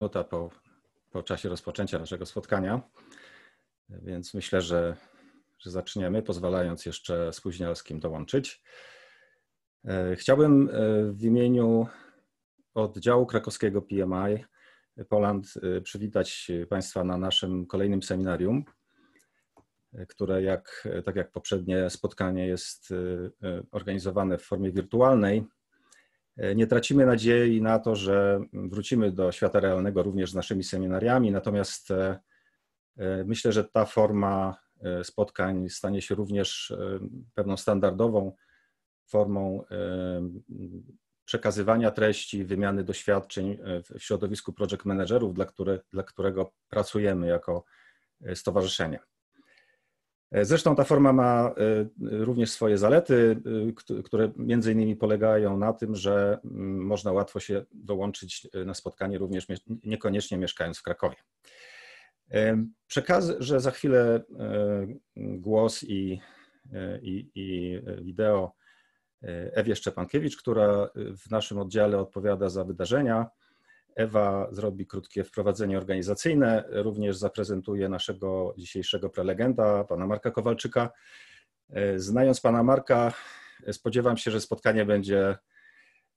minuta po, po czasie rozpoczęcia naszego spotkania, więc myślę, że, że zaczniemy, pozwalając jeszcze spóźnialskim dołączyć. E, chciałbym e, w imieniu oddziału krakowskiego PMI Poland e, przywitać Państwa na naszym kolejnym seminarium, które, jak, tak jak poprzednie spotkanie, jest organizowane w formie wirtualnej E, nie tracimy nadziei na to, że wrócimy do świata realnego również z naszymi seminariami, natomiast e, e, myślę, że ta forma spotkań stanie się również pewną standardową formą przekazywania treści, wymiany doświadczeń w środowisku project managerów, dla, który, dla którego pracujemy jako stowarzyszenie. E, zresztą ta forma ma e, również swoje zalety, e, które między innymi polegają na tym, że mm, można łatwo się dołączyć na spotkanie również niekoniecznie mieszkając w Krakowie. Przekaz, że za chwilę głos i, i, i wideo Ewie Szczepankiewicz, która w naszym oddziale odpowiada za wydarzenia, Ewa zrobi krótkie wprowadzenie organizacyjne, również zaprezentuje naszego dzisiejszego prelegenta, pana Marka Kowalczyka. E, znając pana Marka, spodziewam się, że spotkanie będzie,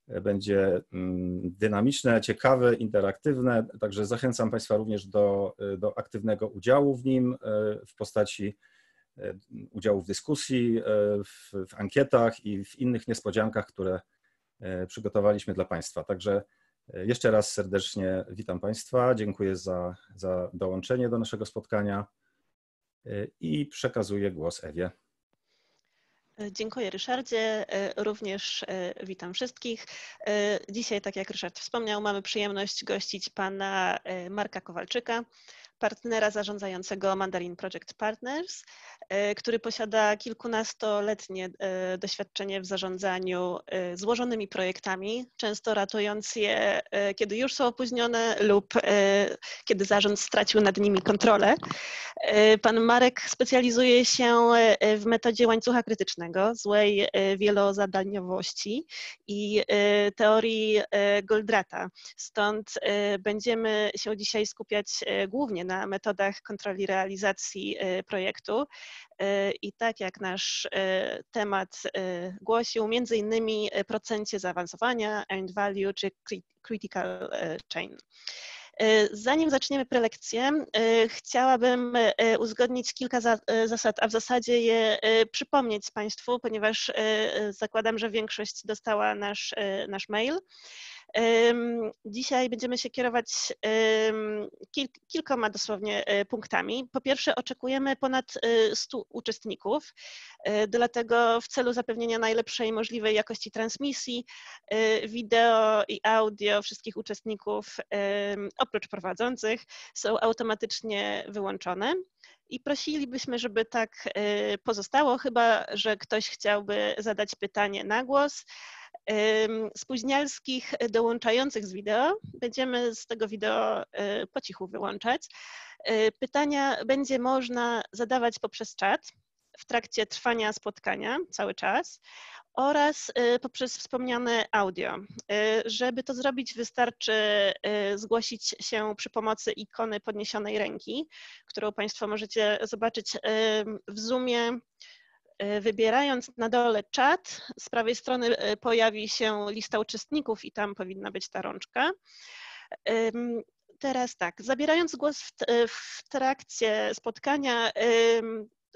będzie mm, dynamiczne, ciekawe, interaktywne, także zachęcam państwa również do, do aktywnego udziału w nim e, w postaci e, udziału w dyskusji, w, w ankietach i w innych niespodziankach, które przygotowaliśmy dla państwa. Także jeszcze raz serdecznie witam Państwa. Dziękuję za, za dołączenie do naszego spotkania y, i przekazuję głos Ewie. Dziękuję Ryszardzie, y, również y, witam wszystkich. Dzisiaj, tak jak Ryszard wspomniał, mamy przyjemność gościć pana Marka Kowalczyka, partnera zarządzającego Mandarin Project Partners, e, który posiada kilkunastoletnie e, doświadczenie w zarządzaniu e, złożonymi projektami, często ratując je, kiedy już są opóźnione lub kiedy zarząd stracił nad nimi kontrolę. Pan Marek specjalizuje się w metodzie łańcucha krytycznego, złej wielozadaniowości i teorii Goldrata. Stąd będziemy się dzisiaj skupiać głównie na metodach kontroli realizacji y, projektu. Y, I tak jak nasz y, temat głosił, między innymi procencie zaawansowania, end value czy critical chain. Zanim zaczniemy prelekcję, chciałabym uzgodnić kilka zasad, a w zasadzie je przypomnieć Państwu, ponieważ zakładam, że większość dostała nasz, nasz mail. Dzisiaj będziemy się kierować kilkoma dosłownie y, punktami. Po pierwsze, oczekujemy ponad 100 y, uczestników, y, dlatego w celu zapewnienia najlepszej możliwej jakości transmisji, wideo i audio wszystkich uczestników, oprócz prowadzących, są automatycznie wyłączone i prosilibyśmy, żeby tak pozostało, chyba że ktoś chciałby zadać pytanie na głos spóźnialskich e, dołączających z wideo. Będziemy z tego wideo e, po cichu wyłączać. E, pytania będzie można zadawać poprzez czat w trakcie trwania spotkania cały czas oraz poprzez wspomniane audio. Żeby to zrobić, wystarczy zgłosić się przy pomocy ikony podniesionej ręki, którą Państwo możecie zobaczyć w Zoomie E, wybierając na dole czat, z prawej strony e, pojawi się lista uczestników i tam powinna być ta rączka. Teraz tak, zabierając głos w e, trakcie spotkania,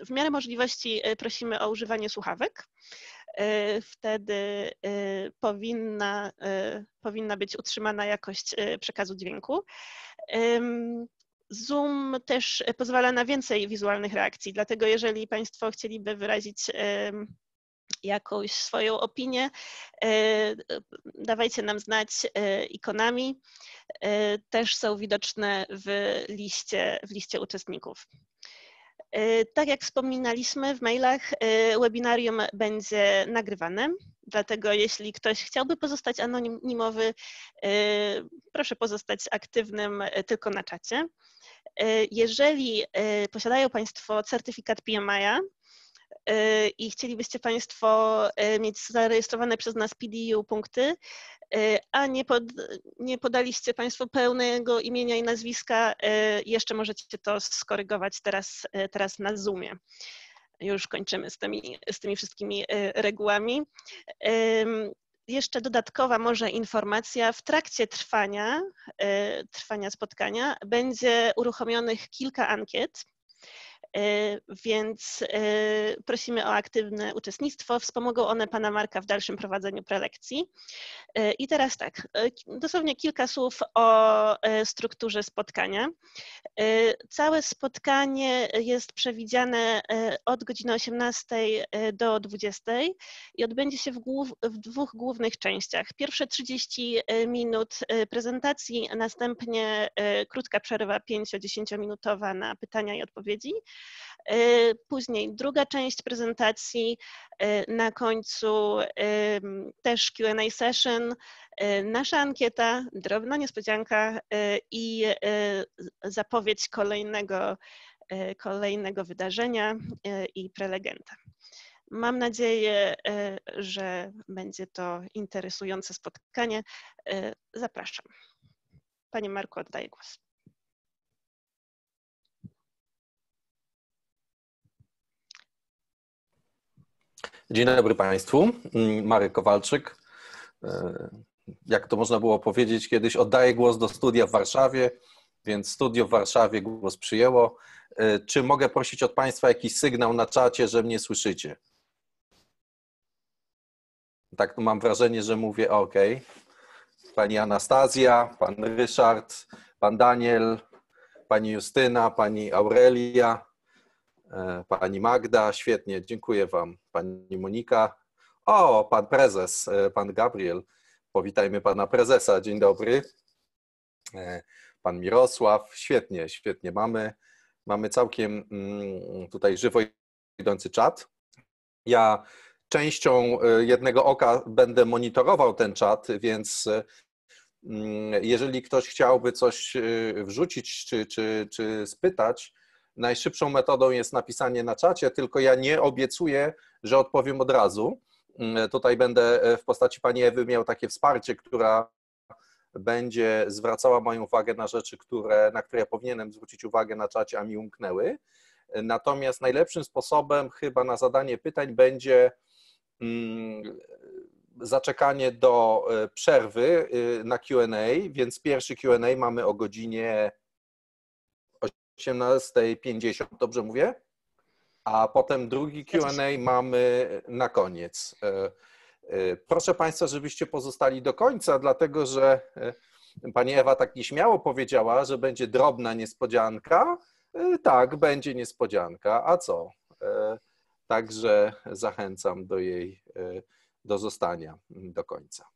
w miarę możliwości prosimy o używanie słuchawek. Wtedy powinna, powinna być utrzymana jakość przekazu dźwięku. Zoom też e, pozwala na więcej wizualnych reakcji, dlatego jeżeli Państwo chcieliby wyrazić jakąś swoją opinię, e, dawajcie nam znać e, ikonami. Też są widoczne w liście, w liście uczestników. Tak jak wspominaliśmy w mailach, webinarium będzie nagrywane, dlatego jeśli ktoś chciałby pozostać anonimowy, proszę pozostać aktywnym tylko na czacie. E, jeżeli e, posiadają Państwo certyfikat PMI-a, e, i chcielibyście Państwo mieć zarejestrowane przez nas PDU punkty, a nie, pod, nie, podaliście Państwo pełnego imienia i nazwiska, jeszcze możecie to skorygować teraz, teraz na Zoomie. Już kończymy z tymi, z tymi wszystkimi regułami jeszcze dodatkowa może informacja, w trakcie trwania, y, trwania spotkania będzie uruchomionych kilka ankiet, Y, więc y, prosimy o aktywne uczestnictwo. Wspomogą one pana Marka w dalszym prowadzeniu prelekcji. Y, I teraz tak, dosłownie kilka słów o strukturze spotkania. Całe spotkanie jest przewidziane od godziny 18 do 20 i odbędzie się w, głów, w dwóch głównych częściach. Pierwsze 30 minut prezentacji, następnie krótka przerwa 5-10 minutowa na pytania i odpowiedzi, E, później druga część prezentacji, e, na końcu też QA session, e, nasza ankieta, drobna niespodzianka i zapowiedź kolejnego, kolejnego wydarzenia i prelegenta. Mam nadzieję, że będzie to interesujące spotkanie. Zapraszam. Panie Marku, oddaję głos. Dzień dobry Państwu. Mm, Marek Kowalczyk. E, jak to można było powiedzieć kiedyś, oddaję głos do studia w Warszawie, więc studio w Warszawie głos przyjęło. E, czy mogę prosić od Państwa jakiś sygnał na czacie, że mnie słyszycie? Tak, mam wrażenie, że mówię OK. Pani Anastazja, pan Ryszard, pan Daniel, pani Justyna, pani Aurelia, E, pani Magda, świetnie, dziękuję Wam. Pani Monika. O, pan prezes, e, pan Gabriel. Powitajmy pana prezesa, dzień dobry. E, pan Mirosław, świetnie, świetnie. Mamy, mamy całkiem mm, tutaj żywo idący czat. Ja częścią jednego oka będę monitorował ten czat, więc mm, jeżeli ktoś chciałby coś wrzucić czy, czy, czy spytać, Najszybszą metodą jest napisanie na czacie, tylko ja nie obiecuję, że odpowiem od razu. Mm, tutaj będę e, w postaci pani Ewy miał takie wsparcie, która będzie zwracała moją uwagę na rzeczy, które, na które ja powinienem zwrócić uwagę na czacie, a mi umknęły. E, natomiast najlepszym sposobem chyba na zadanie pytań będzie mm, zaczekanie do e, przerwy na QA, więc pierwszy QA mamy o godzinie 18.50, dobrze mówię? A potem drugi QA mamy na koniec. E, e, proszę Państwa, żebyście pozostali do końca, dlatego że e, pani Ewa tak nieśmiało powiedziała, że będzie drobna niespodzianka. Tak, będzie niespodzianka. A co? Także zachęcam do jej do zostania do końca.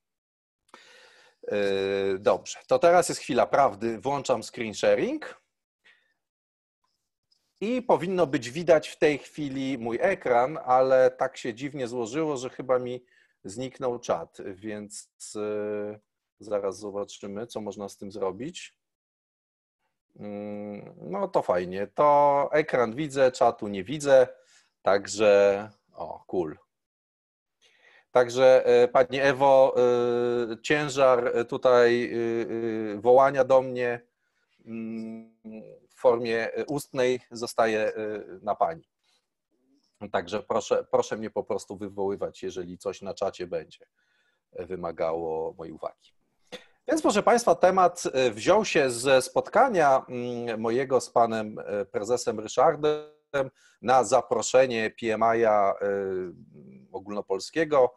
Dobrze, to teraz jest chwila prawdy. Włączam screen sharing. I powinno być widać w tej chwili mój ekran, ale tak się dziwnie złożyło, że chyba mi zniknął czat, więc e, zaraz zobaczymy, co można z tym zrobić. Mm, no to fajnie. To ekran widzę, czatu nie widzę, także o, cool. Także e, Pani Ewo, e, ciężar tutaj wołania do mnie mm, w formie e, ustnej zostaje e, na pani. Także proszę, proszę mnie po prostu wywoływać, jeżeli coś na czacie będzie e, wymagało mojej uwagi. Więc proszę Państwa, temat wziął się ze spotkania mm, mojego z panem prezesem Ryszardem na zaproszenie PMI-a ogólnopolskiego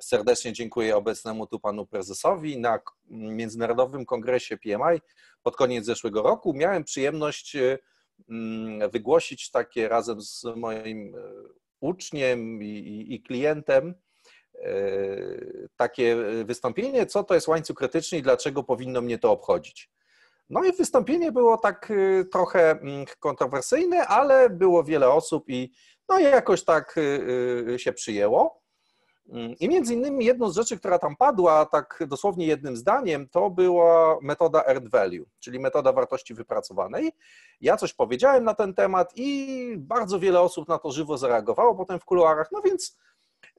Serdecznie dziękuję obecnemu tu panu prezesowi. Na Międzynarodowym Kongresie PMI pod koniec zeszłego roku miałem przyjemność y, mm, wygłosić takie razem z moim y, uczniem i, i klientem y, takie wystąpienie, co to jest łańcuch krytyczny i dlaczego powinno mnie to obchodzić. No i wystąpienie było tak trochę mm, kontrowersyjne, ale było wiele osób i no i jakoś tak się przyjęło. Mm, I między innymi jedną z rzeczy, która tam padła, tak dosłownie jednym zdaniem, to była metoda earned value, czyli metoda wartości wypracowanej. Ja coś powiedziałem na ten temat i bardzo wiele osób na to żywo zareagowało potem w kuluarach, no więc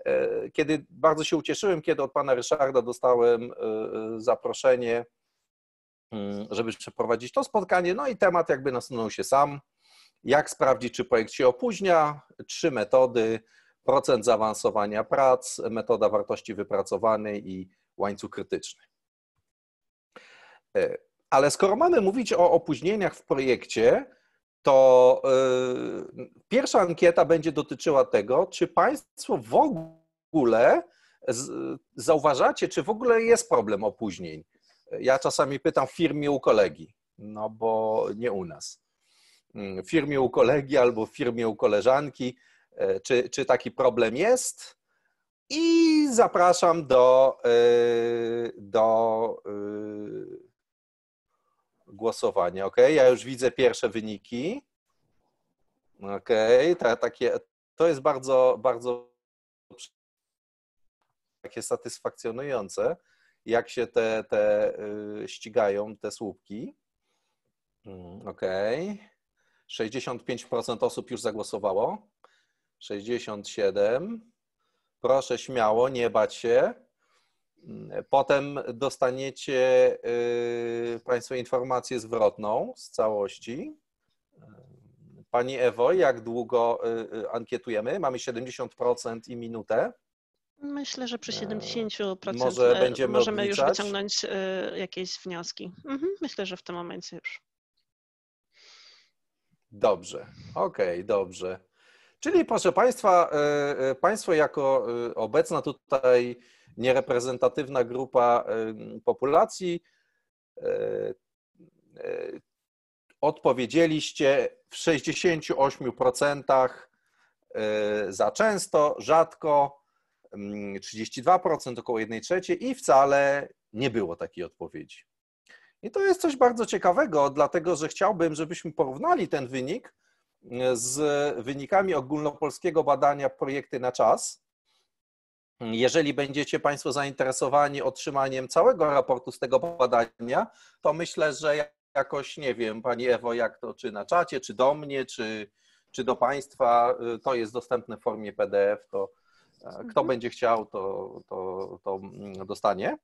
e, kiedy bardzo się ucieszyłem, kiedy od pana Ryszarda dostałem e, e, zaproszenie, mm, żeby przeprowadzić to spotkanie, no i temat jakby nasunął się sam, jak sprawdzić, czy projekt się opóźnia, trzy metody, procent zaawansowania prac, metoda wartości wypracowanej i łańcuch krytyczny. E, ale skoro mamy mówić o opóźnieniach w projekcie, to e, pierwsza ankieta będzie dotyczyła tego, czy Państwo w ogóle zauważacie, czy w ogóle jest problem opóźnień. Ja czasami pytam w firmie u kolegi, no bo nie u nas. Mm, w firmie u kolegi albo w firmie u koleżanki E, czy, czy taki problem jest. I zapraszam do, e, do e, głosowania. Ok, ja już widzę pierwsze wyniki. Ok, takie, to jest bardzo, bardzo takie satysfakcjonujące, jak się te, te ścigają, te słupki. Mm, ok, 65% osób już zagłosowało. 67. Proszę śmiało, nie bać się. Potem dostaniecie y, Państwo informację zwrotną z całości. Pani Ewo, jak długo y, y, ankietujemy? Mamy 70% i minutę. Myślę, że przy 70% Może będziemy możemy już wyciągnąć jakieś wnioski. Mhm, myślę, że w tym momencie już. Dobrze, okej, okay, dobrze. Czyli proszę Państwa, e, e, Państwo jako e, obecna tutaj niereprezentatywna grupa populacji odpowiedzieliście w 68% za często, rzadko, 32% około 1 trzecie i wcale nie było takiej odpowiedzi. I to jest coś bardzo ciekawego, dlatego że chciałbym, żebyśmy porównali ten wynik z wynikami ogólnopolskiego badania projekty na czas. Jeżeli będziecie Państwo zainteresowani otrzymaniem całego raportu z tego badania, to myślę, że jakoś nie wiem, Pani Ewo, jak to czy na czacie, czy do mnie, czy, czy do Państwa, to jest dostępne w formie PDF, to e, mhm. kto będzie chciał, to, to, to dostanie.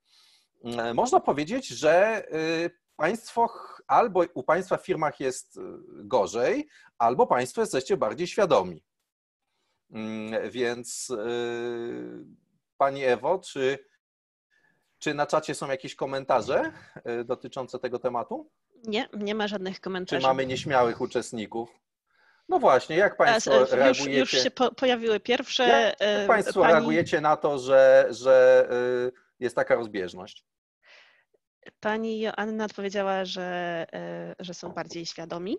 E, można powiedzieć, że y, państwach albo u państwa w firmach jest y, gorzej, albo państwo jesteście bardziej świadomi. Mm, więc y, Pani Ewo, czy, czy na czacie są jakieś komentarze y, dotyczące tego tematu? Nie, nie ma żadnych komentarzy. Czy mamy nieśmiałych uczestników? No właśnie, jak e, Państwo e, już, reagujecie? Już się po, pojawiły pierwsze. Jak, jak e, Państwo pani... reagujecie na to, że, że jest taka rozbieżność? Pani Joanna odpowiedziała, że, e, że są bardziej świadomi.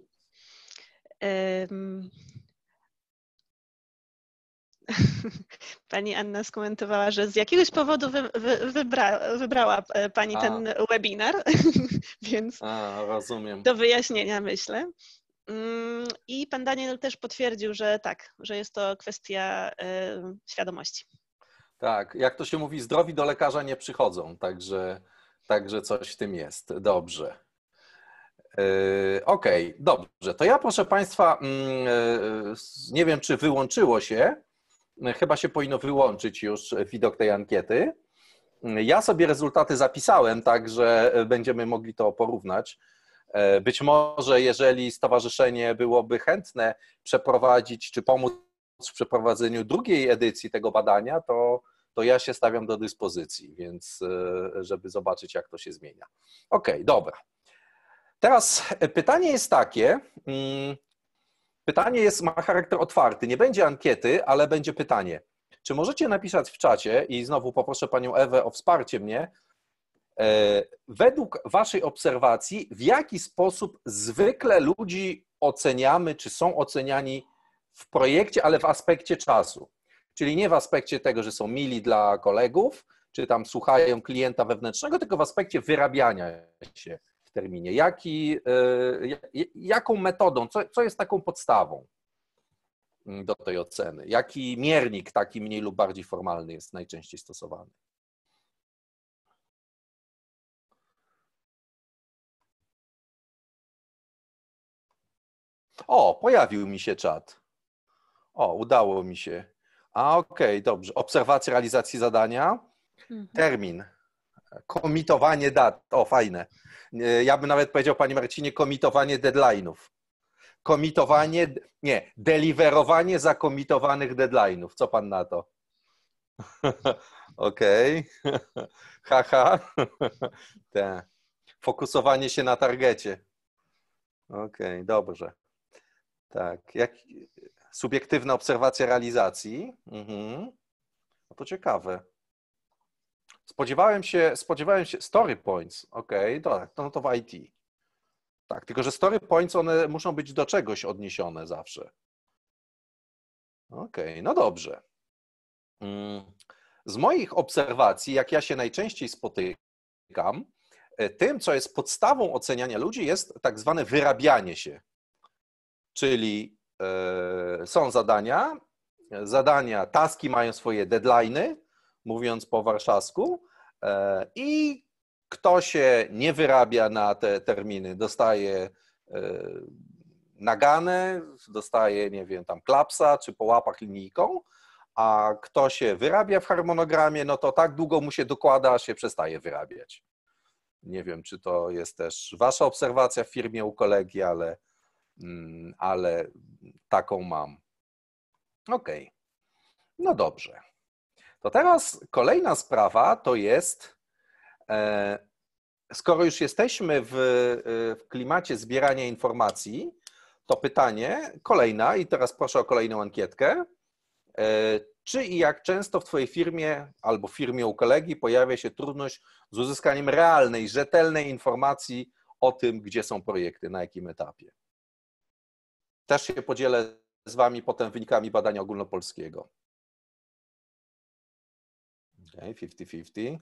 Pani Anna skomentowała, że z jakiegoś powodu wy, wy, wybra, wybrała e, Pani A. ten webinar, więc A, rozumiem. do wyjaśnienia myślę. Mm, I Pan Daniel też potwierdził, że tak, że jest to kwestia e, świadomości. Tak, jak to się mówi, zdrowi do lekarza nie przychodzą, także Także coś w tym jest. Dobrze. E, okej, okay, dobrze. To ja, proszę Państwa, mm, e, nie wiem, czy wyłączyło się. Chyba się powinno wyłączyć już widok tej ankiety. Ja sobie rezultaty zapisałem, także będziemy mogli to porównać. E, być może, jeżeli stowarzyszenie byłoby chętne przeprowadzić czy pomóc w przeprowadzeniu drugiej edycji tego badania, to to ja się stawiam do dyspozycji, więc e, żeby zobaczyć, jak to się zmienia. Ok, dobra. Teraz e, pytanie jest takie. Mm, pytanie jest, ma charakter otwarty. Nie będzie ankiety, ale będzie pytanie. Czy możecie napisać w czacie i znowu poproszę panią Ewę o wsparcie mnie, e, według Waszej obserwacji, w jaki sposób zwykle ludzi oceniamy, czy są oceniani w projekcie, ale w aspekcie czasu? Czyli nie w aspekcie tego, że są mili dla kolegów, czy tam słuchają klienta wewnętrznego, tylko w aspekcie wyrabiania się w terminie. Jaki, y, jaką metodą, co, co jest taką podstawą mm, do tej oceny? Jaki miernik taki mniej lub bardziej formalny jest najczęściej stosowany? O, pojawił mi się czat. O, udało mi się. A okej, okay, dobrze. Obserwacja realizacji zadania. Mhm. Termin. Komitowanie dat. O, fajne. Ja bym nawet powiedział, Pani Marcinie, komitowanie deadline'ów. Komitowanie, nie, deliverowanie zakomitowanych deadline'ów. Co Pan na to? Okej. Haha. Te. Fokusowanie się na targecie. Okej, okay, dobrze. Tak. Jak, subiektywna obserwacja realizacji. Mhm. No to ciekawe. Spodziewałem się, spodziewałem się story points. Okej, okay, tak, dobra, no to w IT. Tak, tylko że story points one muszą być do czegoś odniesione zawsze. Okej, okay, no dobrze. Mm. Z moich obserwacji, jak ja się najczęściej spotykam, e, tym, co jest podstawą oceniania ludzi, jest tak zwane wyrabianie się. Czyli E, są zadania. Zadania, taski mają swoje deadlines, mówiąc po warszawsku, e, i kto się nie wyrabia na te terminy, dostaje e, nagane, dostaje, nie wiem, tam klapsa czy po łapach linijką, a kto się wyrabia w harmonogramie, no to tak długo mu się dokłada, aż się przestaje wyrabiać. Nie wiem, czy to jest też wasza obserwacja w firmie u kolegi, ale Mm, ale taką mam. OK. No dobrze. To teraz kolejna sprawa to jest, e, skoro już jesteśmy w, e, w klimacie zbierania informacji, to pytanie kolejna, i teraz proszę o kolejną ankietkę. E, czy i jak często w Twojej firmie albo firmie u kolegi pojawia się trudność z uzyskaniem realnej, rzetelnej informacji o tym, gdzie są projekty, na jakim etapie? Też się podzielę z Wami potem wynikami badania ogólnopolskiego. Ok, 50-50.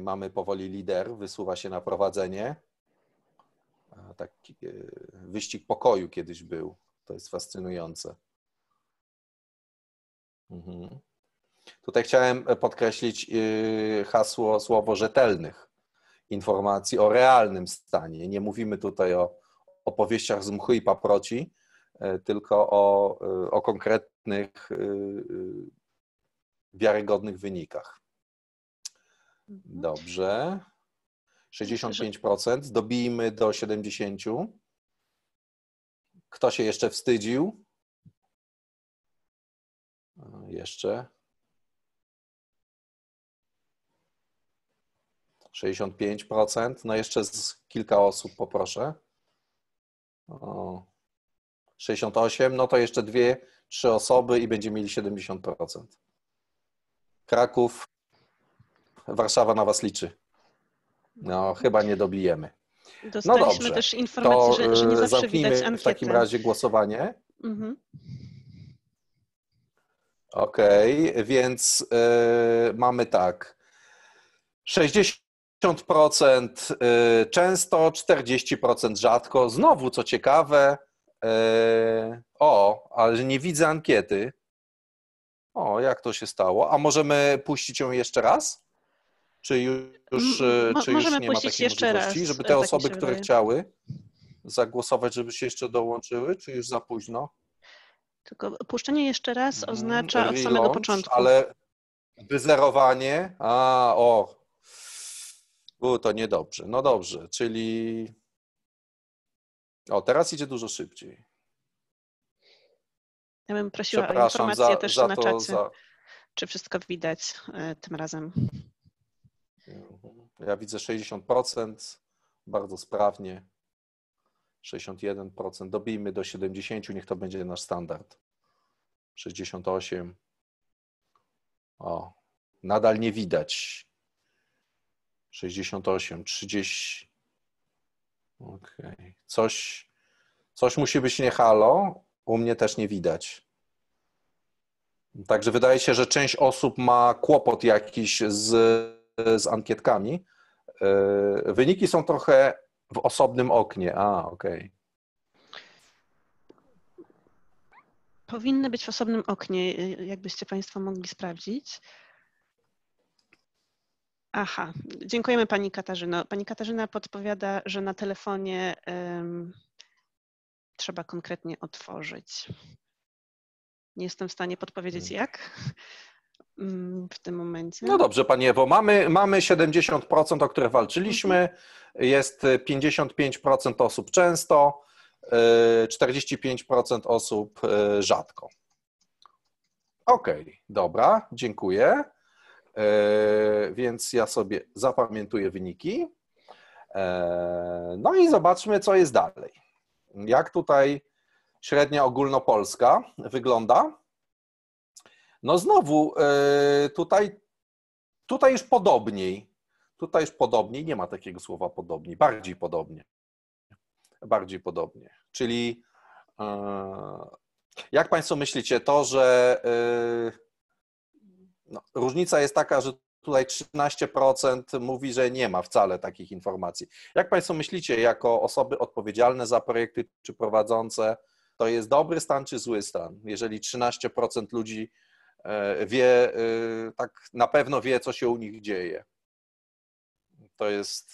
mamy powoli lider, wysuwa się na prowadzenie. Taki e, wyścig pokoju kiedyś był. To jest fascynujące. Mhm. Tutaj chciałem e, podkreślić e, hasło, słowo rzetelnych informacji o realnym stanie. Nie mówimy tutaj o opowieściach z mchy i paproci, e, tylko o, e, o konkretnych, e, wiarygodnych wynikach. Mhm. Dobrze. 65%. Dobijmy do 70%. Kto się jeszcze wstydził? Jeszcze. 65%. No jeszcze z kilka osób poproszę. 68, no to jeszcze dwie, trzy osoby i będziemy mieli 70%. Kraków, Warszawa na Was liczy. No, chyba nie dobijemy. No Dostaliśmy no dobrze. też informację, to, że, że nie e, zawsze widać ankietę. w takim razie głosowanie. Mhm. Okej, okay, więc yy, mamy tak. 60 50% y, często, 40% rzadko. Znowu, co ciekawe, y, o, ale nie widzę ankiety. O, jak to się stało? A możemy puścić ją jeszcze raz? Czy już, y, czy już nie ma takiej jeszcze możliwości, raz, żeby e, te tak osoby, które wydaje. chciały zagłosować, żeby się jeszcze dołączyły, czy już za późno? Tylko puszczenie jeszcze raz mm, oznacza od samego początku. Ale wyzerowanie, a o, u, to niedobrze. No dobrze, czyli. O, teraz idzie dużo szybciej. Ja bym prosiła o informację za, też za na to, czacie, za... czy wszystko widać e, tym razem. Ja widzę 60%, bardzo sprawnie. 61%. Dobijmy do 70%, niech to będzie nasz standard. 68%. O, nadal nie widać. 68, 30. Okej. Okay. Coś, coś musi być nie halo. U mnie też nie widać. Także wydaje się, że część osób ma kłopot jakiś z, z ankietkami. E, wyniki są trochę w osobnym oknie. A, okej. Okay. Powinny być w osobnym oknie, e, jakbyście Państwo mogli sprawdzić. Aha, dziękujemy Pani Katarzyno. Pani Katarzyna podpowiada, że na telefonie um, trzeba konkretnie otworzyć. Nie jestem w stanie podpowiedzieć mm. jak mm, w tym momencie. No dobrze, Pani Ewo, mamy, mamy 70%, o które walczyliśmy, mhm. jest 55% e, osób często, 45% e, osób e, rzadko. Okej, okay, dobra, dziękuję. E, więc ja sobie zapamiętuję wyniki. E, no i zobaczmy, co jest dalej. Jak tutaj średnia ogólnopolska wygląda? No znowu e, tutaj, tutaj już podobniej. Tutaj już podobniej, nie ma takiego słowa podobniej, bardziej podobnie. Bardziej podobnie. Czyli jak Państwo myślicie, to, że no, różnica jest taka, że tutaj 13% mówi, że nie ma wcale takich informacji. Jak Państwo myślicie, jako osoby odpowiedzialne za projekty czy prowadzące, to jest dobry stan czy zły stan? Jeżeli 13% ludzi e, wie, e, tak na pewno wie, co się u nich dzieje. To jest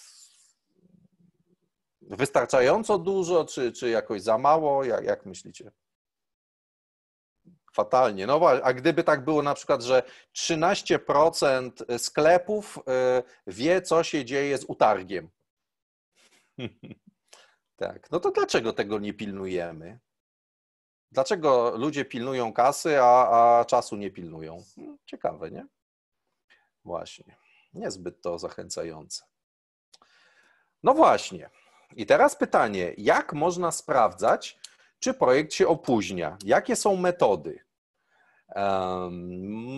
wystarczająco dużo, czy, czy jakoś za mało? Jak, jak myślicie? fatalnie. No a gdyby tak było na przykład, że 13% sklepów y, wie, co się dzieje z utargiem. tak, no to dlaczego tego nie pilnujemy? Dlaczego ludzie pilnują kasy, a, a czasu nie pilnują? No, ciekawe, nie? Właśnie. Niezbyt to zachęcające. No właśnie. I teraz pytanie, jak można sprawdzać, czy projekt się opóźnia? Jakie są metody?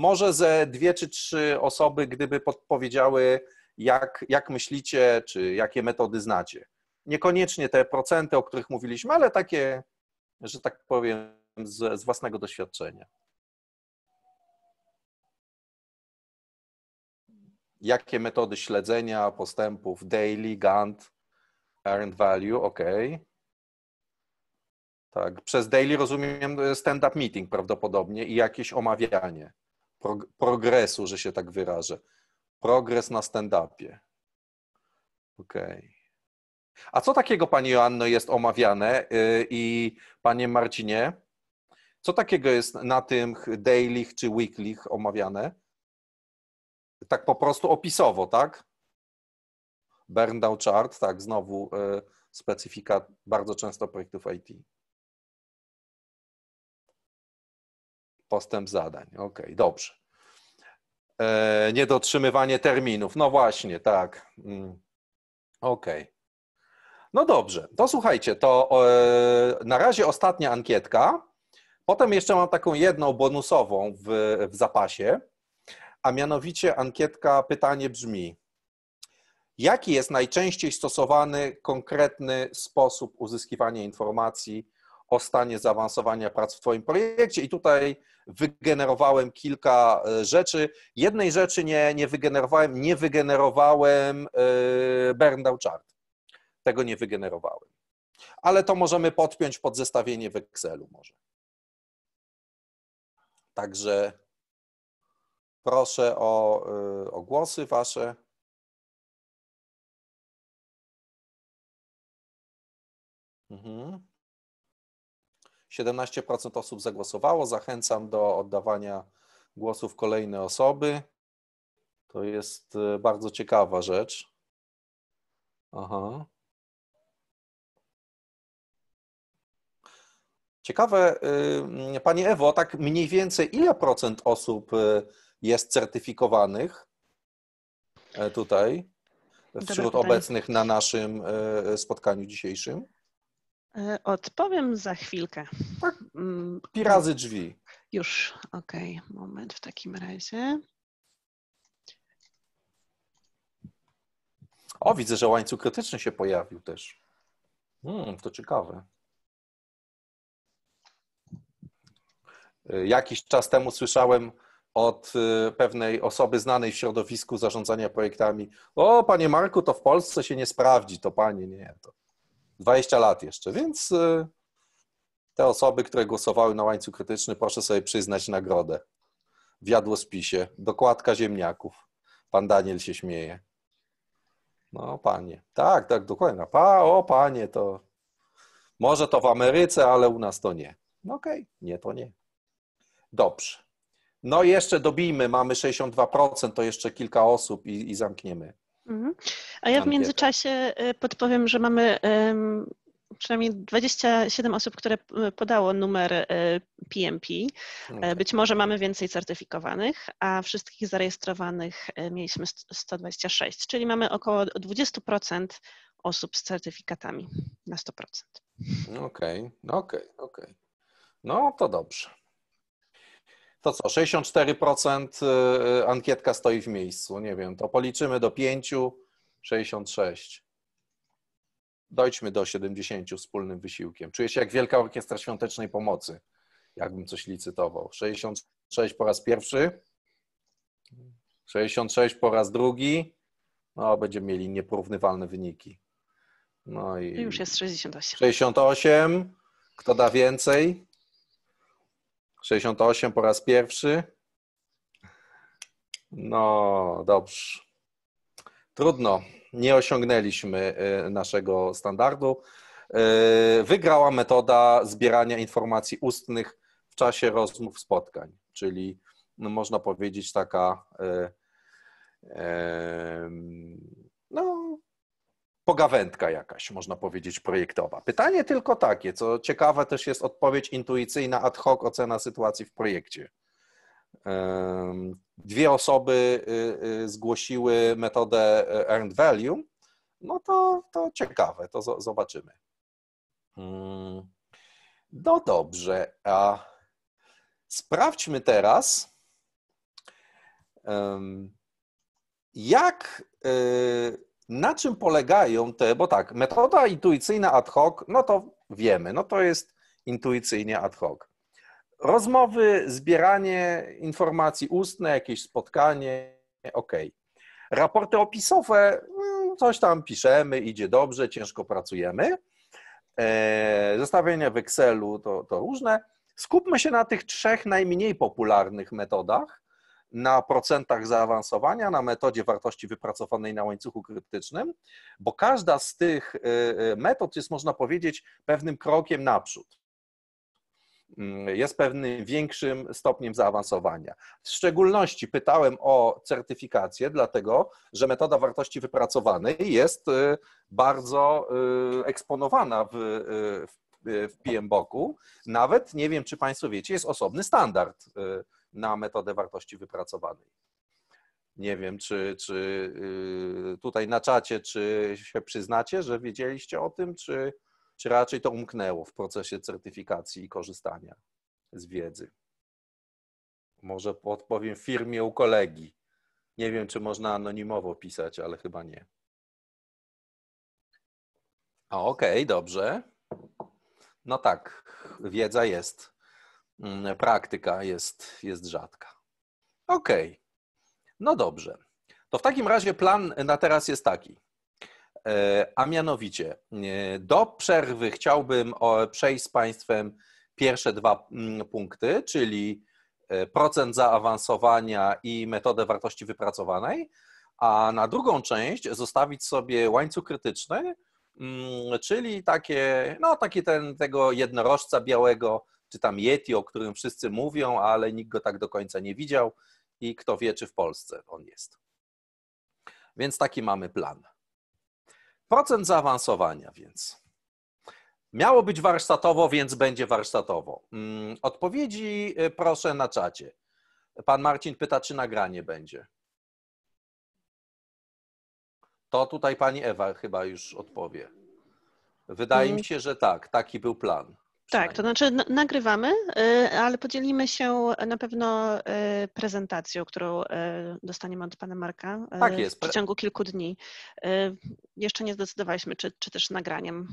Może ze dwie czy trzy osoby, gdyby podpowiedziały, jak, jak myślicie, czy jakie metody znacie. Niekoniecznie te procenty, o których mówiliśmy, ale takie, że tak powiem, z, z własnego doświadczenia. Jakie metody śledzenia postępów daily, Gantt, earned value, ok. Tak, przez daily rozumiem e, stand-up meeting prawdopodobnie i jakieś omawianie prog progresu, że się tak wyrażę. Progres na stand-upie. Okej. Okay. A co takiego, Pani Joanno, jest omawiane y, i Panie Marcinie? Co takiego jest na tych daily'ch czy weekly'ch omawiane? Tak po prostu opisowo, tak? Burn down chart, tak, znowu e, specyfika bardzo często projektów IT. postęp zadań. Okej, okay, dobrze. E, niedotrzymywanie terminów. No właśnie, tak. Mm. Okej. Okay. No dobrze, to słuchajcie, to e, na razie ostatnia ankietka. Potem jeszcze mam taką jedną bonusową w, w zapasie, a mianowicie ankietka, pytanie brzmi, jaki jest najczęściej stosowany konkretny sposób uzyskiwania informacji o stanie zaawansowania prac w Twoim projekcie i tutaj wygenerowałem kilka e, rzeczy. Jednej rzeczy nie, nie wygenerowałem, nie wygenerowałem e, burn down chart. Tego nie wygenerowałem. Ale to możemy podpiąć pod zestawienie w Excelu może. Także proszę o, e, o głosy Wasze. Mhm. 17% osób zagłosowało. Zachęcam do oddawania głosów kolejne osoby. To jest e, bardzo ciekawa rzecz. Aha. Ciekawe, e, Pani Ewo, tak mniej więcej ile procent osób e, jest certyfikowanych tutaj wśród obecnych na naszym spotkaniu dzisiejszym? E, odpowiem za chwilkę. Tak, mm, pi razy drzwi. Już, okej, okay. moment w takim razie. O, widzę, że łańcuch krytyczny się pojawił też. Hmm, to ciekawe. E, jakiś czas temu słyszałem od e, pewnej osoby znanej w środowisku zarządzania projektami: O, panie Marku, to w Polsce się nie sprawdzi, to panie nie. To. 20 lat jeszcze, więc y, te osoby, które głosowały na łańcuch krytyczny, proszę sobie przyznać nagrodę. W jadłospisie, dokładka ziemniaków. Pan Daniel się śmieje. No, panie. Tak, tak, dokładnie. Pa, o, panie, to może to w Ameryce, ale u nas to nie. No okej, okay. nie, to nie. Dobrze. No i jeszcze dobijmy, mamy 62%, to jeszcze kilka osób i, i zamkniemy. Mhm. A ja w międzyczasie y, podpowiem, że mamy przynajmniej 27 osób, które y, podało numer PMP. Y, być może mamy więcej certyfikowanych, a wszystkich zarejestrowanych mieliśmy 126, czyli mamy około 20% osób z certyfikatami na 100%. Okej, okay, okej, okay, okej. Okay. No to dobrze to co, 64% y, y, ankietka stoi w miejscu. Nie wiem, to policzymy do 5, 66. Dojdźmy do 70 wspólnym wysiłkiem. Czuję się jak Wielka Orkiestra Świątecznej Pomocy, jakbym coś licytował. 66 po raz pierwszy, 66 po raz drugi. No, będziemy mieli nieporównywalne wyniki. No i. Już jest 68. 68. Kto da więcej? 68 po raz pierwszy. No, dobrze. Trudno. Nie osiągnęliśmy y, naszego standardu. Y, wygrała metoda zbierania informacji ustnych w czasie rozmów, spotkań, czyli no, można powiedzieć taka y, no, pogawędka jakaś, można powiedzieć, projektowa. Pytanie tylko takie, co ciekawe też jest odpowiedź intuicyjna ad hoc ocena sytuacji w projekcie. Dwie osoby y, y, zgłosiły metodę e, earned value, no to, to ciekawe, to zobaczymy. Hmm. No dobrze, a sprawdźmy teraz, jak y, na czym polegają te, bo tak, metoda intuicyjna ad hoc, no to wiemy, no to jest intuicyjnie ad hoc. Rozmowy, zbieranie informacji ustne, jakieś spotkanie, ok. Raporty opisowe, mm, coś tam piszemy, idzie dobrze, ciężko pracujemy. E, zestawienia w Excelu to, to różne. Skupmy się na tych trzech najmniej popularnych metodach, na procentach zaawansowania, na metodzie wartości wypracowanej na łańcuchu krytycznym, bo każda z tych y, y, metod jest, można powiedzieć, pewnym krokiem naprzód mm, jest pewnym większym stopniem zaawansowania. W szczególności pytałem o certyfikację, dlatego że metoda wartości wypracowanej jest y, bardzo eksponowana w, w PMBOK-u. Nawet nie wiem, czy Państwo wiecie, jest osobny standard na metodę wartości wypracowanej. Nie wiem, czy, czy y, tutaj na czacie, czy się przyznacie, że wiedzieliście o tym, czy, czy raczej to umknęło w procesie certyfikacji i korzystania z wiedzy. Może odpowiem firmie u kolegi. Nie wiem, czy można anonimowo pisać, ale chyba nie. Okej, okay, dobrze. No tak, wiedza jest. Mm, praktyka jest, jest rzadka. Okej, okay. no dobrze. To w takim razie plan na teraz jest taki. E, a mianowicie, e, do przerwy chciałbym przejść z Państwem pierwsze dwa mm, punkty, czyli e, procent zaawansowania i metodę wartości wypracowanej, a na drugą część zostawić sobie łańcuch krytyczny, mm, czyli takie, no, taki ten, tego jednorożca białego czy tam Yeti, o którym wszyscy mówią, ale nikt go tak do końca nie widział i kto wie, czy w Polsce on jest. Więc taki mamy plan. Procent zaawansowania więc. Miało być warsztatowo, więc będzie warsztatowo. Mm, odpowiedzi y, proszę na czacie. Pan Marcin pyta, czy nagranie będzie. To tutaj pani Ewa chyba już odpowie. Wydaje mhm. mi się, że tak, taki był plan. Tak, to znaczy nagrywamy, y, ale podzielimy się na pewno y, prezentacją, którą y, dostaniemy od pana Marka tak jest. w ciągu kilku dni. Jeszcze nie zdecydowaliśmy, czy, czy też nagraniem.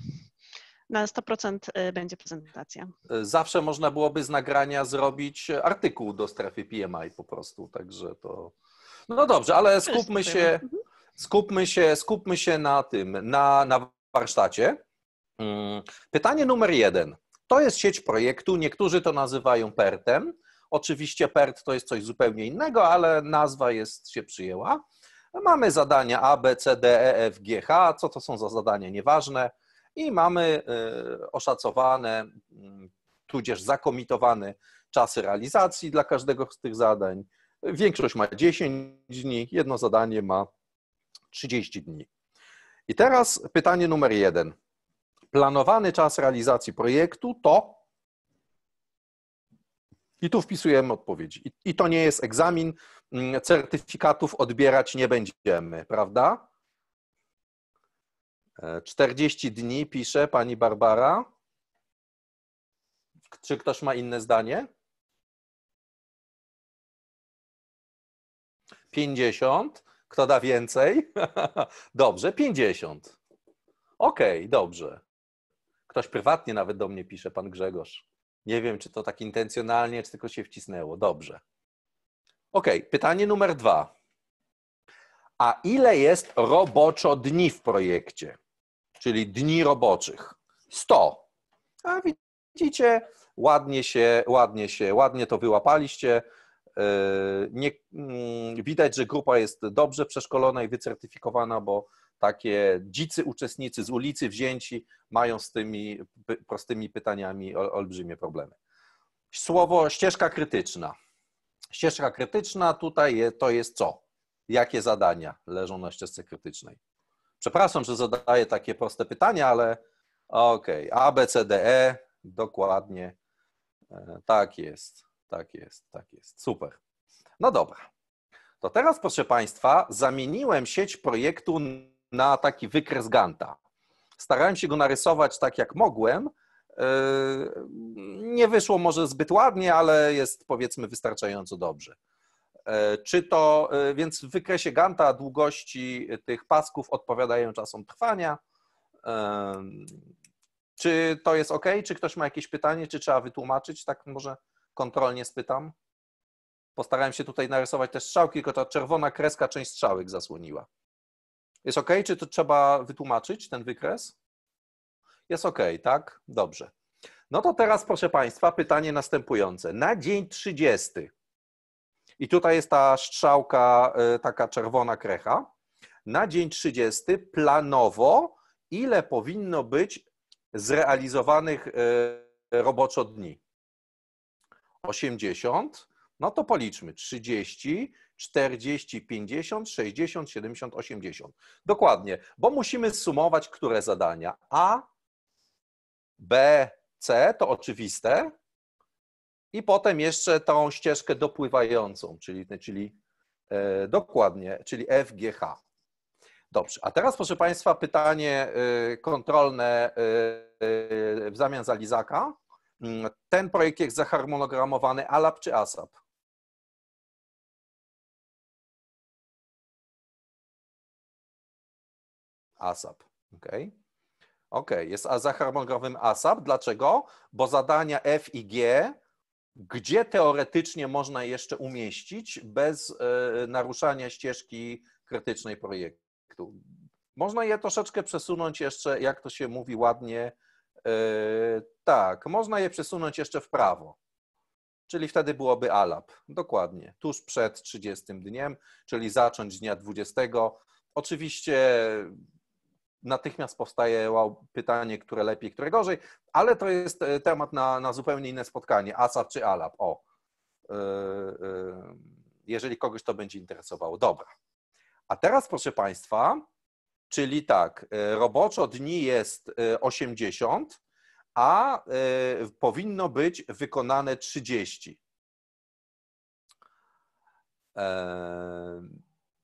Na 100% będzie prezentacja. Zawsze można byłoby z nagrania zrobić artykuł do strefy PMI po prostu, także to. No dobrze, ale skupmy się, mhm. skupmy się, skupmy się na tym, na, na warsztacie. Mm, pytanie numer jeden. To jest sieć projektu, niektórzy to nazywają PERTem. Oczywiście PERT to jest coś zupełnie innego, ale nazwa jest, się przyjęła. Mamy zadania A, B, C, D, E, F, G, H, co to są za zadania, nieważne. I mamy y, oszacowane, mm, tudzież zakomitowane czasy realizacji dla każdego z tych zadań. Większość ma 10 dni, jedno zadanie ma 30 dni. I teraz pytanie numer jeden planowany czas realizacji projektu to. I tu wpisujemy odpowiedzi. I to nie jest egzamin, mm, certyfikatów odbierać nie będziemy, prawda? 40 e, dni pisze pani Barbara. Czy ktoś ma inne zdanie? 50. Kto da więcej? dobrze, 50. Okej, okay, dobrze. Ktoś prywatnie nawet do mnie pisze, pan Grzegorz. Nie wiem, czy to tak intencjonalnie, czy tylko się wcisnęło. Dobrze. Ok, pytanie numer dwa. A ile jest roboczo dni w projekcie? Czyli dni roboczych. 100. A widzicie, ładnie się, ładnie się, ładnie to wyłapaliście. Yy, nie, mm, widać, że grupa jest dobrze przeszkolona i wycertyfikowana, bo takie dzicy uczestnicy z ulicy wzięci mają z tymi prostymi pytaniami olbrzymie problemy. Słowo ścieżka krytyczna. Ścieżka krytyczna tutaj to jest co? Jakie zadania leżą na ścieżce krytycznej? Przepraszam, że zadaję takie proste pytania, ale okej, okay. A, B, C, D, E, dokładnie. E, tak jest, tak jest, tak jest. Super. No dobra. To teraz, proszę Państwa, zamieniłem sieć projektu na taki wykres Ganta. Starałem się go narysować tak jak mogłem. Yy, nie wyszło może zbyt ładnie, ale jest powiedzmy wystarczająco dobrze. Yy, czy to, yy, więc w wykresie Ganta długości tych pasków odpowiadają czasom trwania. Czy to jest ok? Czy ktoś ma jakieś pytanie? Czy trzeba wytłumaczyć? Tak może kontrolnie spytam. Postarałem się tutaj narysować te strzałki, tylko ta czerwona kreska część strzałek zasłoniła. Jest OK? Czy to trzeba wytłumaczyć, ten wykres? Jest OK, tak? Dobrze. No to teraz, proszę Państwa, pytanie następujące. Na dzień 30. I tutaj jest ta strzałka, e, taka czerwona krecha. Na dzień 30 planowo, ile powinno być zrealizowanych e, roboczo dni? 80. No to policzmy. 30 40, 50, 60, 70, 80. Dokładnie, bo musimy sumować, które zadania A, B, C to oczywiste i potem jeszcze tą ścieżkę dopływającą, czyli, czyli e, dokładnie, czyli F, G, H. Dobrze, a teraz proszę Państwa pytanie e, kontrolne e, e, w zamian za Lizaka. Mm, ten projekt jest zaharmonogramowany ALAP czy ASAP? ASAP. OK, Ok, jest za harmonogramem ASAP. Dlaczego? Bo zadania F i G, gdzie teoretycznie można jeszcze umieścić bez e, naruszania ścieżki krytycznej projektu. Można je troszeczkę przesunąć jeszcze, jak to się mówi ładnie, e, tak, można je przesunąć jeszcze w prawo, czyli wtedy byłoby ALAP, dokładnie, tuż przed 30 dniem, czyli zacząć z dnia 20. Oczywiście natychmiast powstaje wow, pytanie, które lepiej, które gorzej, ale to jest e, temat na, na zupełnie inne spotkanie. ASAP czy ALAP? O. E, e, jeżeli kogoś to będzie interesowało. Dobra. A teraz, proszę Państwa, czyli tak, roboczo dni jest 80, a powinno być wykonane 30.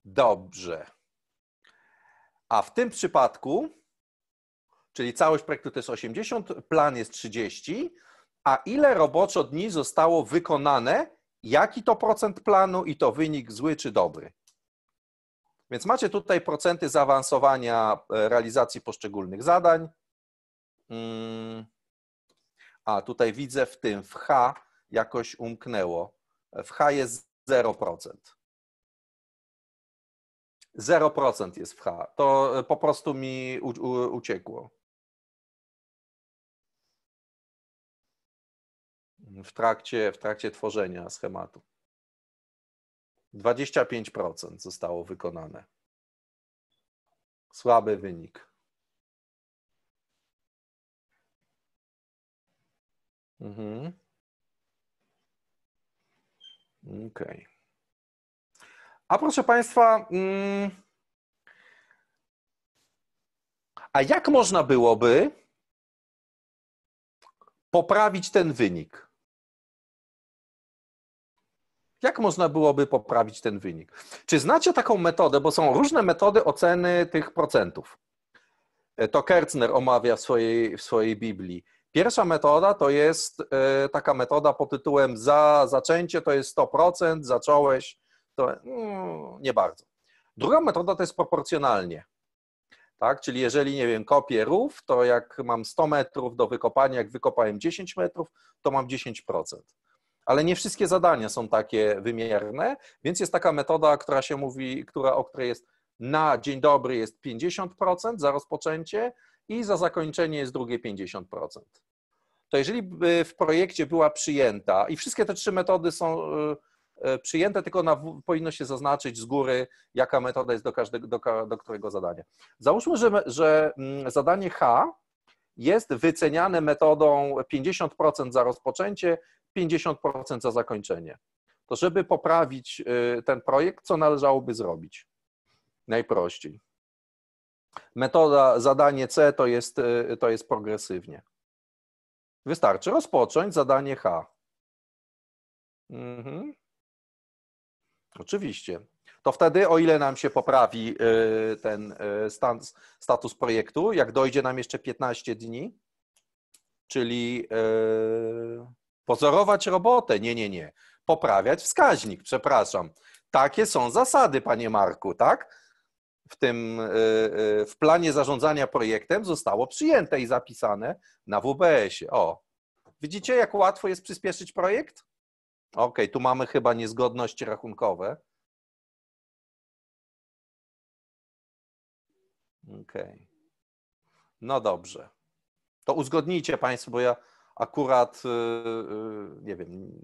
Dobrze. A w tym przypadku, czyli całość projektu to jest 80, plan jest 30, a ile roboczo dni zostało wykonane, jaki to procent planu i to wynik zły czy dobry. Więc macie tutaj procenty zaawansowania e, realizacji poszczególnych zadań. Mm. A tutaj widzę w tym w H jakoś umknęło. E, w H jest 0%. 0% jest w H. To e, po prostu mi u, u, uciekło. W trakcie, w trakcie tworzenia schematu. 25% zostało wykonane. Słaby wynik. Mhm. Okej. Okay. A proszę Państwa, mm, a jak można byłoby poprawić ten wynik? Jak można byłoby poprawić ten wynik? Czy znacie taką metodę, bo są różne metody oceny tych procentów? E, to Kertzner omawia w swojej, w swojej Biblii. Pierwsza metoda to jest e, taka metoda pod tytułem za zaczęcie to jest 100%, zacząłeś to no, nie bardzo. Druga metoda to jest proporcjonalnie. Tak? Czyli jeżeli, nie wiem, kopię rów, to jak mam 100 metrów do wykopania, jak wykopałem 10 metrów, to mam 10%. Ale nie wszystkie zadania są takie wymierne, więc jest taka metoda, która się mówi, która, o której jest na dzień dobry jest 50% za rozpoczęcie i za zakończenie jest drugie 50%. To jeżeli by w projekcie była przyjęta i wszystkie te trzy metody są y, E, przyjęte, tylko na, powinno się zaznaczyć z góry, jaka metoda jest do, każdego, do, do którego zadania. Załóżmy, że, że mm, zadanie H jest wyceniane metodą 50% za rozpoczęcie, 50% za zakończenie. To żeby poprawić y, ten projekt, co należałoby zrobić? Najprościej. Metoda, zadanie C to jest, y, to jest progresywnie. Wystarczy rozpocząć zadanie H. Mhm. Oczywiście. To wtedy, o ile nam się poprawi y, ten y, stan, status projektu, jak dojdzie nam jeszcze 15 dni, czyli y, pozorować robotę. Nie, nie, nie. Poprawiać wskaźnik, przepraszam. Takie są zasady, panie Marku, tak? W tym w planie zarządzania projektem zostało przyjęte i zapisane na WBS-ie. O, widzicie, jak łatwo jest przyspieszyć projekt? Okej, tu mamy chyba niezgodności rachunkowe. Okej. No dobrze. To uzgodnijcie Państwo, bo ja akurat, y, y, nie wiem,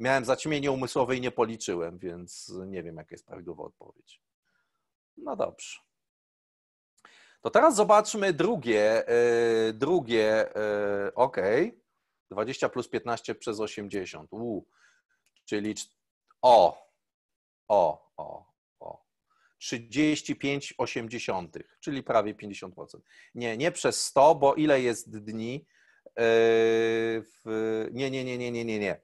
miałem zaćmienie umysłowe i nie policzyłem, więc nie wiem, jaka jest prawidłowa odpowiedź. No dobrze. To teraz zobaczmy drugie, y, drugie, ok, 20 plus 15 przez 80. Uu, czyli o, o, o, o. 35,8, czyli prawie 50%. Nie, nie przez 100, bo ile jest dni? Yy, nie, nie, nie, nie, nie, nie, nie.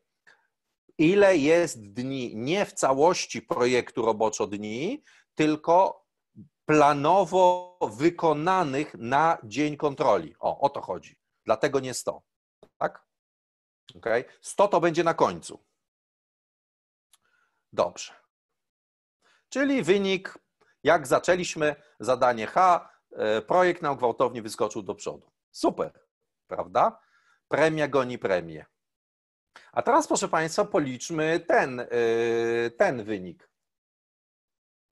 Ile jest dni nie w całości projektu roboczo dni, tylko planowo wykonanych na dzień kontroli. O, o to chodzi. Dlatego nie 100. Tak? Okay? 100 to będzie na końcu. Dobrze. Czyli wynik, jak zaczęliśmy zadanie H, e, projekt nam gwałtownie wyskoczył do przodu. Super, prawda? Premia goni premię. A teraz, proszę Państwa, policzmy ten, e, ten wynik.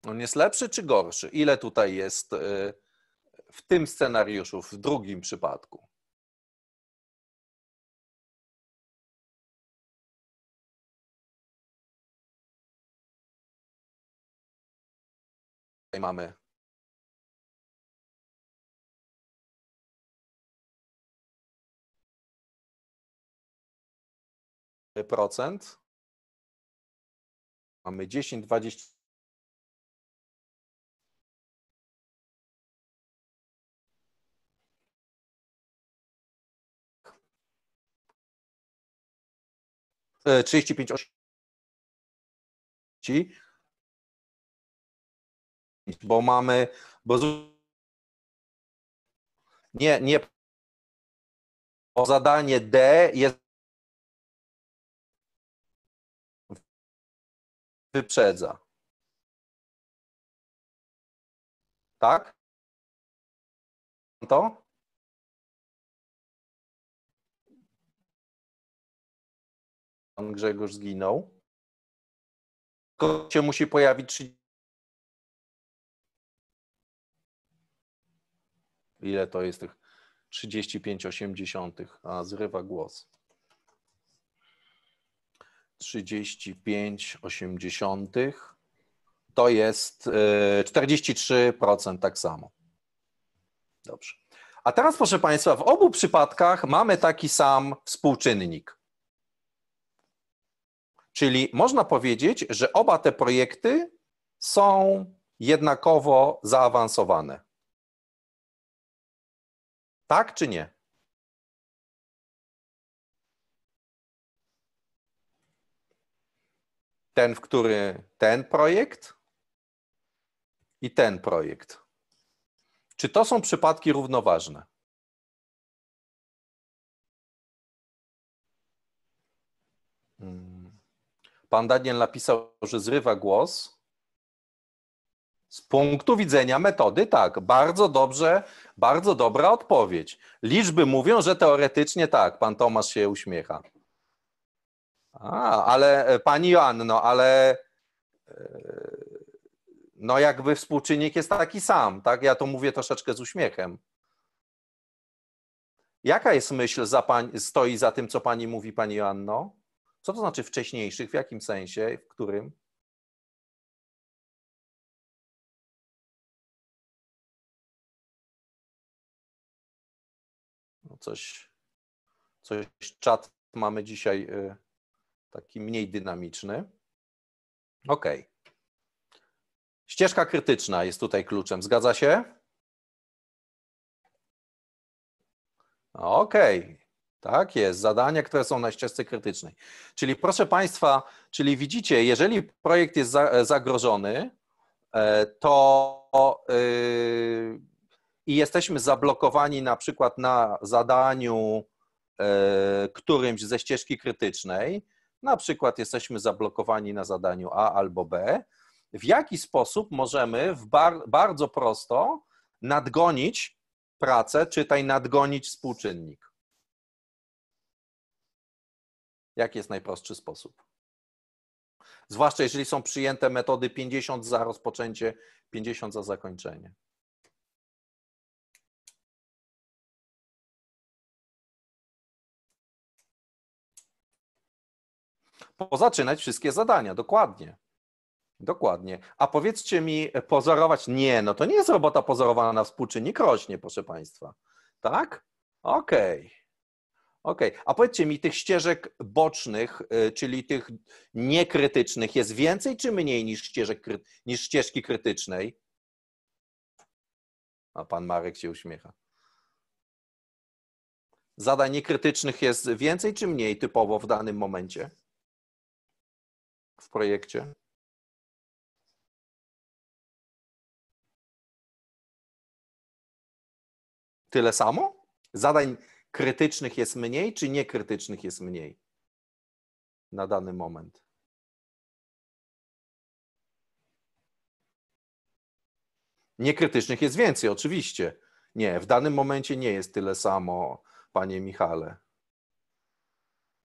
On jest lepszy czy gorszy? Ile tutaj jest e, w tym scenariuszu, w drugim przypadku? mamy procent. Mamy 10, 20. E, trzydzieści pięć bo mamy, bo nie, nie, o zadanie D jest wyprzedza. Tak? To? Pan Grzegorz zginął. Tylko się musi pojawić ile to jest tych 35,8, a zrywa głos. 35,8 to jest 43% e, tak samo. Dobrze. A teraz, proszę Państwa, w obu przypadkach mamy taki sam współczynnik. Czyli można powiedzieć, że oba te projekty są jednakowo zaawansowane. Tak czy nie? Ten, w który ten projekt i ten projekt. Czy to są przypadki równoważne? Hmm. Pan Daniel napisał, że zrywa głos. Z punktu widzenia metody, tak, bardzo dobrze, bardzo dobra odpowiedź. Liczby mówią, że teoretycznie tak, pan Tomasz się uśmiecha. A, ale e, pani Joanno, ale e, no jakby współczynnik jest taki sam, tak? Ja to mówię troszeczkę z uśmiechem. Jaka jest myśl za pań, stoi za tym, co pani mówi, pani Joanno? Co to znaczy wcześniejszych, w jakim sensie, w którym? coś, coś czat mamy dzisiaj y, taki mniej dynamiczny. OK. Ścieżka krytyczna jest tutaj kluczem. Zgadza się? OK. Tak jest. Zadania, które są na ścieżce krytycznej. Czyli proszę Państwa, czyli widzicie, jeżeli projekt jest zagrożony, e, to y, i jesteśmy zablokowani na przykład na zadaniu e, którymś ze ścieżki krytycznej, na przykład jesteśmy zablokowani na zadaniu A albo B, w jaki sposób możemy w bar, bardzo prosto nadgonić pracę, czytaj nadgonić współczynnik. Jaki jest najprostszy sposób? Zwłaszcza jeżeli są przyjęte metody 50 za rozpoczęcie, 50 za zakończenie. pozaczynać wszystkie zadania, dokładnie. Dokładnie. A powiedzcie mi, pozorować? Nie, no to nie jest robota pozorowana na współczynnik rośnie, proszę Państwa. Tak? Okej. Okay. okay. a powiedzcie mi, tych ścieżek bocznych, y, czyli tych niekrytycznych, jest więcej czy mniej niż, ścieżek, niż ścieżki krytycznej? A pan Marek się uśmiecha. Zadań niekrytycznych jest więcej czy mniej typowo w danym momencie? w projekcie? Tyle samo? Zadań krytycznych jest mniej, czy niekrytycznych jest mniej na dany moment? Niekrytycznych jest więcej, oczywiście. Nie, w danym momencie nie jest tyle samo, panie Michale.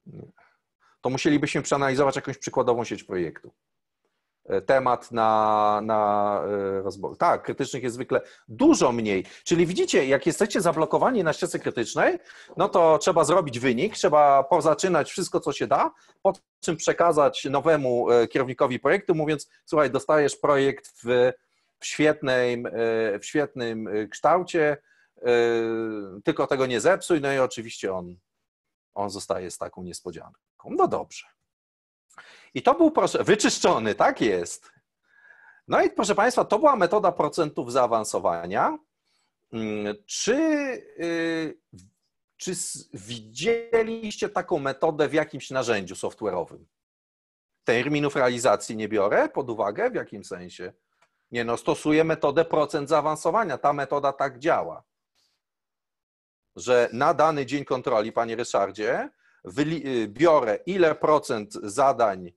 Nie to musielibyśmy przeanalizować jakąś przykładową sieć projektu. E, temat na, na e, rozbor. Tak, krytycznych jest zwykle dużo mniej. Czyli widzicie, jak jesteście zablokowani na ścieżce krytycznej, no to trzeba zrobić wynik, trzeba pozaczynać wszystko, co się da, po czym przekazać nowemu e, kierownikowi projektu, mówiąc, słuchaj, dostajesz projekt w, w, świetnym, w świetnym kształcie, tylko tego nie zepsuj, no i oczywiście on on zostaje z taką niespodzianką. No dobrze. I to był, proszę, wyczyszczony, tak jest. No i proszę Państwa, to była metoda procentów zaawansowania. Mm, czy, y, czy widzieliście taką metodę w jakimś narzędziu software'owym? Terminów realizacji nie biorę pod uwagę, w jakim sensie? Nie no, stosuję metodę procent zaawansowania. Ta metoda tak działa że na dany dzień kontroli, panie Ryszardzie, y, biorę ile procent zadań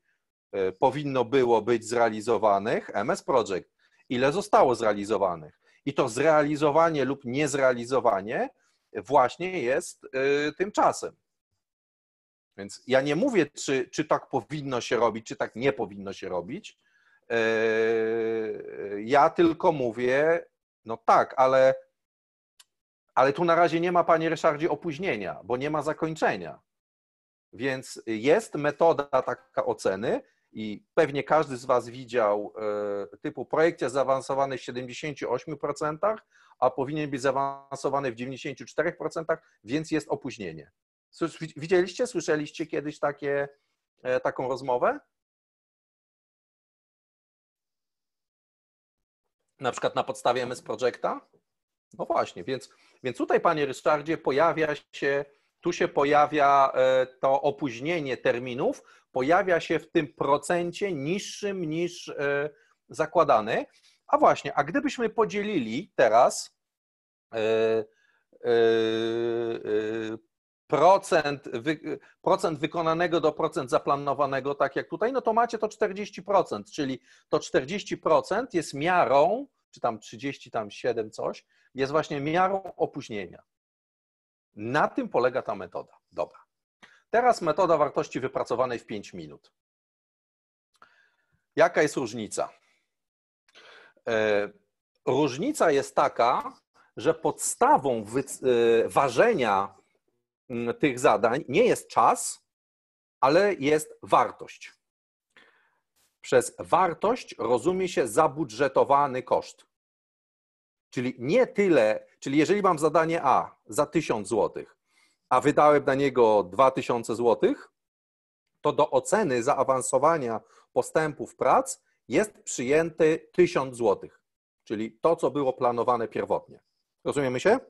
y, powinno było być zrealizowanych, MS Projekt, ile zostało zrealizowanych. I to zrealizowanie lub niezrealizowanie właśnie jest y, tym czasem Więc ja nie mówię, czy, czy tak powinno się robić, czy tak nie powinno się robić. Ja tylko mówię, no tak, ale ale tu na razie nie ma, panie Ryszardzie, opóźnienia, bo nie ma zakończenia. Więc jest metoda taka oceny i pewnie każdy z Was widział e, typu projekcie zaawansowany w 78%, a powinien być zaawansowany w 94%, więc jest opóźnienie. Widzieliście, słyszeliście kiedyś takie, e, taką rozmowę? Na przykład na podstawie MS Projecta? No właśnie, więc, więc tutaj, panie Ryszardzie, pojawia się, tu się pojawia e, to opóźnienie terminów, pojawia się w tym procencie niższym niż e, zakładany. A właśnie, a gdybyśmy podzielili teraz e, procent, procent wykonanego do procent zaplanowanego, tak jak tutaj, no to macie to 40%, czyli to 40% jest miarą czy tam 30, tam 7 coś, jest właśnie miarą opóźnienia. Na tym polega ta metoda. Dobra. Teraz metoda wartości wypracowanej w 5 minut. Jaka jest różnica? E, różnica jest taka, że podstawą e, ważenia tych zadań nie jest czas, ale jest wartość. Przez wartość rozumie się zabudżetowany koszt. Czyli nie tyle, czyli jeżeli mam zadanie A za 1000 zł, a wydałem na niego 2000 zł, to do oceny zaawansowania postępów prac jest przyjęty 1000 zł, czyli to, co było planowane pierwotnie. Rozumiemy się?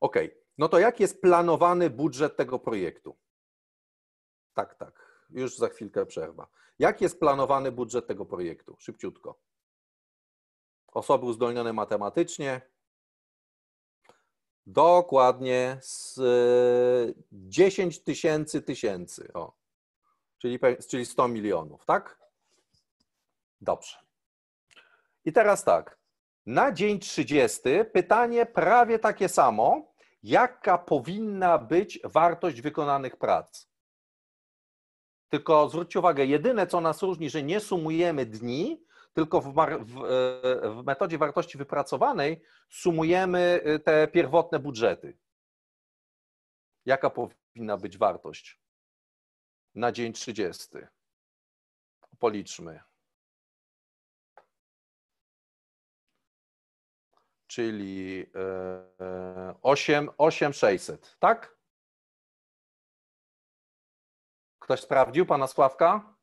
OK. No to jaki jest planowany budżet tego projektu? Tak, tak. Już za chwilkę przerwa. Jak jest planowany budżet tego projektu? Szybciutko. Osoby uzdolnione matematycznie. Dokładnie z 10 e, tysięcy tysięcy, o, czyli, czyli 100 milionów, tak? Dobrze. I teraz tak. Na dzień 30 pytanie prawie takie samo. Jaka powinna być wartość wykonanych prac? Tylko zwróćcie uwagę, jedyne co nas różni, że nie sumujemy dni, tylko w, w, e, w metodzie wartości wypracowanej sumujemy e, te pierwotne budżety. Jaka powinna być wartość na dzień 30? Policzmy. czyli 8, e, 8600, tak? Ktoś sprawdził pana Sławka?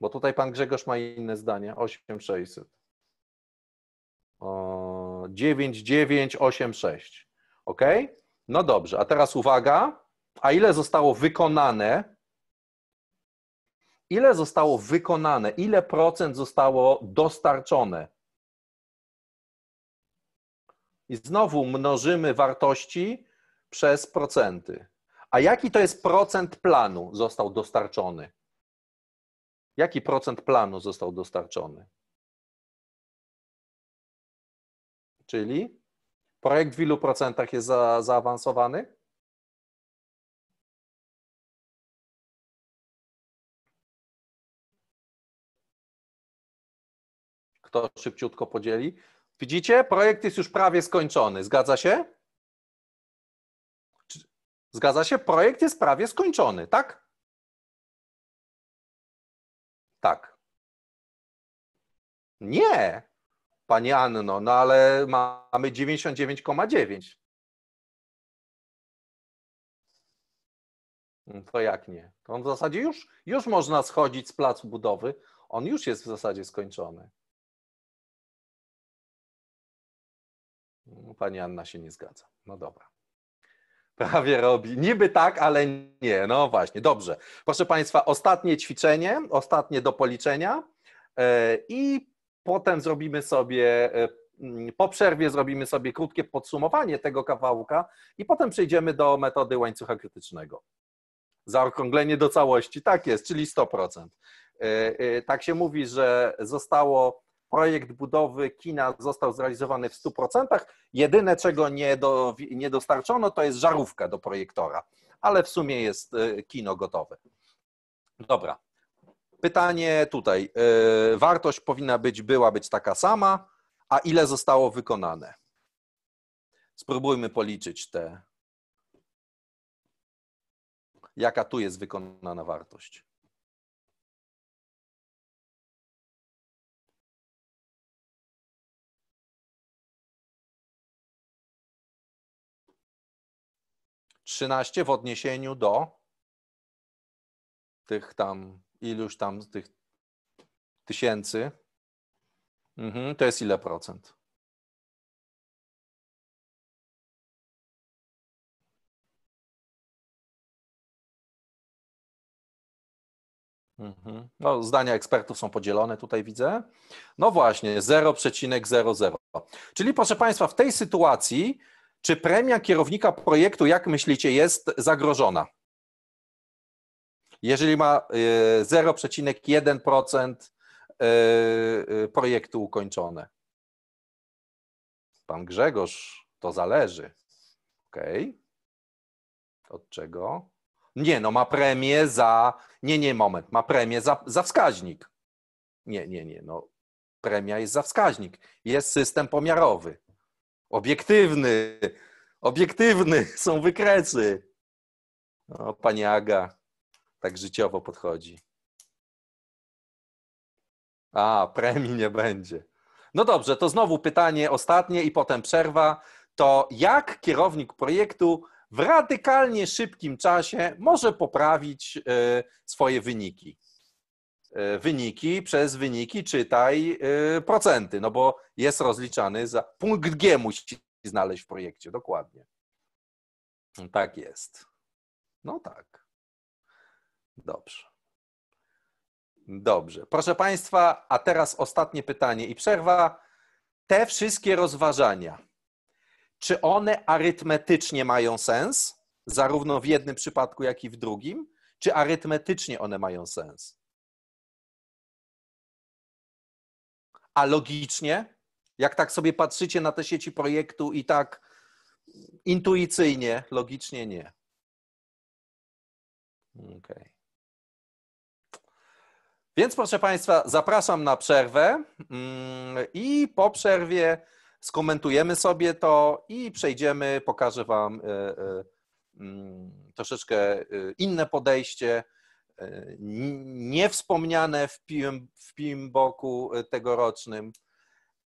Bo tutaj pan Grzegorz ma inne zdanie. 8600. 9986. OK? No dobrze, a teraz uwaga. A ile zostało wykonane? Ile zostało wykonane? Ile procent zostało dostarczone? I znowu mnożymy wartości przez procenty. A jaki to jest procent planu został dostarczony? Jaki procent planu został dostarczony? Czyli projekt w ilu procentach jest za, zaawansowany? Kto szybciutko podzieli? Widzicie, projekt jest już prawie skończony. Zgadza się? Zgadza się? Projekt jest prawie skończony, tak? Tak. Nie, Pani Anno, no ale mamy 99,9. Mm, to jak nie? To on w zasadzie już, już można schodzić z placu budowy. On już jest w zasadzie skończony. Mm, pani Anna się nie zgadza. No dobra. Prawie robi. Niby tak, ale nie. No właśnie, dobrze. Proszę Państwa, ostatnie ćwiczenie, ostatnie do policzenia e, i potem zrobimy sobie, e, mm, po przerwie zrobimy sobie krótkie podsumowanie tego kawałka i potem przejdziemy do metody łańcucha krytycznego. Zaokrąglenie do całości, tak jest, czyli 100%. E, tak się mówi, że zostało projekt budowy kina został zrealizowany w 100%. Jedyne, czego nie, do, nie dostarczono, to jest żarówka do projektora, ale w sumie jest e, kino gotowe. Dobra. Pytanie tutaj. E, wartość powinna być, była być taka sama, a ile zostało wykonane? Spróbujmy policzyć te. Jaka tu jest wykonana wartość? 13 w odniesieniu do tych tam, iluś tam tych tysięcy, mhm, to jest ile procent? Mhm. No, zdania ekspertów są podzielone, tutaj widzę. No właśnie, 0,00. Czyli proszę Państwa, w tej sytuacji czy premia kierownika projektu, jak myślicie, jest zagrożona? Jeżeli ma 0,1% y, y, y, projektu ukończone. Pan Grzegorz, to zależy. OK. Od czego? Nie, no ma premię za. Nie, nie, moment. Ma premię za, za wskaźnik. Nie, nie, nie. No, premia jest za wskaźnik. Jest system pomiarowy. Obiektywny, obiektywny, są wykresy. O, pani Aga tak życiowo podchodzi. A, premii nie będzie. No dobrze, to znowu pytanie ostatnie i potem przerwa. To jak kierownik projektu w radykalnie szybkim czasie może poprawić y, swoje wyniki? E, wyniki przez wyniki, czytaj e, procenty, no bo jest rozliczany za punkt G musi znaleźć w projekcie, dokładnie. Tak jest. No tak. Dobrze. Dobrze. Proszę Państwa, a teraz ostatnie pytanie i przerwa. Te wszystkie rozważania, czy one arytmetycznie mają sens, zarówno w jednym przypadku, jak i w drugim? Czy arytmetycznie one mają sens? A logicznie, jak tak sobie patrzycie na te sieci projektu i tak intuicyjnie, logicznie nie. Okay. Więc proszę Państwa, zapraszam na przerwę mm, i po przerwie skomentujemy sobie to i przejdziemy, pokażę Wam e, e, mm, troszeczkę e, inne podejście E, niewspomniane w, piłym, w Pimboku e, tegorocznym,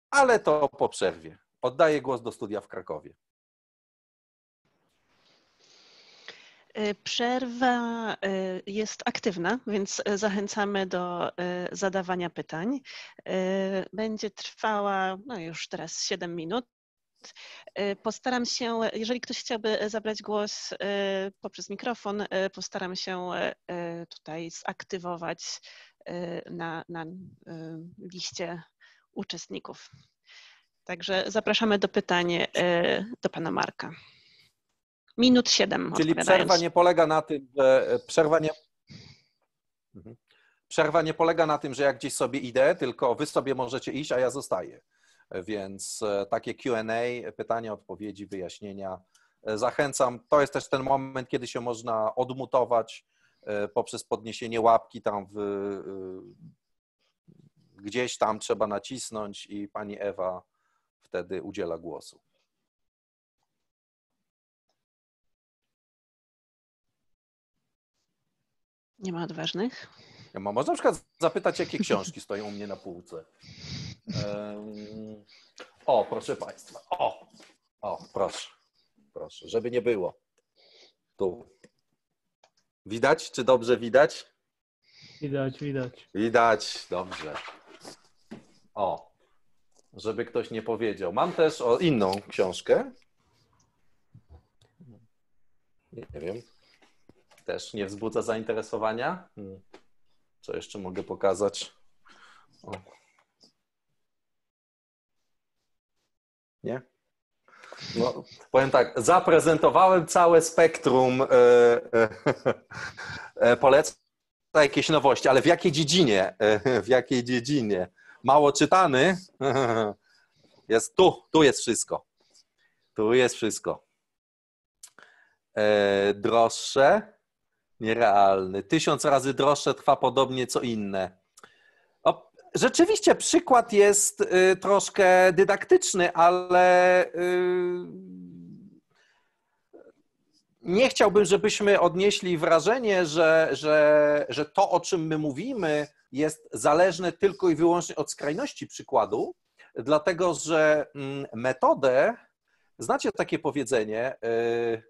ale to po przerwie. Oddaję głos do studia w Krakowie. E, przerwa jest aktywna, więc zachęcamy do zadawania pytań. Będzie trwała no już teraz 7 minut, Y, postaram się, jeżeli ktoś chciałby zabrać głos y, poprzez mikrofon, y, postaram się tutaj zaktywować na, na liście uczestników. Także zapraszamy do pytań do pana Marka. Minut siedem. Czyli przerwa nie polega na tym, że przerwa nie. Mhm. Przerwa nie polega na tym, że jak gdzieś sobie idę, tylko wy sobie możecie iść, a ja zostaję. Więc e, takie QA, pytania, odpowiedzi, wyjaśnienia. E, zachęcam. To jest też ten moment, kiedy się można odmutować e, poprzez podniesienie łapki tam w, gdzieś tam trzeba nacisnąć i pani Ewa wtedy udziela głosu. Nie ma odważnych. Ja mam, można na przykład zapytać, jakie książki stoją u mnie na półce o, proszę Państwa. O, o, proszę. Proszę, żeby nie było. Tu. Widać? Czy dobrze widać? Widać, widać. Widać, dobrze. O, żeby ktoś nie powiedział. Mam też o inną książkę. Nie wiem. Też nie wzbudza zainteresowania. Hmm. Co jeszcze mogę pokazać? O. nie? No, powiem tak, zaprezentowałem całe spektrum. E, e, e, Polecam jakieś nowości, ale w jakiej dziedzinie? W jakiej dziedzinie? Mało czytany. Jest tu, tu jest wszystko. Tu jest wszystko. Droższe, nierealny. Tysiąc razy droższe trwa podobnie co inne rzeczywiście przykład jest y, troszkę dydaktyczny, ale y, nie chciałbym, żebyśmy odnieśli wrażenie, że, że, że to, o czym my mówimy, jest zależne tylko i wyłącznie od skrajności przykładu, dlatego że mm, metodę, znacie takie powiedzenie, y,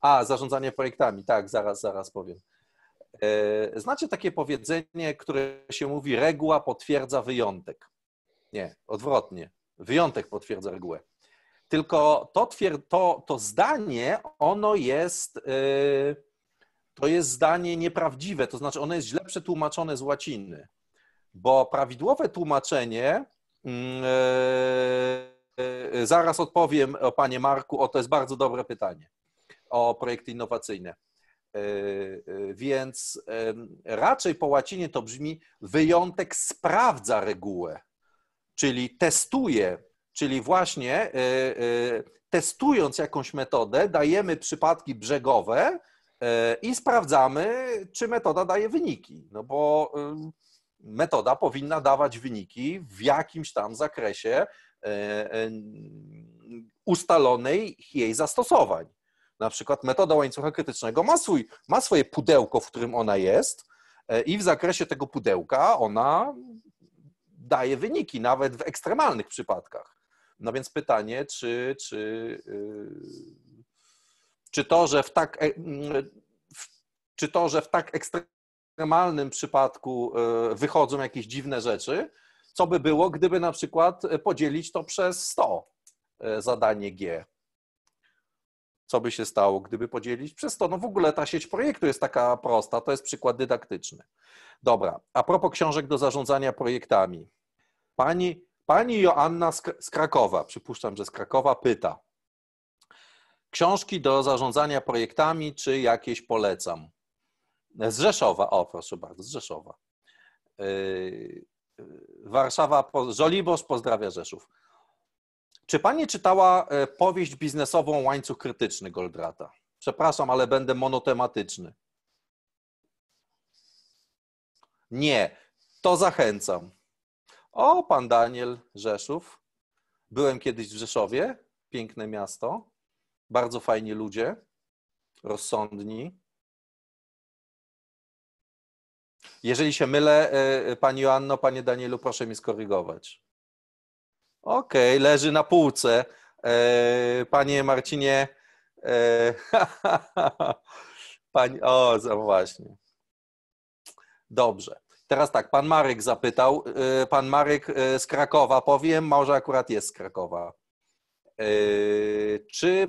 a zarządzanie projektami, tak, zaraz, zaraz powiem. E, znacie takie powiedzenie, które się mówi reguła potwierdza wyjątek. Nie, odwrotnie. Wyjątek potwierdza regułę. Tylko to, to, to zdanie, ono jest, e, to jest zdanie nieprawdziwe, to znaczy ono jest źle przetłumaczone z łaciny, bo prawidłowe tłumaczenie, mm, e, zaraz odpowiem, panie Marku, o to jest bardzo dobre pytanie o projekty innowacyjne. E, e, więc raczej po łacinie to brzmi wyjątek sprawdza regułę, czyli testuje, czyli właśnie e, testując jakąś metodę, dajemy przypadki brzegowe i sprawdzamy, czy metoda daje wyniki. No bo metoda powinna dawać wyniki w jakimś tam zakresie ustalonej jej zastosowań na przykład metoda łańcucha krytycznego ma, swój, ma swoje pudełko, w którym ona jest e, i w zakresie tego pudełka ona daje wyniki, nawet w ekstremalnych przypadkach. No więc pytanie, czy, czy, y, czy to, że w tak, e, czy to, że w tak ekstremalnym przypadku e, wychodzą jakieś dziwne rzeczy, co by było, gdyby na przykład podzielić to przez 100 zadanie G? co by się stało, gdyby podzielić. Przez to no w ogóle ta sieć projektu jest taka prosta, to jest przykład dydaktyczny. Dobra, a propos książek do zarządzania projektami. Pani, pani Joanna z Krakowa, przypuszczam, że z Krakowa, pyta. Książki do zarządzania projektami, czy jakieś polecam? Z Rzeszowa, o proszę bardzo, z Rzeszowa. Yy, yy, Warszawa, Żoliborz pozdrawia Rzeszów. Czy pani czytała e, powieść biznesową Łańcuch krytyczny Goldrata? Przepraszam, ale będę monotematyczny. Nie, to zachęcam. O, pan Daniel Rzeszów. Byłem kiedyś w Rzeszowie, piękne miasto, bardzo fajni ludzie, rozsądni. Jeżeli się mylę, e, e, pani Joanno, panie Danielu, proszę mi skorygować. Okej, okay, leży na półce. E, panie Marcinie, e, Pani, o, właśnie. Dobrze. Teraz tak, pan Marek zapytał. E, pan Marek z Krakowa, powiem, może akurat jest z Krakowa. Czy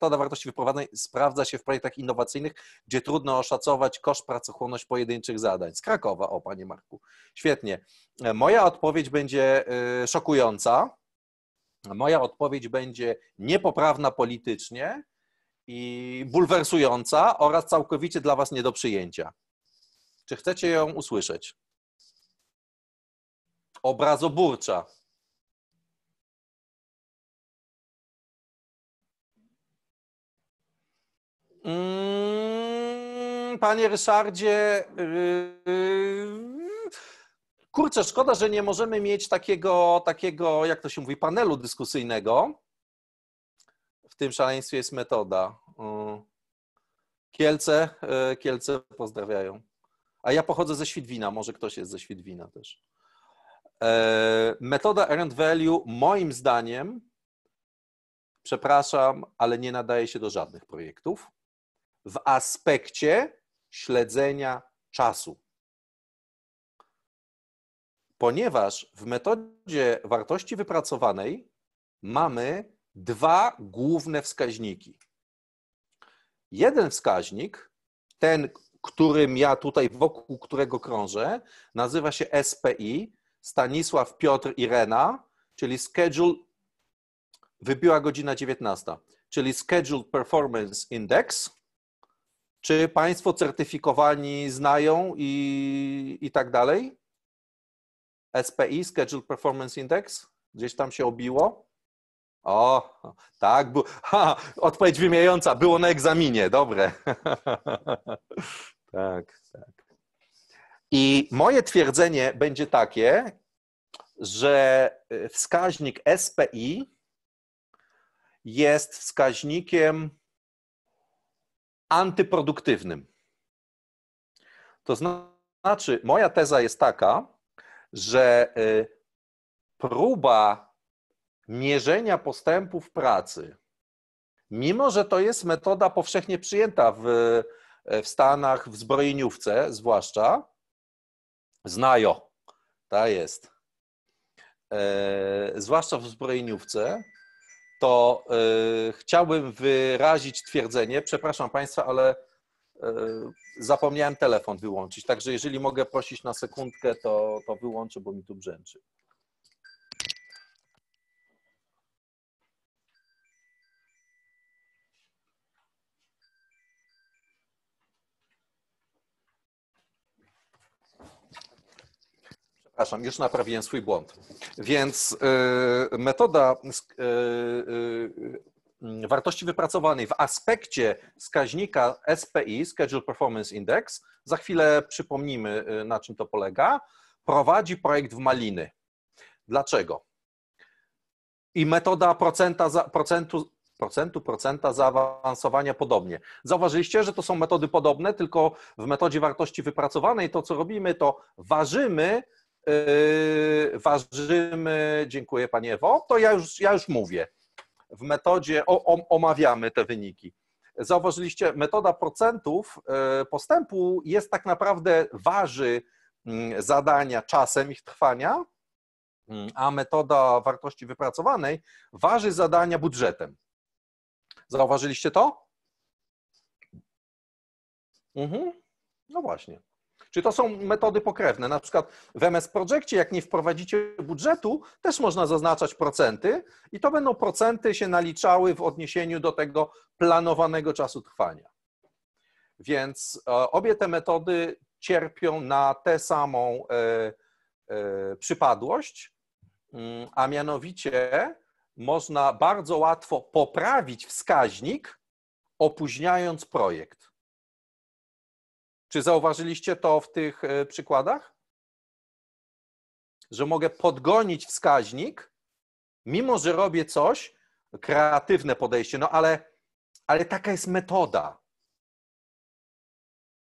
Tada wartości wyprowadzanej sprawdza się w projektach innowacyjnych, gdzie trudno oszacować koszt pracochłonność pojedynczych zadań. Z Krakowa, o panie Marku. Świetnie. E, moja odpowiedź będzie e, szokująca. Moja odpowiedź będzie niepoprawna politycznie i bulwersująca oraz całkowicie dla was nie do przyjęcia. Czy chcecie ją usłyszeć? Obrazoburcza. Mm, panie Ryszardzie, yy, yy, kurczę, szkoda, że nie możemy mieć takiego, takiego, jak to się mówi, panelu dyskusyjnego. W tym szaleństwie jest metoda. Kielce, yy, Kielce pozdrawiają. A ja pochodzę ze Świdwina, może ktoś jest ze Świdwina też. E, metoda Earned Value moim zdaniem, przepraszam, ale nie nadaje się do żadnych projektów w aspekcie śledzenia czasu. Ponieważ w metodzie wartości wypracowanej mamy dwa główne wskaźniki. Jeden wskaźnik, ten, którym ja tutaj wokół którego krążę, nazywa się SPI, Stanisław Piotr Irena, czyli Schedule, wybiła godzina 19, czyli Scheduled Performance Index, czy Państwo certyfikowani znają i, i tak dalej? SPI, Scheduled Performance Index? Gdzieś tam się obiło? O, tak, bu- ha, odpowiedź wymijająca, było na egzaminie, dobre. tak, tak. I moje twierdzenie będzie takie, że e, wskaźnik SPI jest wskaźnikiem antyproduktywnym. To znaczy, moja teza jest taka, że y, próba mierzenia postępów pracy, mimo że to jest metoda powszechnie przyjęta w, w Stanach, w zbrojeniówce zwłaszcza, znajo, ta jest, e, zwłaszcza w zbrojeniówce, to y, chciałbym wyrazić twierdzenie, przepraszam Państwa, ale y, zapomniałem telefon wyłączyć, także jeżeli mogę prosić na sekundkę, to, to wyłączę, bo mi tu brzęczy. Przepraszam, już naprawiłem swój błąd. Więc y, metoda y, y, wartości wypracowanej w aspekcie wskaźnika SPI, Schedule Performance Index, za chwilę przypomnimy, na czym to polega, prowadzi projekt w Maliny. Dlaczego? I metoda procenta za, procentu, procentu, procenta zaawansowania podobnie. Zauważyliście, że to są metody podobne, tylko w metodzie wartości wypracowanej to, co robimy, to ważymy Yy, ważymy, dziękuję Panie Ewo, to ja już, ja już mówię. W metodzie o, omawiamy te wyniki. Zauważyliście, metoda procentów yy, postępu jest tak naprawdę waży mm, zadania czasem ich trwania, mm, a metoda wartości wypracowanej waży zadania budżetem. Zauważyliście to? Mhm. No właśnie. Czy to są metody pokrewne? Na przykład w MS Projekcie, jak nie wprowadzicie budżetu, też można zaznaczać procenty i to będą procenty się naliczały w odniesieniu do tego planowanego czasu trwania. Więc e, obie te metody cierpią na tę samą e, e, przypadłość, mm, a mianowicie można bardzo łatwo poprawić wskaźnik, opóźniając projekt. Czy zauważyliście to w tych e, przykładach? Że mogę podgonić wskaźnik, mimo że robię coś, kreatywne podejście, no ale, ale taka jest metoda.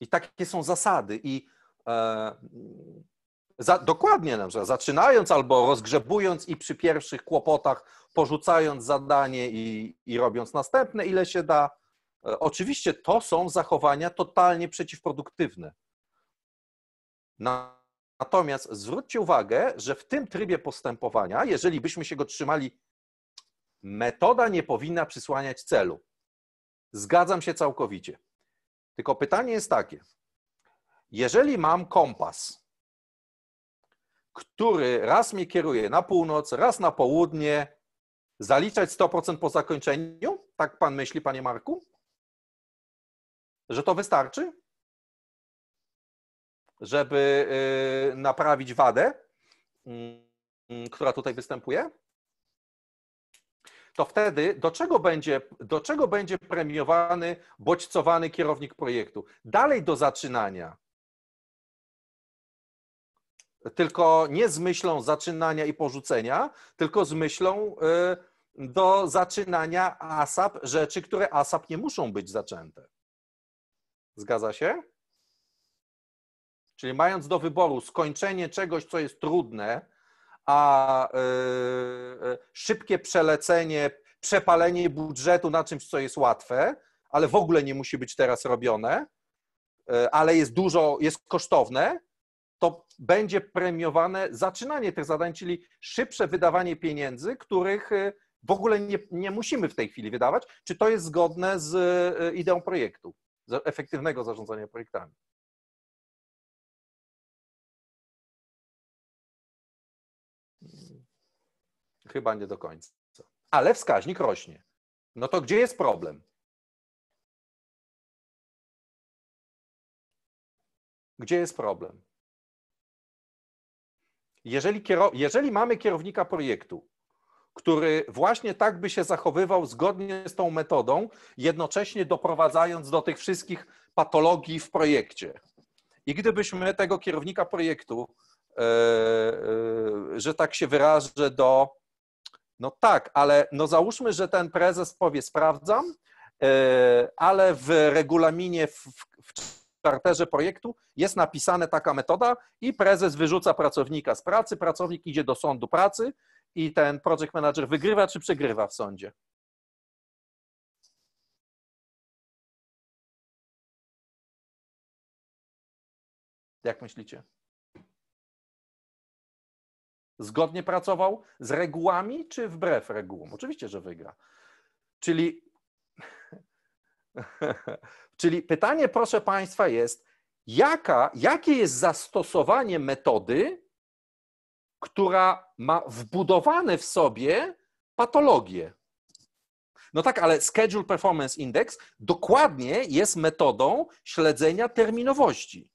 I takie są zasady. I e, za, dokładnie, że zaczynając albo rozgrzebując i przy pierwszych kłopotach porzucając zadanie i, i robiąc następne, ile się da, E, oczywiście to są zachowania totalnie przeciwproduktywne. Natomiast zwróćcie uwagę, że w tym trybie postępowania, jeżeli byśmy się go trzymali, metoda nie powinna przysłaniać celu. Zgadzam się całkowicie. Tylko pytanie jest takie: jeżeli mam kompas, który raz mnie kieruje na północ, raz na południe, zaliczać 100% po zakończeniu? Tak pan myśli, panie Marku? że to wystarczy, żeby y, naprawić wadę, mm, która tutaj występuje? To wtedy do czego, będzie, do czego będzie premiowany, bodźcowany kierownik projektu? Dalej do zaczynania. Tylko nie z myślą zaczynania i porzucenia, tylko z myślą y, do zaczynania ASAP rzeczy, które ASAP nie muszą być zaczęte. Zgadza się? Czyli mając do wyboru skończenie czegoś, co jest trudne, a e, e, szybkie przelecenie, przepalenie budżetu na czymś, co jest łatwe, ale w ogóle nie musi być teraz robione, e, ale jest dużo, jest kosztowne, to będzie premiowane zaczynanie tych zadań, czyli szybsze wydawanie pieniędzy, których w ogóle nie, nie musimy w tej chwili wydawać. Czy to jest zgodne z ideą projektu? efektywnego zarządzania projektami. Chyba nie do końca. Ale wskaźnik rośnie. No to gdzie jest problem? Gdzie jest problem? Jeżeli, jeżeli mamy kierownika projektu, który właśnie tak by się zachowywał zgodnie z tą metodą, jednocześnie doprowadzając do tych wszystkich patologii w projekcie. I gdybyśmy tego kierownika projektu, e, e, że tak się wyrażę, do. No tak, ale no załóżmy, że ten prezes powie: Sprawdzam, e, ale w regulaminie, w, w starterze projektu jest napisana taka metoda i prezes wyrzuca pracownika z pracy, pracownik idzie do sądu pracy i ten project manager wygrywa czy przegrywa w sądzie? Jak myślicie? Zgodnie pracował z regułami czy wbrew regułom? Oczywiście, że wygra. Czyli, czyli pytanie, proszę Państwa, jest, jaka, jakie jest zastosowanie metody która ma wbudowane w sobie patologie. No tak, ale Schedule Performance Index dokładnie jest metodą śledzenia terminowości,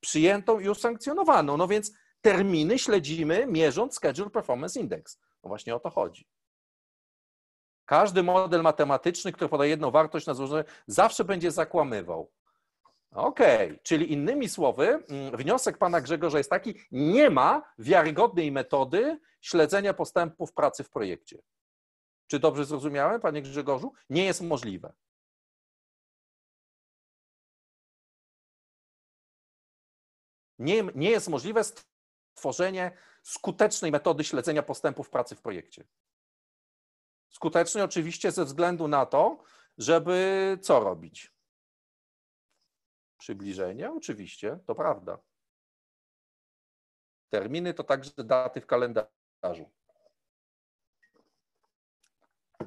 przyjętą i usankcjonowaną. No więc terminy śledzimy mierząc Schedule Performance Index. No właśnie o to chodzi. Każdy model matematyczny, który podaje jedną wartość na złożenie, zawsze będzie zakłamywał. Okej, okay. czyli innymi słowy, mm, wniosek pana Grzegorza jest taki, nie ma wiarygodnej metody śledzenia postępów pracy w projekcie. Czy dobrze zrozumiałem, panie Grzegorzu? Nie jest możliwe. Nie, nie jest możliwe stworzenie skutecznej metody śledzenia postępów pracy w projekcie. Skutecznej oczywiście ze względu na to, żeby co robić? przybliżenia? Oczywiście, to prawda. Terminy to także daty w kalendarzu.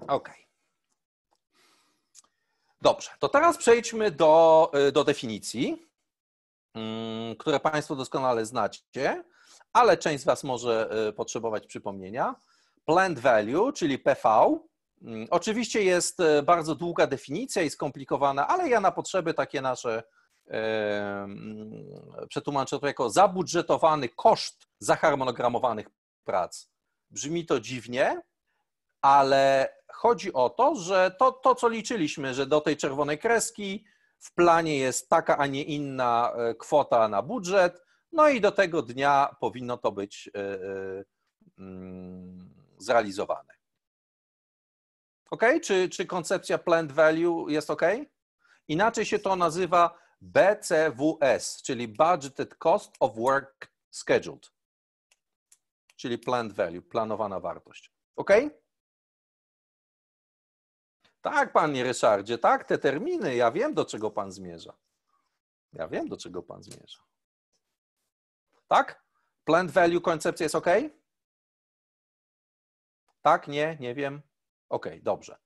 OK. Dobrze, to teraz przejdźmy do, y, do definicji, mm, które Państwo doskonale znacie, ale część z Was może y, potrzebować przypomnienia. Planned value, czyli PV. Mm, oczywiście jest y, bardzo długa definicja i skomplikowana, ale ja na potrzeby takie nasze przetłumaczę to jako zabudżetowany koszt zaharmonogramowanych prac. Brzmi to dziwnie, ale chodzi o to, że to, to co liczyliśmy, że do tej czerwonej kreski w planie jest taka, a nie inna e, kwota na budżet, no i do tego dnia powinno to być e, e, mm, zrealizowane. OK? Czy, czy koncepcja planned value jest OK? Inaczej się to nazywa BCWS, czyli Budgeted Cost of Work Scheduled, czyli planned value, planowana wartość. OK? Tak, panie Ryszardzie, tak, te terminy, ja wiem, do czego pan zmierza. Ja wiem, do czego pan zmierza. Tak? Planned value koncepcja jest OK? Tak, nie, nie wiem. OK, dobrze.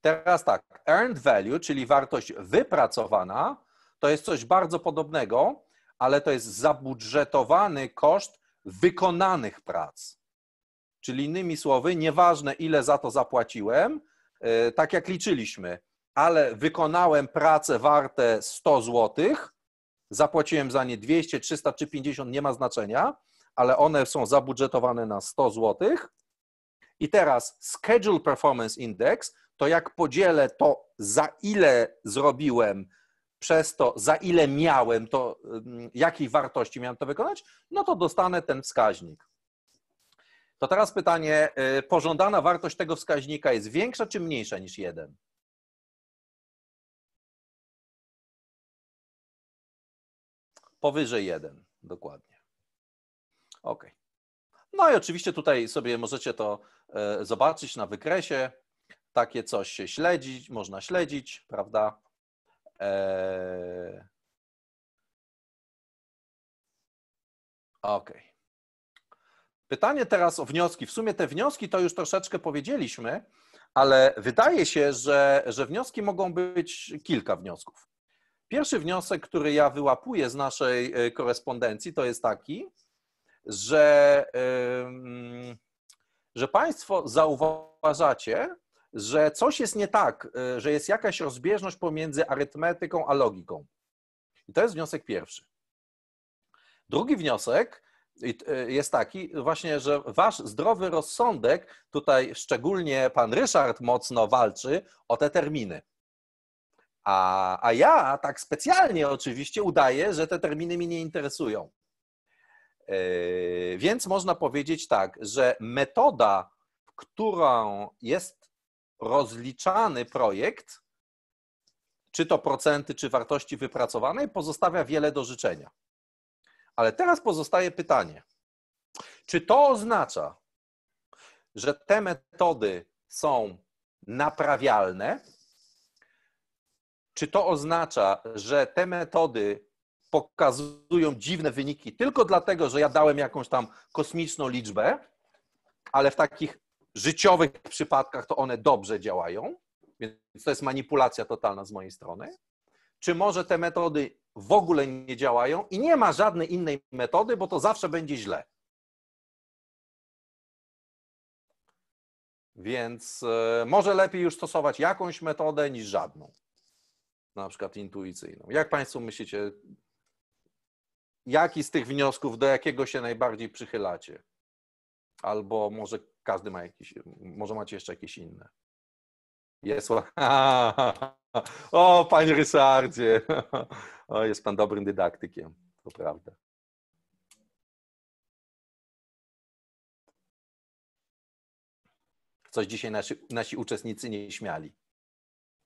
Teraz tak, earned value, czyli wartość wypracowana, to jest coś bardzo podobnego, ale to jest zabudżetowany koszt wykonanych prac. Czyli innymi słowy, nieważne ile za to zapłaciłem, e, tak jak liczyliśmy, ale wykonałem pracę warte 100 zł, zapłaciłem za nie 200, 300 czy 50, nie ma znaczenia, ale one są zabudżetowane na 100 zł. I teraz Schedule Performance Index to jak podzielę to, za ile zrobiłem przez to, za ile miałem to, jakiej wartości miałem to wykonać, no to dostanę ten wskaźnik. To teraz pytanie, y, pożądana wartość tego wskaźnika jest większa czy mniejsza niż 1? Powyżej 1, dokładnie. OK. No i oczywiście tutaj sobie możecie to y, zobaczyć na wykresie. Takie coś się śledzić, można śledzić, prawda? Ok. Eee, okej. Pytanie teraz o wnioski. W sumie te wnioski to już troszeczkę powiedzieliśmy, ale wydaje się, że, że wnioski mogą być kilka wniosków. Pierwszy wniosek, który ja wyłapuję z naszej e, korespondencji, to jest taki, że, że Państwo zauważacie, że coś jest nie tak, e, że jest jakaś rozbieżność pomiędzy arytmetyką a logiką. I to jest wniosek pierwszy. Drugi wniosek e, jest taki właśnie, że wasz zdrowy rozsądek, tutaj szczególnie pan Ryszard mocno walczy o te terminy. A, a ja tak specjalnie oczywiście udaję, że te terminy mi nie interesują. E, więc można powiedzieć tak, że metoda, którą jest rozliczany projekt, czy to procenty, czy wartości wypracowanej, pozostawia wiele do życzenia. Ale teraz pozostaje pytanie, czy to oznacza, że te metody są naprawialne? Czy to oznacza, że te metody pokazują dziwne wyniki tylko dlatego, że ja dałem jakąś tam kosmiczną liczbę, ale w takich życiowych przypadkach to one dobrze działają, więc to jest manipulacja totalna z mojej strony, czy może te metody w ogóle nie działają i nie ma żadnej innej metody, bo to zawsze będzie źle. Więc e, może lepiej już stosować jakąś metodę niż żadną, na przykład intuicyjną. Jak Państwo myślicie, jaki z tych wniosków, do jakiego się najbardziej przychylacie? albo może każdy ma jakiś, może macie jeszcze jakieś inne. Jest. O, panie Ryszardzie. O, jest pan dobrym dydaktykiem, to prawda. Coś dzisiaj nasi, nasi uczestnicy nie śmiali.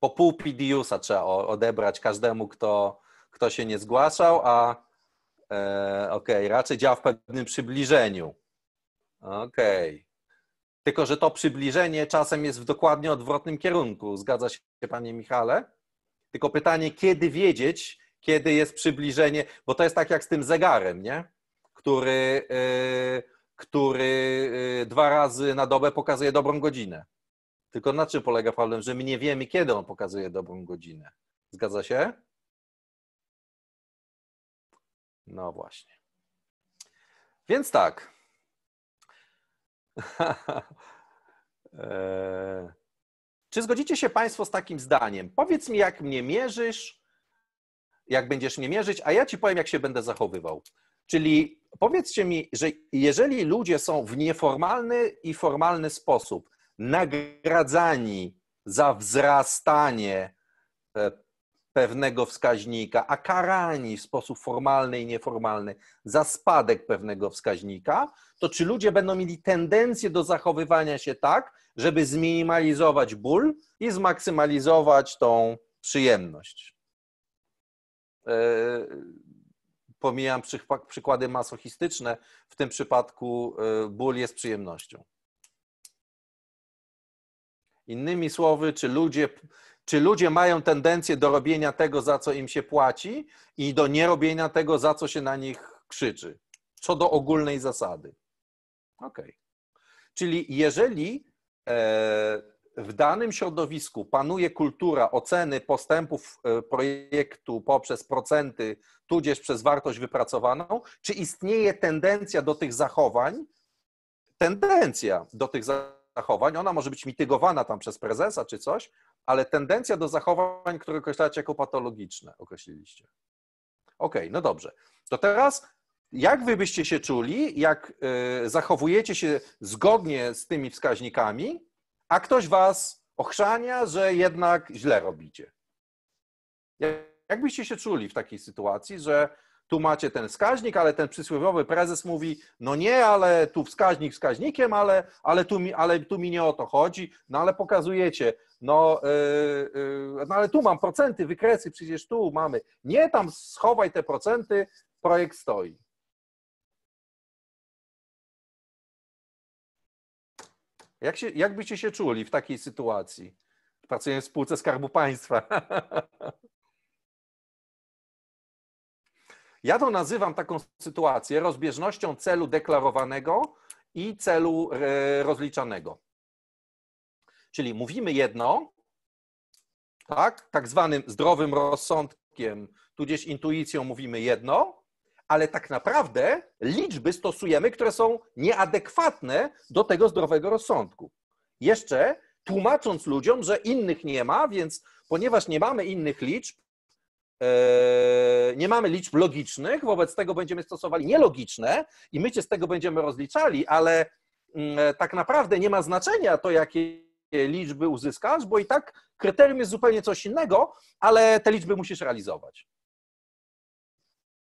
Po pół PDUsa trzeba odebrać każdemu, kto, kto się nie zgłaszał, a e, okej, okay, raczej działa w pewnym przybliżeniu. Okej. Okay. Tylko, że to przybliżenie czasem jest w dokładnie odwrotnym kierunku. Zgadza się, panie Michale? Tylko pytanie, kiedy wiedzieć, kiedy jest przybliżenie, bo to jest tak jak z tym zegarem, nie? Który, yy, który y, dwa razy na dobę pokazuje dobrą godzinę. Tylko na czym polega problem, że my nie wiemy, kiedy on pokazuje dobrą godzinę. Zgadza się? No właśnie. Więc tak. E, czy zgodzicie się Państwo z takim zdaniem? Powiedz mi, jak mnie mierzysz, jak będziesz mnie mierzyć, a ja Ci powiem, jak się będę zachowywał. Czyli powiedzcie mi, że jeżeli ludzie są w nieformalny i formalny sposób nagradzani za wzrastanie e, pewnego wskaźnika, a karani w sposób formalny i nieformalny za spadek pewnego wskaźnika, to czy ludzie będą mieli tendencję do zachowywania się tak, żeby zminimalizować ból i zmaksymalizować tą przyjemność? E, pomijam przykłady masochistyczne, w tym przypadku e, ból jest przyjemnością. Innymi słowy, czy ludzie czy ludzie mają tendencję do robienia tego, za co im się płaci i do nierobienia tego, za co się na nich krzyczy? Co do ogólnej zasady. OK. Czyli jeżeli e, w danym środowisku panuje kultura oceny postępów e, projektu poprzez procenty, tudzież przez wartość wypracowaną, czy istnieje tendencja do tych zachowań? Tendencja do tych zachowań, ona może być mitygowana tam przez prezesa czy coś, ale tendencja do zachowań, które określacie jako patologiczne, określiliście. Okej, okay, no dobrze. To teraz, jak wy byście się czuli, jak e, zachowujecie się zgodnie z tymi wskaźnikami, a ktoś was ochrzania, że jednak źle robicie? Jak byście się czuli w takiej sytuacji, że tu macie ten wskaźnik, ale ten przysłowiowy prezes mówi, no nie, ale tu wskaźnik wskaźnikiem, ale, ale, tu, mi, ale tu mi nie o to chodzi, no ale pokazujecie no, yy, yy, no ale tu mam procenty, wykresy przecież tu mamy. Nie tam schowaj te procenty, projekt stoi. Jak, się, jak byście się czuli w takiej sytuacji? Pracuję w spółce Skarbu Państwa. Ja to nazywam taką sytuację rozbieżnością celu deklarowanego i celu e, rozliczanego. Czyli mówimy jedno, tak, tak zwanym zdrowym rozsądkiem, tudzież intuicją mówimy jedno, ale tak naprawdę liczby stosujemy, które są nieadekwatne do tego zdrowego rozsądku. Jeszcze tłumacząc ludziom, że innych nie ma, więc ponieważ nie mamy innych liczb, e, nie mamy liczb logicznych, wobec tego będziemy stosowali nielogiczne i my cię z tego będziemy rozliczali, ale mm, e, tak naprawdę nie ma znaczenia to, jakie E, liczby uzyskasz, bo i tak kryterium jest zupełnie coś innego, ale te liczby musisz realizować.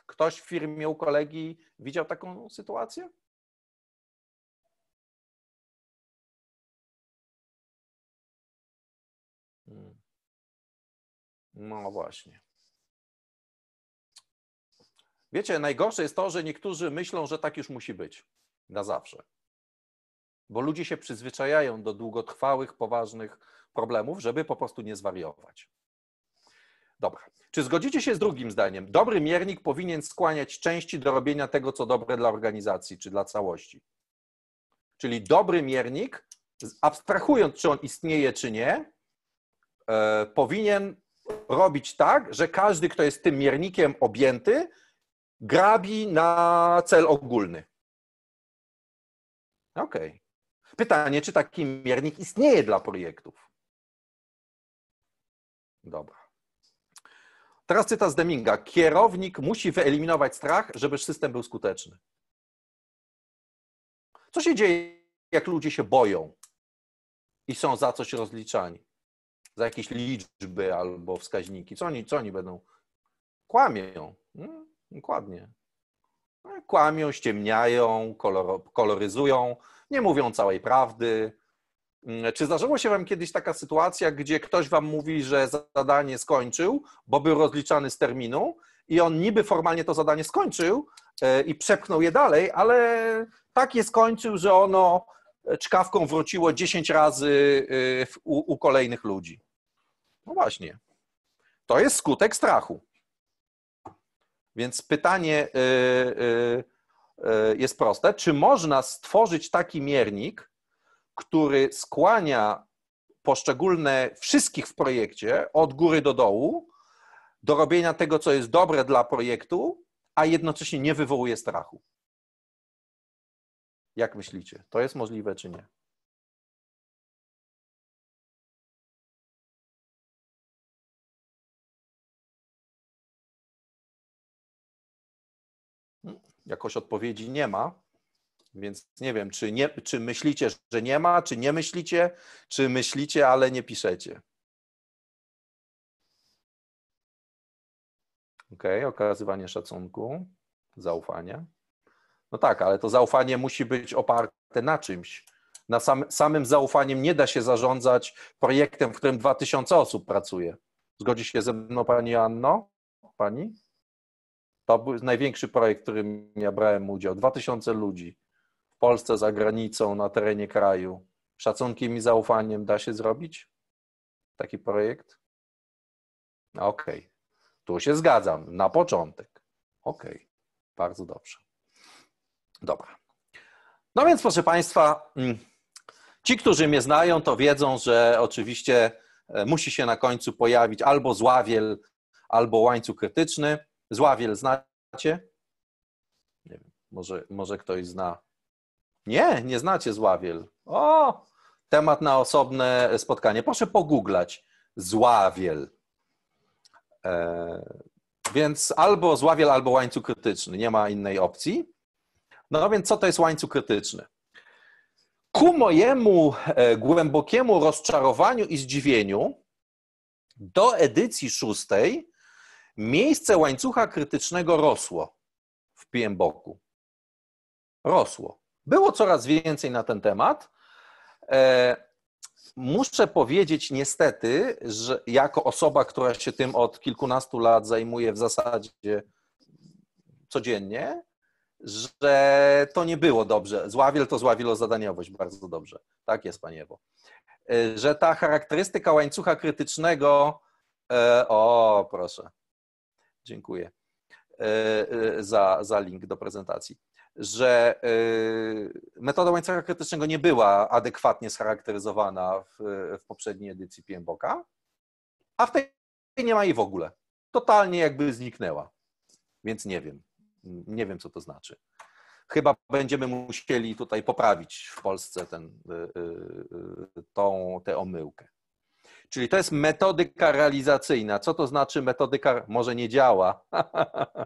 Ktoś w firmie u kolegi widział taką sytuację? Hmm. No właśnie. Wiecie, najgorsze jest to, że niektórzy myślą, że tak już musi być na zawsze bo ludzie się przyzwyczajają do długotrwałych, poważnych problemów, żeby po prostu nie zwariować. Dobra. Czy zgodzicie się z drugim zdaniem? Dobry miernik powinien skłaniać części do robienia tego, co dobre dla organizacji czy dla całości. Czyli dobry miernik, abstrahując, czy on istnieje, czy nie, e, powinien robić tak, że każdy, kto jest tym miernikiem objęty, grabi na cel ogólny. Okej. Okay. Pytanie, czy taki miernik istnieje dla projektów? Dobra. Teraz cytat z Deminga. Kierownik musi wyeliminować strach, żeby system był skuteczny. Co się dzieje, jak ludzie się boją i są za coś rozliczani? Za jakieś liczby albo wskaźniki. Co oni, co oni będą? Kłamią. Hmm? Dokładnie. No, kłamią, ściemniają, kolor, koloryzują, nie mówią całej prawdy. Mm, czy zdarzyło się Wam kiedyś taka sytuacja, gdzie ktoś Wam mówi, że zadanie skończył, bo był rozliczany z terminu i on niby formalnie to zadanie skończył e, i przepchnął je dalej, ale tak je skończył, że ono czkawką wróciło 10 razy e, u, u kolejnych ludzi? No właśnie. To jest skutek strachu. Więc pytanie, yy, E, jest proste. Czy można stworzyć taki miernik, który skłania poszczególne wszystkich w projekcie od góry do dołu do robienia tego, co jest dobre dla projektu, a jednocześnie nie wywołuje strachu? Jak myślicie, to jest możliwe czy nie? jakoś odpowiedzi nie ma, więc nie wiem, czy, nie, czy myślicie, że nie ma, czy nie myślicie, czy myślicie, ale nie piszecie. OK, okazywanie szacunku, zaufania. No tak, ale to zaufanie musi być oparte na czymś. Na sam, samym zaufaniem nie da się zarządzać projektem, w którym 2000 osób pracuje. Zgodzi się ze mną Pani Anno? Pani? To był największy projekt, w którym ja brałem udział. 2000 ludzi w Polsce, za granicą, na terenie kraju. Szacunkiem i zaufaniem da się zrobić taki projekt? No okej, okay. tu się zgadzam, na początek. Okej, okay. bardzo dobrze. Dobra. No więc, proszę Państwa, mm, ci, którzy mnie znają, to wiedzą, że oczywiście e, musi się na końcu pojawić albo zławiel, albo łańcuch krytyczny. Zławiel znacie? Nie wiem, może, może ktoś zna. Nie, nie znacie Zławiel. O, temat na osobne spotkanie. Proszę pogooglać Zławiel. E, więc albo Zławiel, albo łańcuch krytyczny. Nie ma innej opcji. No więc co to jest łańcuch krytyczny? Ku mojemu e, głębokiemu rozczarowaniu i zdziwieniu do edycji szóstej Miejsce łańcucha krytycznego rosło w PMBOK-u. Rosło. Było coraz więcej na ten temat. E, muszę powiedzieć niestety, że jako osoba, która się tym od kilkunastu lat zajmuje w zasadzie codziennie, że to nie było dobrze. Zławiel to zławilo zadaniowość bardzo dobrze. Tak jest, Panie Ewo. E, że ta charakterystyka łańcucha krytycznego, e, o proszę, dziękuję e, e, za, za link do prezentacji, że e, metoda łańcucha krytycznego nie była adekwatnie scharakteryzowana w, w poprzedniej edycji PMBOK-a, a w tej nie ma jej w ogóle. Totalnie jakby zniknęła. Więc nie wiem. Nie wiem, co to znaczy. Chyba będziemy musieli tutaj poprawić w Polsce ten, tę omyłkę. Czyli to jest metodyka realizacyjna. Co to znaczy metodyka może nie działa?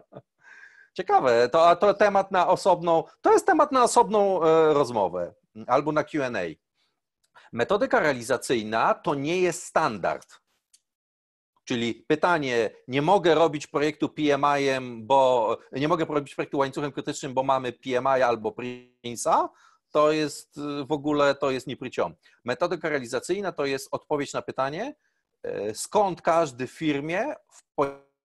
Ciekawe, to, a to temat na osobną, to jest temat na osobną e, rozmowę albo na QA. Metodyka realizacyjna to nie jest standard. Czyli pytanie, nie mogę robić projektu PMI-em, bo nie mogę robić projektu łańcuchem krytycznym, bo mamy PMI albo Prince'a, to jest y, w ogóle, to jest niepryciom. Metodyka realizacyjna to jest odpowiedź na pytanie, e, skąd każdy w firmie w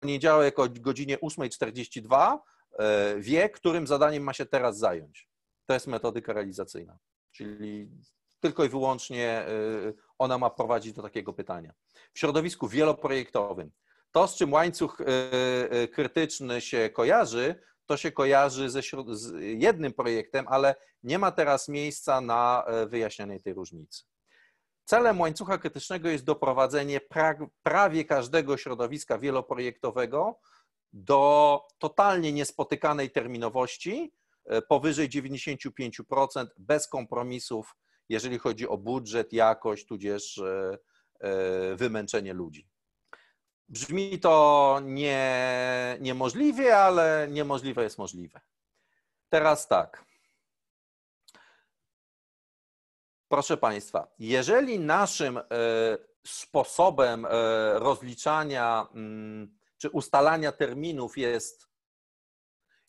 poniedziałek o godzinie 8.42 e, wie, którym zadaniem ma się teraz zająć. To jest metodyka realizacyjna, czyli tylko i wyłącznie e, ona ma prowadzić do takiego pytania. W środowisku wieloprojektowym to, z czym łańcuch krytyczny się kojarzy, to się kojarzy ze z jednym projektem, ale nie ma teraz miejsca na e, wyjaśnianie tej różnicy. Celem łańcucha krytycznego jest doprowadzenie pra prawie każdego środowiska wieloprojektowego do totalnie niespotykanej terminowości, e, powyżej 95%, bez kompromisów, jeżeli chodzi o budżet, jakość, tudzież e, wymęczenie ludzi. Brzmi to nie, niemożliwie, ale niemożliwe jest możliwe. Teraz tak. Proszę Państwa, jeżeli naszym e, sposobem e, rozliczania mm, czy ustalania terminów jest,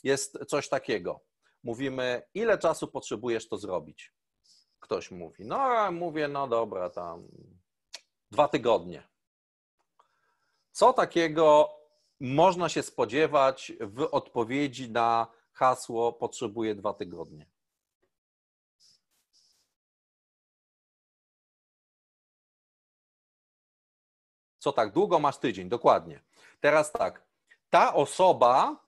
jest coś takiego, mówimy, ile czasu potrzebujesz to zrobić? Ktoś mówi, no a mówię, no dobra, tam dwa tygodnie. Co takiego można się spodziewać w odpowiedzi na hasło potrzebuje dwa tygodnie? Co tak długo masz tydzień, dokładnie. Teraz tak, ta osoba,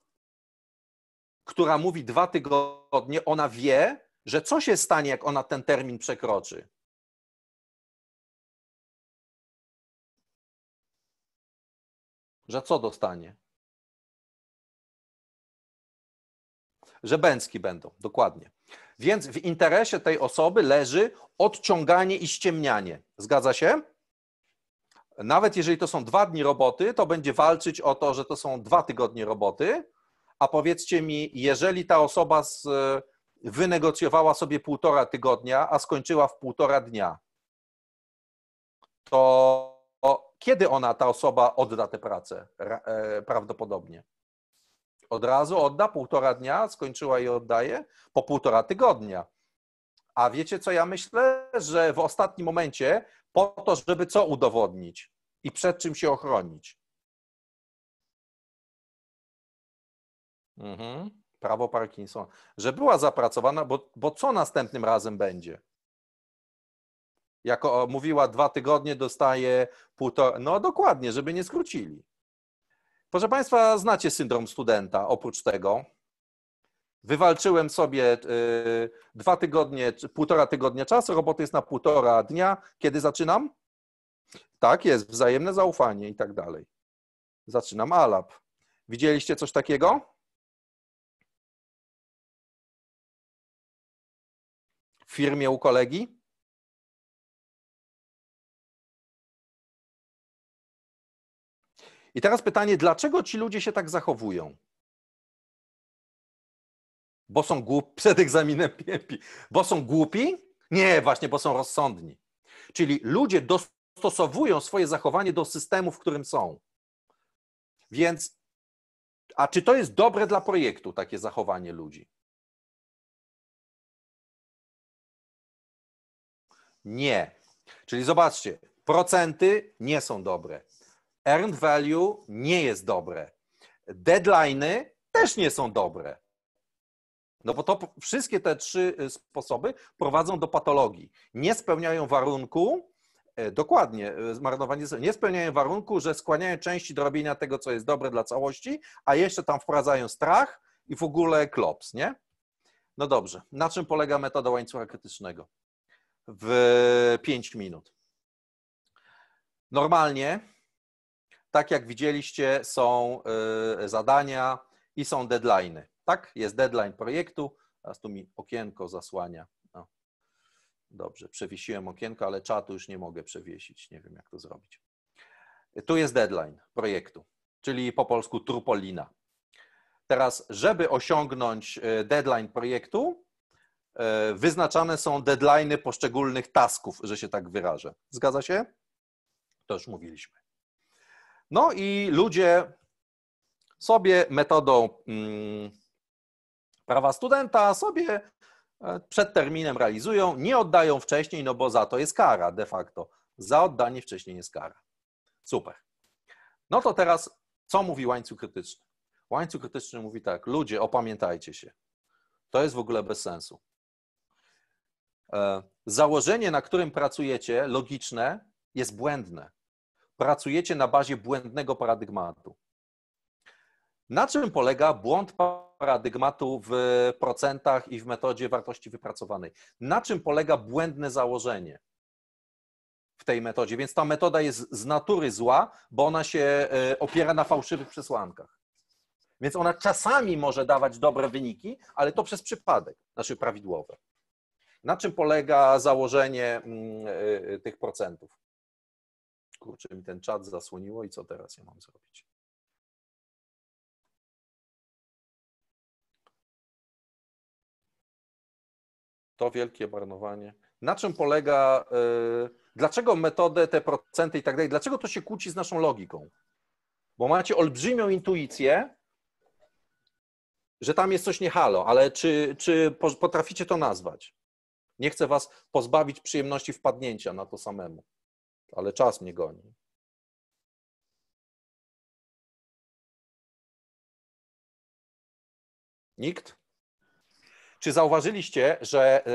która mówi dwa tygodnie, ona wie, że co się stanie, jak ona ten termin przekroczy. Że co dostanie? Że bęcki będą, dokładnie. Więc w interesie tej osoby leży odciąganie i ściemnianie. Zgadza się? Nawet jeżeli to są dwa dni roboty, to będzie walczyć o to, że to są dwa tygodnie roboty. A powiedzcie mi, jeżeli ta osoba z, e, wynegocjowała sobie półtora tygodnia, a skończyła w półtora dnia, to kiedy ona, ta osoba odda tę pracę e, prawdopodobnie? Od razu odda, półtora dnia, skończyła i oddaje, po półtora tygodnia. A wiecie co ja myślę? Że w ostatnim momencie, po to, żeby co udowodnić i przed czym się ochronić? Mhm. Prawo Parkinsona. Że była zapracowana, bo, bo co następnym razem będzie? Jako mówiła dwa tygodnie, dostaje półtora. No dokładnie, żeby nie skrócili. Proszę Państwa, znacie syndrom studenta oprócz tego. Wywalczyłem sobie e, dwa tygodnie, półtora tygodnia czasu, roboty jest na półtora dnia. Kiedy zaczynam? Tak, jest wzajemne zaufanie i tak dalej. Zaczynam ALAP. Widzieliście coś takiego? W firmie u kolegi? I teraz pytanie, dlaczego ci ludzie się tak zachowują? Bo są głupi, przed egzaminem piępi. Bo są głupi? Nie, właśnie, bo są rozsądni. Czyli ludzie dostosowują swoje zachowanie do systemu, w którym są. Więc, a czy to jest dobre dla projektu, takie zachowanie ludzi? Nie. Czyli zobaczcie, procenty nie są dobre. Earned value nie jest dobre. Deadlines też nie są dobre. No bo to wszystkie te trzy y, sposoby prowadzą do patologii. Nie spełniają warunku, e, dokładnie, e, zmarnowanie, nie spełniają warunku, że skłaniają części do robienia tego, co jest dobre dla całości, a jeszcze tam wprowadzają strach i w ogóle klops, nie? No dobrze, na czym polega metoda łańcucha krytycznego? W 5 minut. Normalnie tak jak widzieliście, są e, zadania i są deadline'y. Tak, jest deadline projektu. Teraz tu mi okienko zasłania. No. Dobrze, przewiesiłem okienko, ale czatu już nie mogę przewiesić. Nie wiem, jak to zrobić. Tu jest deadline projektu, czyli po polsku trupolina. Teraz, żeby osiągnąć e, deadline projektu, e, wyznaczane są deadlines y poszczególnych tasków, że się tak wyrażę. Zgadza się? To już mówiliśmy. No i ludzie sobie metodą mm, prawa studenta sobie e, przed terminem realizują, nie oddają wcześniej, no bo za to jest kara de facto. Za oddanie wcześniej jest kara. Super. No to teraz, co mówi łańcuch krytyczny? Łańcuch krytyczny mówi tak, ludzie, opamiętajcie się. To jest w ogóle bez sensu. E, założenie, na którym pracujecie, logiczne, jest błędne pracujecie na bazie błędnego paradygmatu. Na czym polega błąd paradygmatu w procentach i w metodzie wartości wypracowanej? Na czym polega błędne założenie w tej metodzie? Więc ta metoda jest z natury zła, bo ona się e, opiera na fałszywych przesłankach. Więc ona czasami może dawać dobre wyniki, ale to przez przypadek, znaczy prawidłowe. Na czym polega założenie mm, e, e, tych procentów? kurczę, mi ten czat zasłoniło i co teraz ja mam zrobić? To wielkie marnowanie. Na czym polega, yy, dlaczego metodę, te procenty i tak dalej, dlaczego to się kłóci z naszą logiką? Bo macie olbrzymią intuicję, że tam jest coś nie halo, ale czy, czy potraficie to nazwać? Nie chcę was pozbawić przyjemności wpadnięcia na to samemu ale czas mnie goni. Nikt? Czy zauważyliście, że e,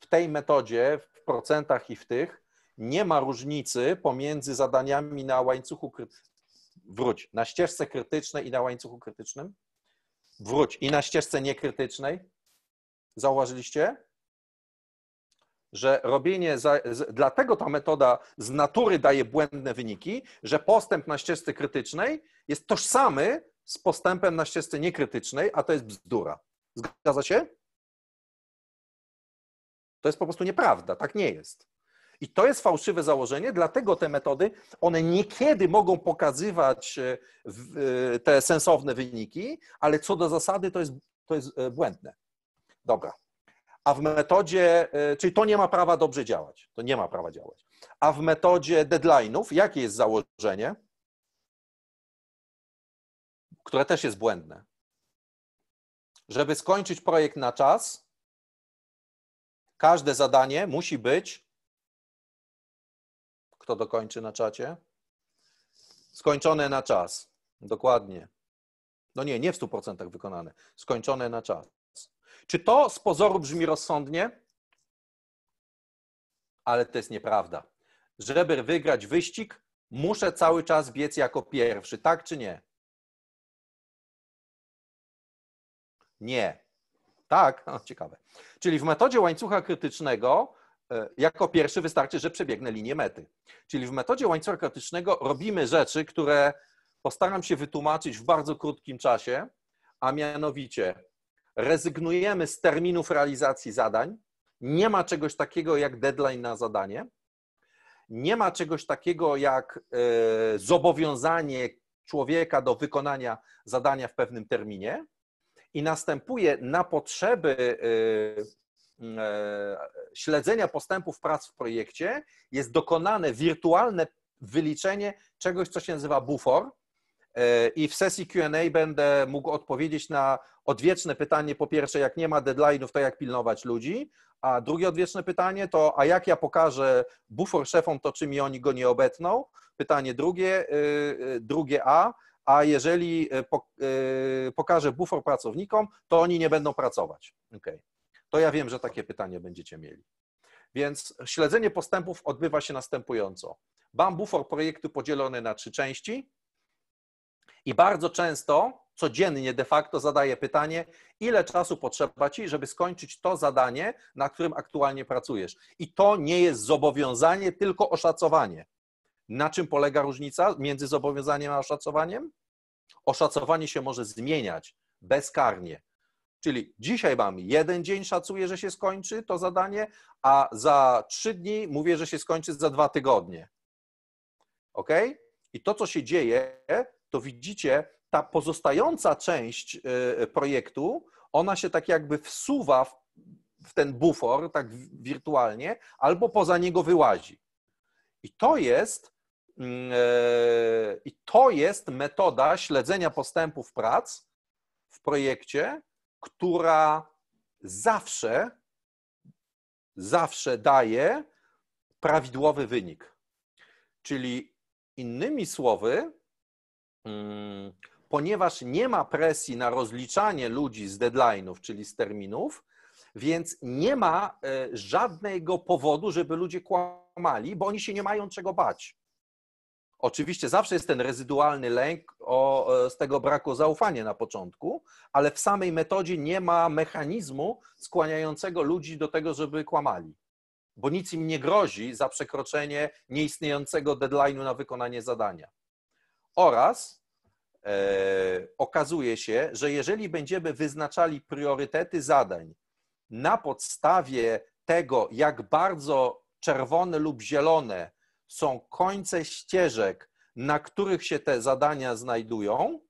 w tej metodzie, w procentach i w tych, nie ma różnicy pomiędzy zadaniami na łańcuchu krytycznym? Wróć, na ścieżce krytycznej i na łańcuchu krytycznym? Wróć, i na ścieżce niekrytycznej? Zauważyliście? że robienie, za, z, dlatego ta metoda z natury daje błędne wyniki, że postęp na ścieżce krytycznej jest tożsamy z postępem na ścieżce niekrytycznej, a to jest bzdura. Zgadza się? To jest po prostu nieprawda, tak nie jest. I to jest fałszywe założenie, dlatego te metody, one niekiedy mogą pokazywać e, e, te sensowne wyniki, ale co do zasady to jest, to jest e, błędne. Dobra a w metodzie, e, czyli to nie ma prawa dobrze działać, to nie ma prawa działać. A w metodzie deadline'ów, jakie jest założenie, które też jest błędne? Żeby skończyć projekt na czas, każde zadanie musi być. Kto dokończy na czacie? Skończone na czas. Dokładnie. No nie, nie w 100% wykonane. Skończone na czas. Czy to z pozoru brzmi rozsądnie? Ale to jest nieprawda. Żeby wygrać wyścig, muszę cały czas biec jako pierwszy, tak czy nie? Nie. Tak, o, ciekawe. Czyli w metodzie łańcucha krytycznego e, jako pierwszy wystarczy, że przebiegnę linię mety. Czyli w metodzie łańcucha krytycznego robimy rzeczy, które postaram się wytłumaczyć w bardzo krótkim czasie, a mianowicie rezygnujemy z terminów realizacji zadań. Nie ma czegoś takiego jak deadline na zadanie. Nie ma czegoś takiego jak e, zobowiązanie człowieka do wykonania zadania w pewnym terminie i następuje na potrzeby e, e, śledzenia postępów prac w projekcie jest dokonane wirtualne wyliczenie czegoś, co się nazywa bufor, i w sesji QA będę mógł odpowiedzieć na odwieczne pytanie. Po pierwsze, jak nie ma deadline'ów, to jak pilnować ludzi. A drugie odwieczne pytanie to, a jak ja pokażę bufor szefom to, czy mi oni go nie obetną? Pytanie drugie, y, y, drugie A. A jeżeli y, pokażę bufor pracownikom, to oni nie będą pracować. Okay. To ja wiem, że takie pytanie będziecie mieli. Więc śledzenie postępów odbywa się następująco. Mam bufor projektu podzielony na trzy części i bardzo często, codziennie de facto zadaję pytanie, ile czasu potrzeba ci, żeby skończyć to zadanie, na którym aktualnie pracujesz. I to nie jest zobowiązanie, tylko oszacowanie. Na czym polega różnica między zobowiązaniem a oszacowaniem? Oszacowanie się może zmieniać bezkarnie. Czyli dzisiaj mam jeden dzień, szacuję, że się skończy to zadanie, a za trzy dni mówię, że się skończy za dwa tygodnie. Ok? I to, co się dzieje, to widzicie, ta pozostająca część e, projektu, ona się tak jakby wsuwa w ten bufor, tak wirtualnie, albo poza niego wyłazi. I to jest, mm, e, i to jest metoda śledzenia postępów prac w projekcie, która zawsze, zawsze daje prawidłowy wynik. Czyli innymi słowy, Mm. ponieważ nie ma presji na rozliczanie ludzi z deadline'ów, czyli z terminów, więc nie ma e, żadnego powodu, żeby ludzie kłamali, bo oni się nie mają czego bać. Oczywiście zawsze jest ten rezydualny lęk o, e, z tego braku zaufania na początku, ale w samej metodzie nie ma mechanizmu skłaniającego ludzi do tego, żeby kłamali, bo nic im nie grozi za przekroczenie nieistniejącego deadline'u na wykonanie zadania oraz e, okazuje się, że jeżeli będziemy wyznaczali priorytety zadań na podstawie tego, jak bardzo czerwone lub zielone są końce ścieżek, na których się te zadania znajdują,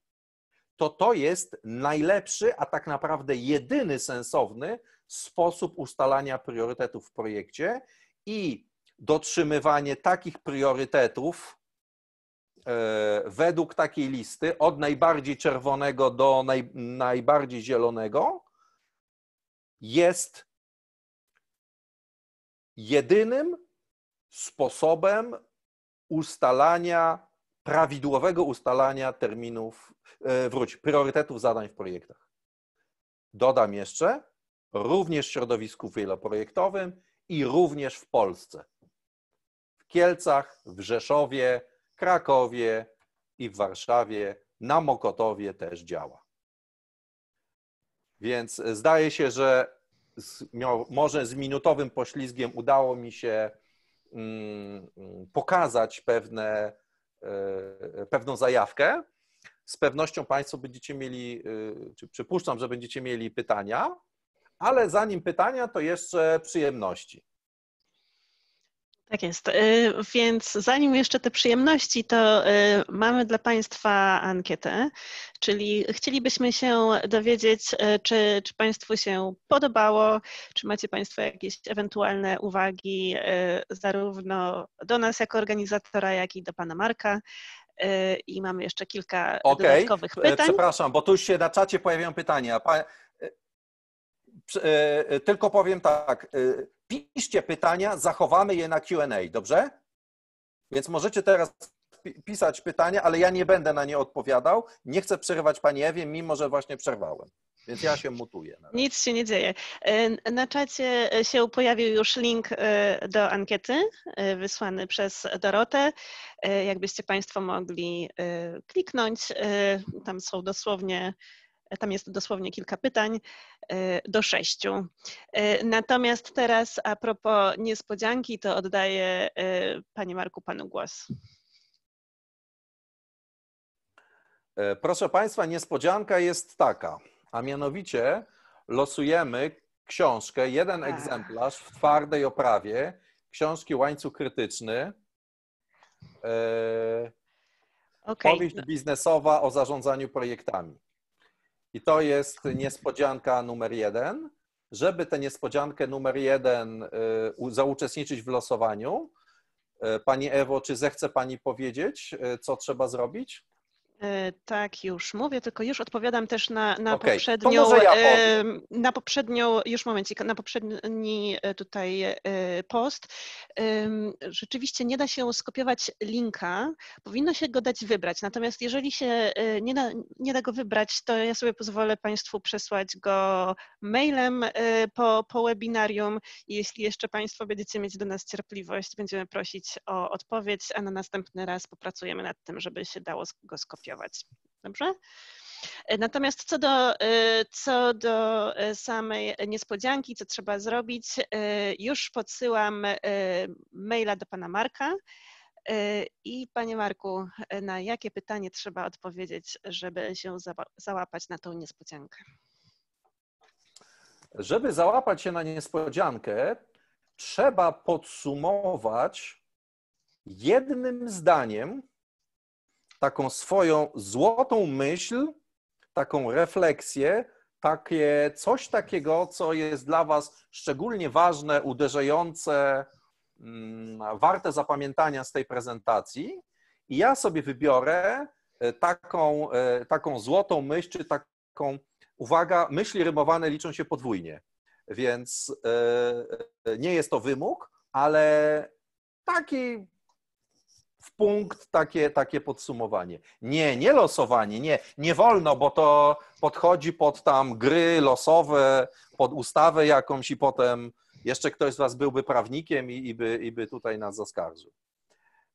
to to jest najlepszy, a tak naprawdę jedyny sensowny sposób ustalania priorytetów w projekcie i dotrzymywanie takich priorytetów, E, według takiej listy od najbardziej czerwonego do naj, najbardziej zielonego jest jedynym sposobem ustalania, prawidłowego ustalania terminów, e, wróć, priorytetów zadań w projektach. Dodam jeszcze, również w środowisku wieloprojektowym i również w Polsce. W Kielcach, w Rzeszowie, Krakowie i w Warszawie, na Mokotowie też działa. Więc zdaje się, że z, miał, może z minutowym poślizgiem udało mi się mm, pokazać pewne, y, pewną zajawkę. Z pewnością Państwo będziecie mieli, y, czy przypuszczam, że będziecie mieli pytania, ale zanim pytania, to jeszcze przyjemności. Tak jest. Y, więc zanim jeszcze te przyjemności, to y, mamy dla Państwa ankietę, czyli chcielibyśmy się dowiedzieć, y, czy, czy Państwu się podobało, czy macie Państwo jakieś ewentualne uwagi zarówno do nas jako organizatora, jak i do Pana Marka i mamy jeszcze kilka okay. dodatkowych e, pytań. Przepraszam, bo tu już się na czacie pojawiają pytania. Pa... E, e, tylko powiem tak, piszcie pytania, zachowamy je na QA, dobrze? Więc możecie teraz pisać pytania, ale ja nie będę na nie odpowiadał. Nie chcę przerywać pani Ewie, mimo że właśnie przerwałem. Więc ja się mutuję. Nic się nie dzieje. E, na czacie się pojawił już link e, do ankiety e, wysłany przez Dorotę. Jakbyście Państwo mogli kliknąć, tam są dosłownie tam jest dosłownie kilka pytań e, do sześciu. E, natomiast teraz a propos niespodzianki, to oddaję e, Panie Marku Panu głos. Proszę Państwa, niespodzianka jest taka, a mianowicie losujemy książkę, jeden Ach. Tak. egzemplarz w twardej oprawie, książki Łańcuch Krytyczny. Okay. Powieść biznesowa o zarządzaniu projektami. I to jest niespodzianka numer jeden. Żeby tę niespodziankę numer jeden y, zauczestniczyć w losowaniu, y, Pani Ewo, czy zechce Pani powiedzieć, y, co trzeba zrobić? E, tak, już mówię, tylko już odpowiadam też na, na okay. poprzednią. Ja na poprzednią, już momencik, na poprzedni e, tutaj e, post. Rzeczywiście nie da się skopiować linka, powinno się go dać wybrać. Natomiast jeżeli się nie da, nie da go wybrać, to ja sobie pozwolę Państwu przesłać go mailem po, po webinarium. Jeśli jeszcze Państwo będziecie mieć do nas cierpliwość, będziemy prosić o odpowiedź, a na następny raz popracujemy nad tym, żeby się dało go skopiować kopiować. Dobrze? E, natomiast co do, e, co do e, samej niespodzianki, co trzeba zrobić, już podsyłam maila do pana Marka. I panie Marku, na jakie pytanie trzeba odpowiedzieć, żeby się załapać na tą niespodziankę? Żeby załapać się na niespodziankę, trzeba podsumować jednym zdaniem taką swoją złotą myśl, taką refleksję, takie coś takiego, co jest dla Was szczególnie ważne, uderzające, mm, warte zapamiętania z tej prezentacji. I ja sobie wybiorę e, taką, e, taką złotą myśl, czy taką, uwaga, myśli rymowane liczą się podwójnie, więc e, nie jest to wymóg, ale taki w punkt takie, takie podsumowanie. Nie, nie losowanie, nie, nie wolno, bo to podchodzi pod tam gry losowe, pod ustawę jakąś i potem jeszcze ktoś z Was byłby prawnikiem i, i, by, i by tutaj nas zaskarżył.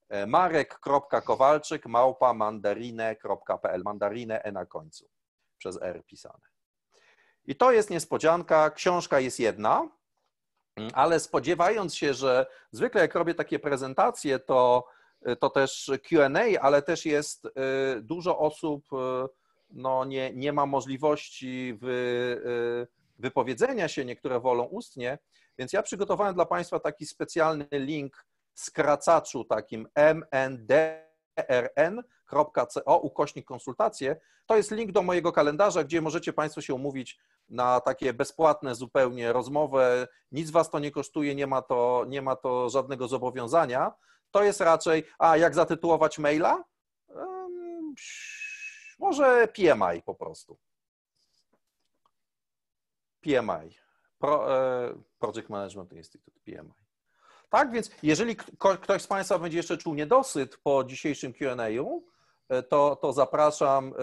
E, marek.kowalczyk małpa mandarinę.pl. Mandarinę e na końcu, przez R pisane. I to jest niespodzianka. Książka jest jedna, mm, ale spodziewając się, że zwykle jak robię takie prezentacje, to to też QA, ale też jest y, dużo osób, y, no nie, nie ma możliwości wy, y, wypowiedzenia się, niektóre wolą ustnie, więc ja przygotowałem dla Państwa taki specjalny link skracaczu takim mndrn.co ukośnik konsultacje. To jest link do mojego kalendarza, gdzie możecie Państwo się umówić na takie bezpłatne zupełnie rozmowę. Nic Was to nie kosztuje, nie ma to, nie ma to żadnego zobowiązania to jest raczej, a jak zatytułować maila? może PMI po prostu. PMI, Pro, e, Project Management Institute, PMI. Tak więc, jeżeli ktoś z Państwa będzie jeszcze czuł niedosyt po dzisiejszym QA, e, to, to zapraszam.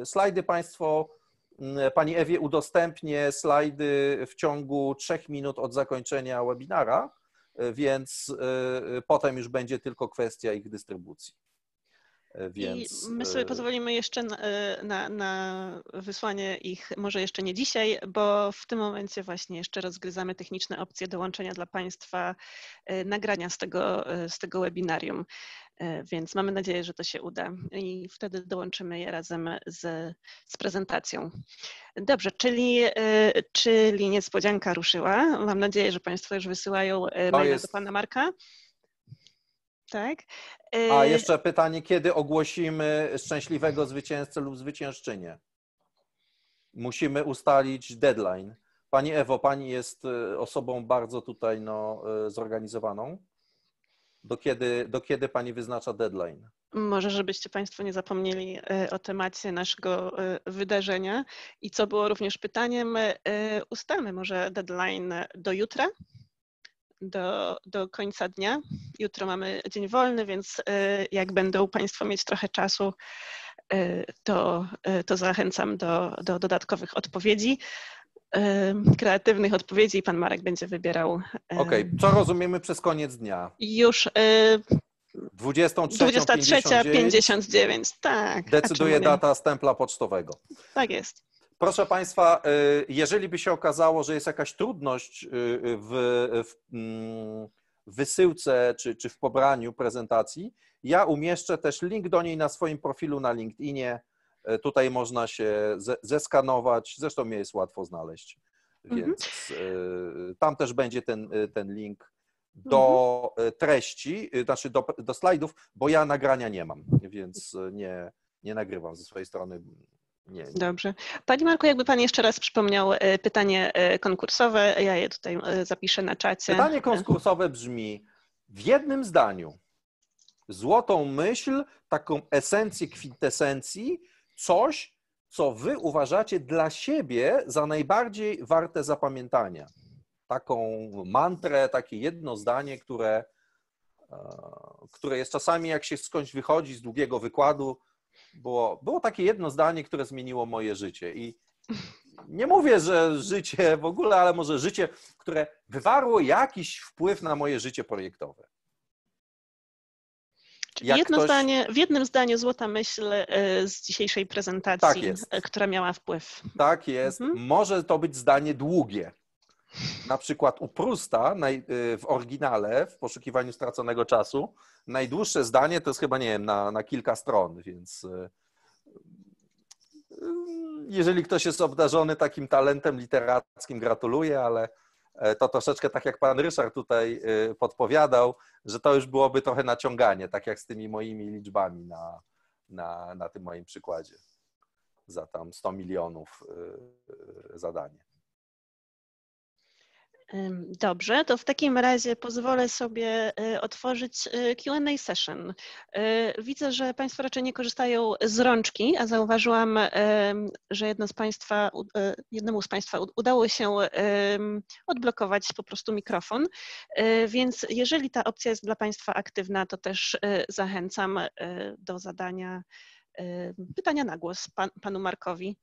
E, slajdy Państwo, Pani Ewie udostępnię slajdy w ciągu trzech minut od zakończenia webinara więc y, y, potem już będzie tylko kwestia ich dystrybucji. Więc... I my sobie y, pozwolimy jeszcze na, y, na, na, wysłanie ich, może jeszcze nie dzisiaj, bo w tym momencie właśnie jeszcze rozgryzamy techniczne opcje dołączenia dla Państwa y, nagrania z tego, z tego webinarium. Więc mamy nadzieję, że to się uda i wtedy dołączymy je razem z, z prezentacją. Dobrze, czyli, czyli niespodzianka ruszyła. Mam nadzieję, że Państwo już wysyłają maila jest... do Pana Marka. Tak. A y, jeszcze pytanie, kiedy ogłosimy szczęśliwego zwycięzcę lub zwyciężczynię? Musimy ustalić deadline. Pani Ewo, Pani jest y, osobą bardzo tutaj no, y, zorganizowaną. Do kiedy, do kiedy Pani wyznacza deadline? Może, żebyście Państwo nie zapomnieli o temacie naszego wydarzenia i co było również pytaniem, ustalmy może deadline do jutra, do, do końca dnia. Jutro mamy dzień wolny, więc y, jak będą Państwo mieć trochę czasu, y, to, y, to zachęcam do, do dodatkowych odpowiedzi kreatywnych odpowiedzi i pan Marek będzie wybierał. Okej, okay. co rozumiemy przez koniec dnia? Już. 23.59, tak. Decyduje data stempla pocztowego. Tak jest. Proszę Państwa, y, jeżeli by się okazało, że jest jakaś trudność y, w, w mm, wysyłce czy, czy w pobraniu prezentacji, ja umieszczę też link do niej na swoim profilu na LinkedInie. Y, tutaj można się zeskanować, zresztą mnie jest łatwo znaleźć, mhm. więc mhm. tam też będzie ten, ten link do mhm. treści, znaczy do, do slajdów, bo ja nagrania nie mam, więc nie, nie nagrywam ze swojej strony nie, nie. Dobrze. Pani Marku, jakby Pan jeszcze raz przypomniał e, pytanie e, konkursowe, ja je tutaj e, zapiszę na czacie. Pytanie konkursowe brzmi w jednym zdaniu. Złotą myśl, taką esencję kwintesencji, coś, co Wy uważacie dla siebie za najbardziej warte zapamiętania. Taką mantrę, takie jedno zdanie, które, które jest czasami, jak się skądś wychodzi z długiego wykładu, było, było takie jedno zdanie, które zmieniło moje życie. I nie mówię, że życie w ogóle, ale może życie, które wywarło jakiś wpływ na moje życie projektowe. jedno ktoś... zdanie, w jednym zdaniu złota myśl e, z dzisiejszej prezentacji, tak która miała wpływ. Tak jest. Mhm. Może to być zdanie długie, na przykład u Prusta y, w oryginale, w poszukiwaniu straconego czasu, najdłuższe zdanie to jest chyba, nie wiem, na, na kilka stron, więc y, y, jeżeli ktoś jest obdarzony takim talentem literackim, gratuluję, ale e, to troszeczkę tak jak pan Ryszard tutaj podpowiadał, że to już byłoby trochę naciąganie, tak jak z tymi moimi liczbami na, na, na tym moim przykładzie za tam 100 milionów zadanie. Dobrze, to w takim razie pozwolę sobie e, otworzyć e, QA session. E, widzę, że Państwo raczej nie korzystają z rączki, a zauważyłam, że jedno z Państwa, jednemu z Państwa udało się odblokować po prostu mikrofon. Więc jeżeli ta opcja jest dla Państwa aktywna, to też zachęcam do zadania pytania na głos Panu Markowi.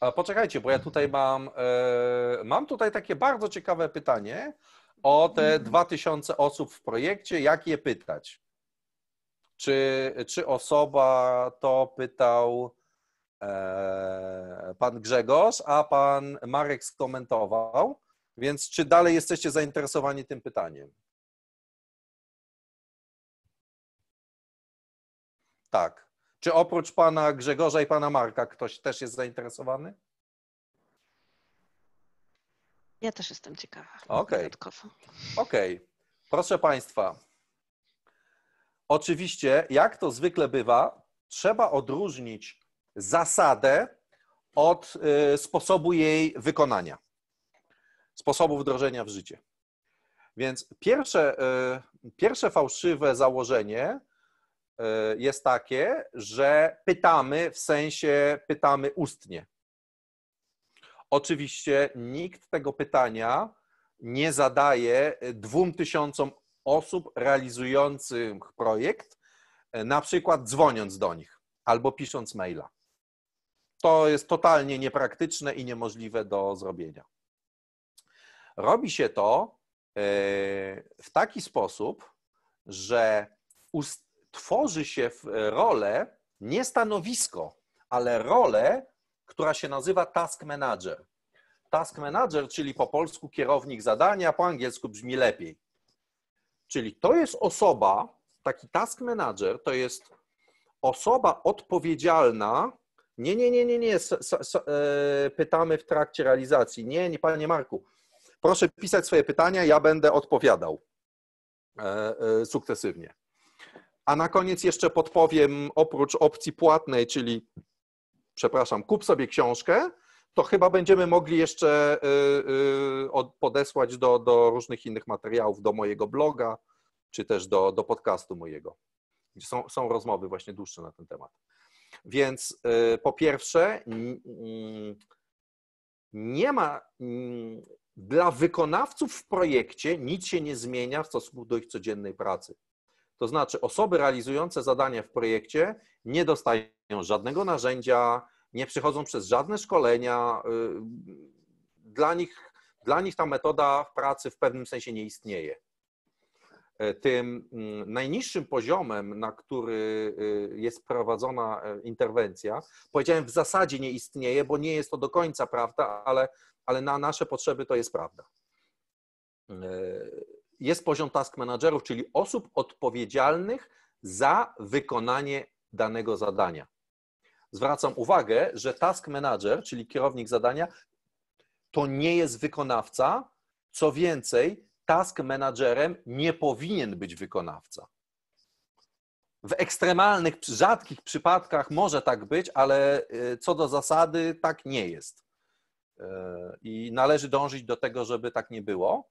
A poczekajcie, bo ja tutaj mam, e, mam tutaj takie bardzo ciekawe pytanie o te 2000 mhm. osób w projekcie, jak je pytać. Czy, czy osoba to pytał e, pan Grzegorz, a pan Marek skomentował, więc czy dalej jesteście zainteresowani tym pytaniem? Tak. Czy oprócz pana Grzegorza i pana Marka ktoś też jest zainteresowany? Ja też jestem ciekawa. Okej. Okay. okay. Proszę państwa. Oczywiście, jak to zwykle bywa, trzeba odróżnić zasadę od y, sposobu jej wykonania, sposobu wdrożenia w życie. Więc pierwsze, y, pierwsze fałszywe założenie E, jest takie, że pytamy w sensie pytamy ustnie. Oczywiście nikt tego pytania nie zadaje dwóm tysiącom osób realizujących projekt, e, na przykład dzwoniąc do nich albo pisząc maila. To jest totalnie niepraktyczne i niemożliwe do zrobienia. Robi się to e, w taki sposób, że ust tworzy się e, rolę, nie stanowisko, ale rolę, która się nazywa task manager. Task manager, czyli po polsku kierownik zadania, po angielsku brzmi lepiej. Czyli to jest osoba, taki task manager to jest osoba odpowiedzialna. Nie, nie, nie, nie, nie, s, s, e, pytamy w trakcie realizacji. Nie, nie, panie Marku, proszę pisać swoje pytania, ja będę odpowiadał e, e, sukcesywnie. A na koniec jeszcze podpowiem, oprócz opcji płatnej, czyli, przepraszam, kup sobie książkę, to chyba będziemy mogli jeszcze y, y, podesłać do, do różnych innych materiałów, do mojego bloga, czy też do, do podcastu mojego, gdzie są, są rozmowy właśnie dłuższe na ten temat. Więc y, po pierwsze, nie ma dla wykonawców w projekcie nic się nie zmienia w stosunku do ich codziennej pracy. To znaczy osoby realizujące zadania w projekcie nie dostają żadnego narzędzia, nie przychodzą przez żadne szkolenia. Y, dla nich, dla nich ta metoda w pracy w pewnym sensie nie istnieje. E, tym mm, najniższym poziomem, na który y, jest prowadzona e, interwencja, powiedziałem w zasadzie nie istnieje, bo nie jest to do końca prawda, ale, ale na nasze potrzeby to jest prawda. E, jest poziom task managerów, czyli osób odpowiedzialnych za wykonanie danego zadania. Zwracam uwagę, że task manager, czyli kierownik zadania, to nie jest wykonawca. Co więcej, task managerem nie powinien być wykonawca. W ekstremalnych, rzadkich przypadkach może tak być, ale y, co do zasady tak nie jest. Y, I należy dążyć do tego, żeby tak nie było.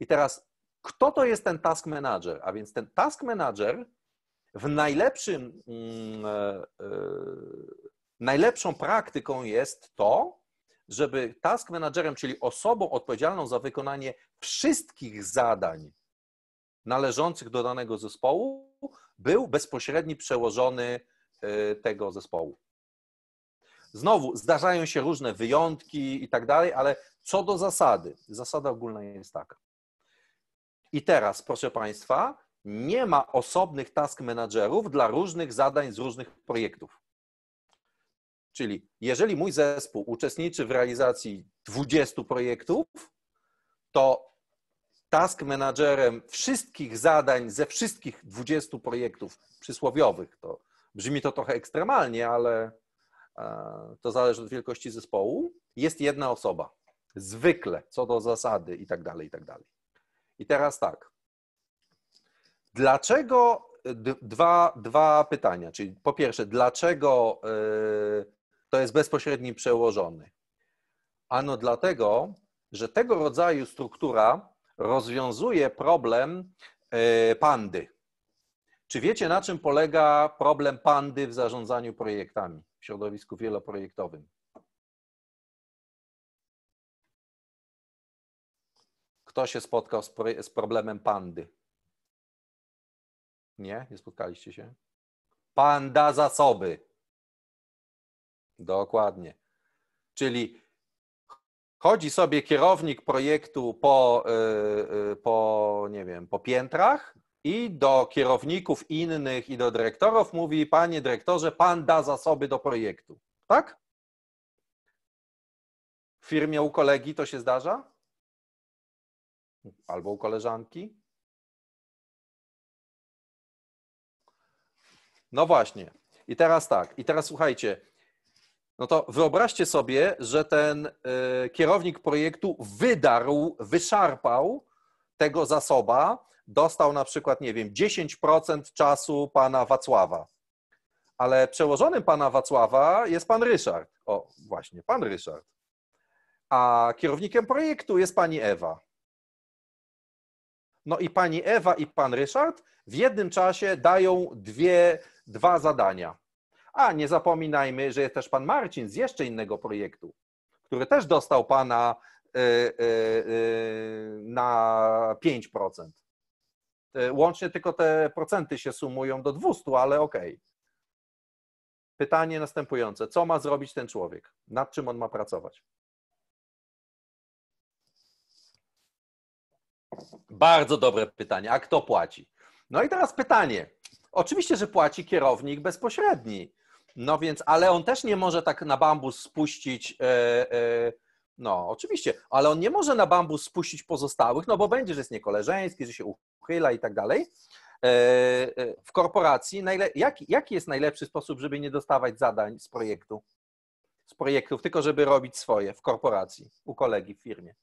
I teraz kto to jest ten task manager? A więc ten task manager w najlepszym, mm, e, e, najlepszą praktyką jest to, żeby task managerem, czyli osobą odpowiedzialną za wykonanie wszystkich zadań należących do danego zespołu, był bezpośredni przełożony e, tego zespołu. Znowu zdarzają się różne wyjątki i tak dalej, ale co do zasady, zasada ogólna jest taka. I teraz, proszę Państwa, nie ma osobnych task managerów dla różnych zadań z różnych projektów. Czyli jeżeli mój zespół uczestniczy w realizacji 20 projektów, to task managerem wszystkich zadań ze wszystkich 20 projektów przysłowiowych, to brzmi to trochę ekstremalnie, ale e, to zależy od wielkości zespołu, jest jedna osoba. Zwykle, co do zasady i tak dalej, i tak dalej. I teraz tak. Dlaczego e, dwa, dwa pytania? Czyli po pierwsze, dlaczego e, to jest bezpośredni przełożony? Ano dlatego, że tego rodzaju struktura rozwiązuje problem e, pandy. Czy wiecie, na czym polega problem pandy w zarządzaniu projektami w środowisku wieloprojektowym? Kto się spotkał z problemem pandy? Nie? Nie spotkaliście się? Panda zasoby. Dokładnie. Czyli chodzi sobie kierownik projektu po, y, y, po, nie wiem, po piętrach i do kierowników innych i do dyrektorów mówi, panie dyrektorze, pan da zasoby do projektu. Tak? W firmie u kolegi to się zdarza? albo u koleżanki. No właśnie. I teraz tak, i teraz słuchajcie, no to wyobraźcie sobie, że ten y, kierownik projektu wydarł, wyszarpał tego zasoba, dostał na przykład, nie wiem, 10% czasu pana Wacława. Ale przełożonym pana Wacława jest pan Ryszard. O, właśnie, pan Ryszard. A kierownikiem projektu jest pani Ewa. No i pani Ewa i pan Ryszard w jednym czasie dają dwie, dwa zadania. A nie zapominajmy, że jest też pan Marcin z jeszcze innego projektu, który też dostał pana yy, yy, na 5%. Łącznie tylko te procenty się sumują do 200, ale okej. Okay. Pytanie następujące: co ma zrobić ten człowiek? Nad czym on ma pracować? Bardzo dobre pytanie. A kto płaci? No i teraz pytanie. Oczywiście, że płaci kierownik bezpośredni. No więc, ale on też nie może tak na bambus spuścić. E, e, no, oczywiście, ale on nie może na bambus spuścić pozostałych, no bo będzie, że jest niekoleżeński, że się uchyla i tak dalej. E, w korporacji, jaki jaki jest najlepszy sposób, żeby nie dostawać zadań z projektu? Z projektów, tylko żeby robić swoje w korporacji, u kolegi w firmie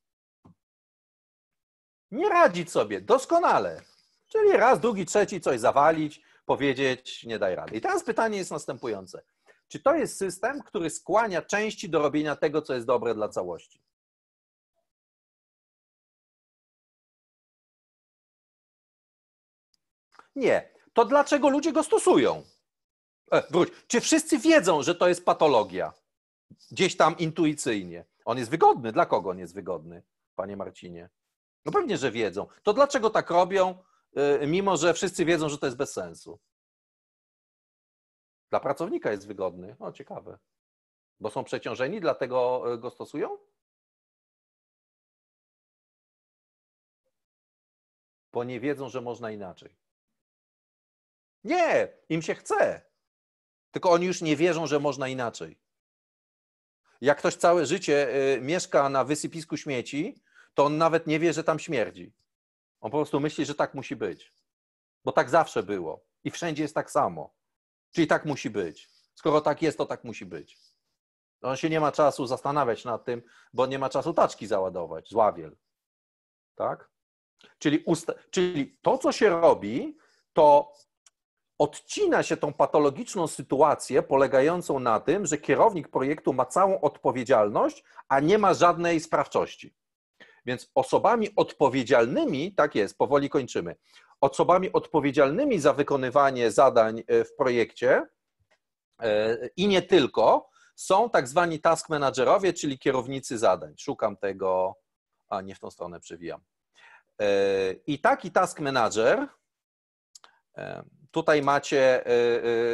nie radzić sobie doskonale. Czyli raz, drugi, trzeci coś zawalić, powiedzieć, nie daj rady. I teraz pytanie jest następujące. Czy to jest system, który skłania części do robienia tego, co jest dobre dla całości? Nie. To dlaczego ludzie go stosują? E, wróć. Czy wszyscy wiedzą, że to jest patologia? Gdzieś tam intuicyjnie. On jest wygodny. Dla kogo on jest wygodny, panie Marcinie? No pewnie, że wiedzą. To dlaczego tak robią, y, mimo że wszyscy wiedzą, że to jest bez sensu? Dla pracownika jest wygodny. O, ciekawe. Bo są przeciążeni, dlatego y, go stosują? Bo nie wiedzą, że można inaczej. Nie, im się chce. Tylko oni już nie wierzą, że można inaczej. Jak ktoś całe życie y, mieszka na wysypisku śmieci, to on nawet nie wie, że tam śmierdzi. On po prostu myśli, że tak musi być. Bo tak zawsze było. I wszędzie jest tak samo. Czyli tak musi być. Skoro tak jest, to tak musi być. On się nie ma czasu zastanawiać nad tym, bo nie ma czasu taczki załadować, zławiel. Tak? Czyli, usta- czyli to, co się robi, to odcina się tą patologiczną sytuację polegającą na tym, że kierownik projektu ma całą odpowiedzialność, a nie ma żadnej sprawczości. Więc osobami odpowiedzialnymi, tak jest, powoli kończymy, osobami odpowiedzialnymi za wykonywanie zadań e, w projekcie e, i nie tylko, są tak zwani task managerowie, czyli kierownicy zadań. Szukam tego, a nie w tą stronę przewijam. E, I taki task manager, tutaj macie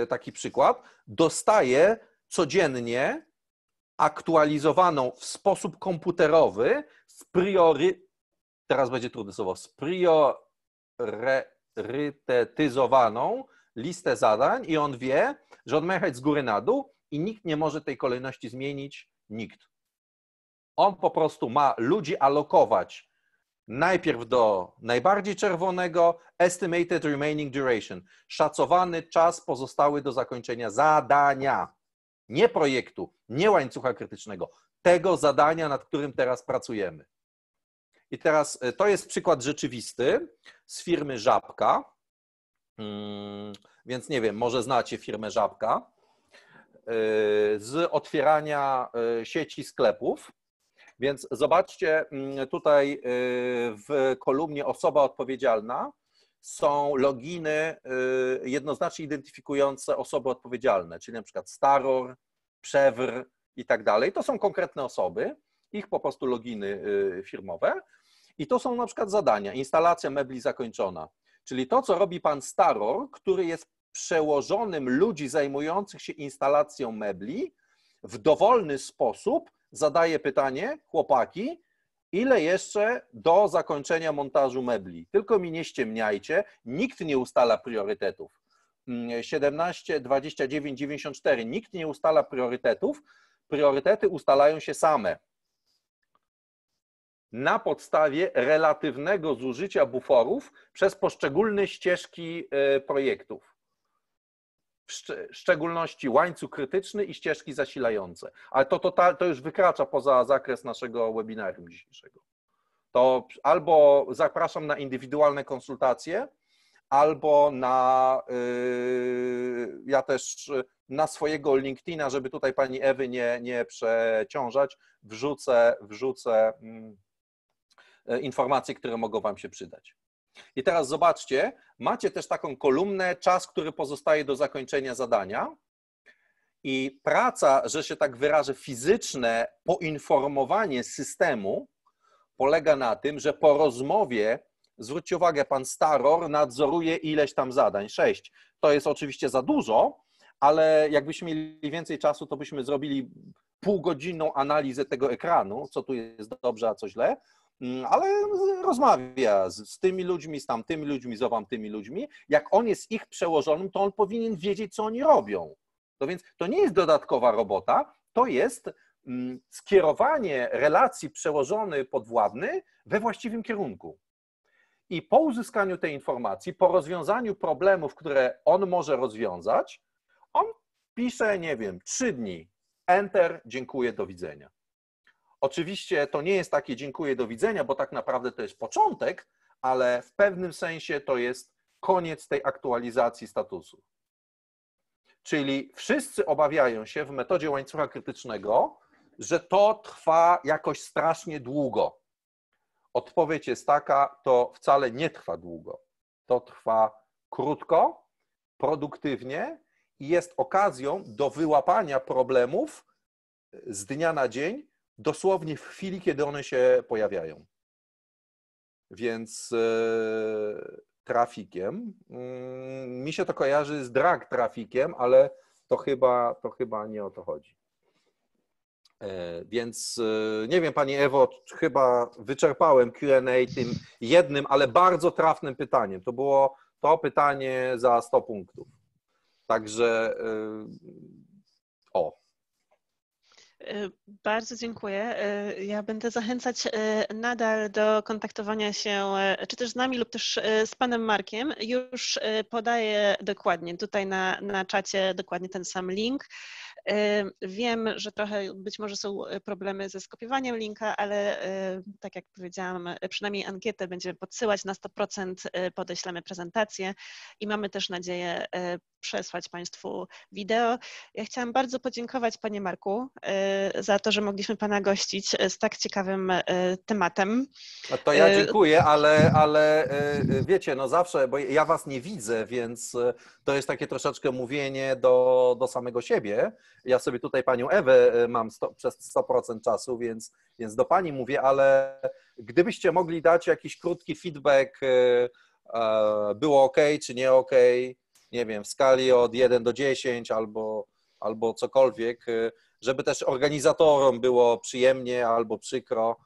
taki przykład, dostaje codziennie aktualizowaną w sposób komputerowy spriory... Teraz będzie trudne słowo. Spriorytetyzowaną listę zadań i on wie, że on ma jechać z góry na dół i nikt nie może tej kolejności zmienić. Nikt. On po prostu ma ludzi alokować najpierw do najbardziej czerwonego estimated remaining duration, szacowany czas pozostały do zakończenia zadania, nie projektu, nie łańcucha krytycznego, tego zadania, nad którym teraz pracujemy. I teraz e, to jest przykład rzeczywisty z firmy Żabka. Mm, więc nie wiem, może znacie firmę Żabka e, z otwierania e, sieci sklepów. Więc zobaczcie mm, tutaj w kolumnie osoba odpowiedzialna są loginy jednoznacznie identyfikujące osoby odpowiedzialne, czyli na przykład Staror, Przewr, i tak dalej. To są konkretne osoby, ich po prostu loginy y, firmowe i to są na przykład zadania, instalacja mebli zakończona, czyli to, co robi pan Staror, który jest przełożonym ludzi zajmujących się instalacją mebli, w dowolny sposób zadaje pytanie, chłopaki, ile jeszcze do zakończenia montażu mebli? Tylko mi nie ściemniajcie, nikt nie ustala priorytetów. 17, 29, 94, nikt nie ustala priorytetów, priorytety ustalają się same na podstawie relatywnego zużycia buforów przez poszczególne ścieżki e, projektów. W szczególności łańcuch krytyczny i ścieżki zasilające. Ale to, to, to już wykracza poza zakres naszego webinarium dzisiejszego. To albo zapraszam na indywidualne konsultacje, albo na. E, ja też na swojego LinkedIna, żeby tutaj pani Ewy nie, nie przeciążać, wrzucę, wrzucę mm, e, informacje, które mogą Wam się przydać. I teraz zobaczcie, macie też taką kolumnę czas, który pozostaje do zakończenia zadania. I praca, że się tak wyrażę, fizyczne poinformowanie systemu polega na tym, że po rozmowie, zwróćcie uwagę, pan Staror nadzoruje ileś tam zadań, sześć. To jest oczywiście za dużo, ale jakbyśmy mieli więcej czasu, to byśmy zrobili półgodzinną analizę tego ekranu, co tu jest dobrze, a co źle, mm, ale rozmawia z, z, tymi ludźmi, z tamtymi ludźmi, z tymi ludźmi. Jak on jest ich przełożonym, to on powinien wiedzieć, co oni robią. To więc to nie jest dodatkowa robota, to jest mm, skierowanie relacji przełożony-podwładny we właściwym kierunku. I po uzyskaniu tej informacji, po rozwiązaniu problemów, które on może rozwiązać, Piszę, nie wiem, trzy dni, enter, dziękuję, do widzenia. Oczywiście to nie jest takie dziękuję, do widzenia, bo tak naprawdę to jest początek, ale w pewnym sensie to jest koniec tej aktualizacji statusu. Czyli wszyscy obawiają się w metodzie łańcucha krytycznego, że to trwa jakoś strasznie długo. Odpowiedź jest taka, to wcale nie trwa długo. To trwa krótko, produktywnie jest okazją do wyłapania problemów z dnia na dzień, dosłownie w chwili, kiedy one się pojawiają. Więc e, trafikiem. Mm, mi się to kojarzy z drag trafikiem, ale to chyba, to chyba nie o to chodzi. E, więc e, nie wiem, Pani Ewo, chyba wyczerpałem QA tym jednym, ale bardzo trafnym pytaniem. To było to pytanie za 100 punktów. Także y, o. Y, bardzo dziękuję. Y, ja będę zachęcać nadal do kontaktowania się czy też z nami lub też z panem Markiem. Już podaję dokładnie tutaj na, na czacie dokładnie ten sam link. Wiem, że trochę być może są e, problemy ze skopiowaniem linka, ale e, tak jak powiedziałam, e, przynajmniej ankietę będziemy podsyłać na 100%, podeślemy prezentację i mamy też nadzieję przesłać Państwu wideo. Ja chciałam bardzo podziękować Panie Marku za to, że mogliśmy Pana gościć z tak ciekawym tematem. No to ja dziękuję, ale, ale wiecie, no zawsze, bo ja Was nie widzę, więc to jest takie troszeczkę mówienie do, do samego siebie. Ja sobie tutaj panią Ewę e, mam przez 100% czasu, więc, więc do pani mówię, ale gdybyście mogli dać jakiś krótki feedback, e, e, było ok czy nie ok, nie wiem, w skali od 1 do 10 albo, albo cokolwiek, żeby też organizatorom było przyjemnie albo przykro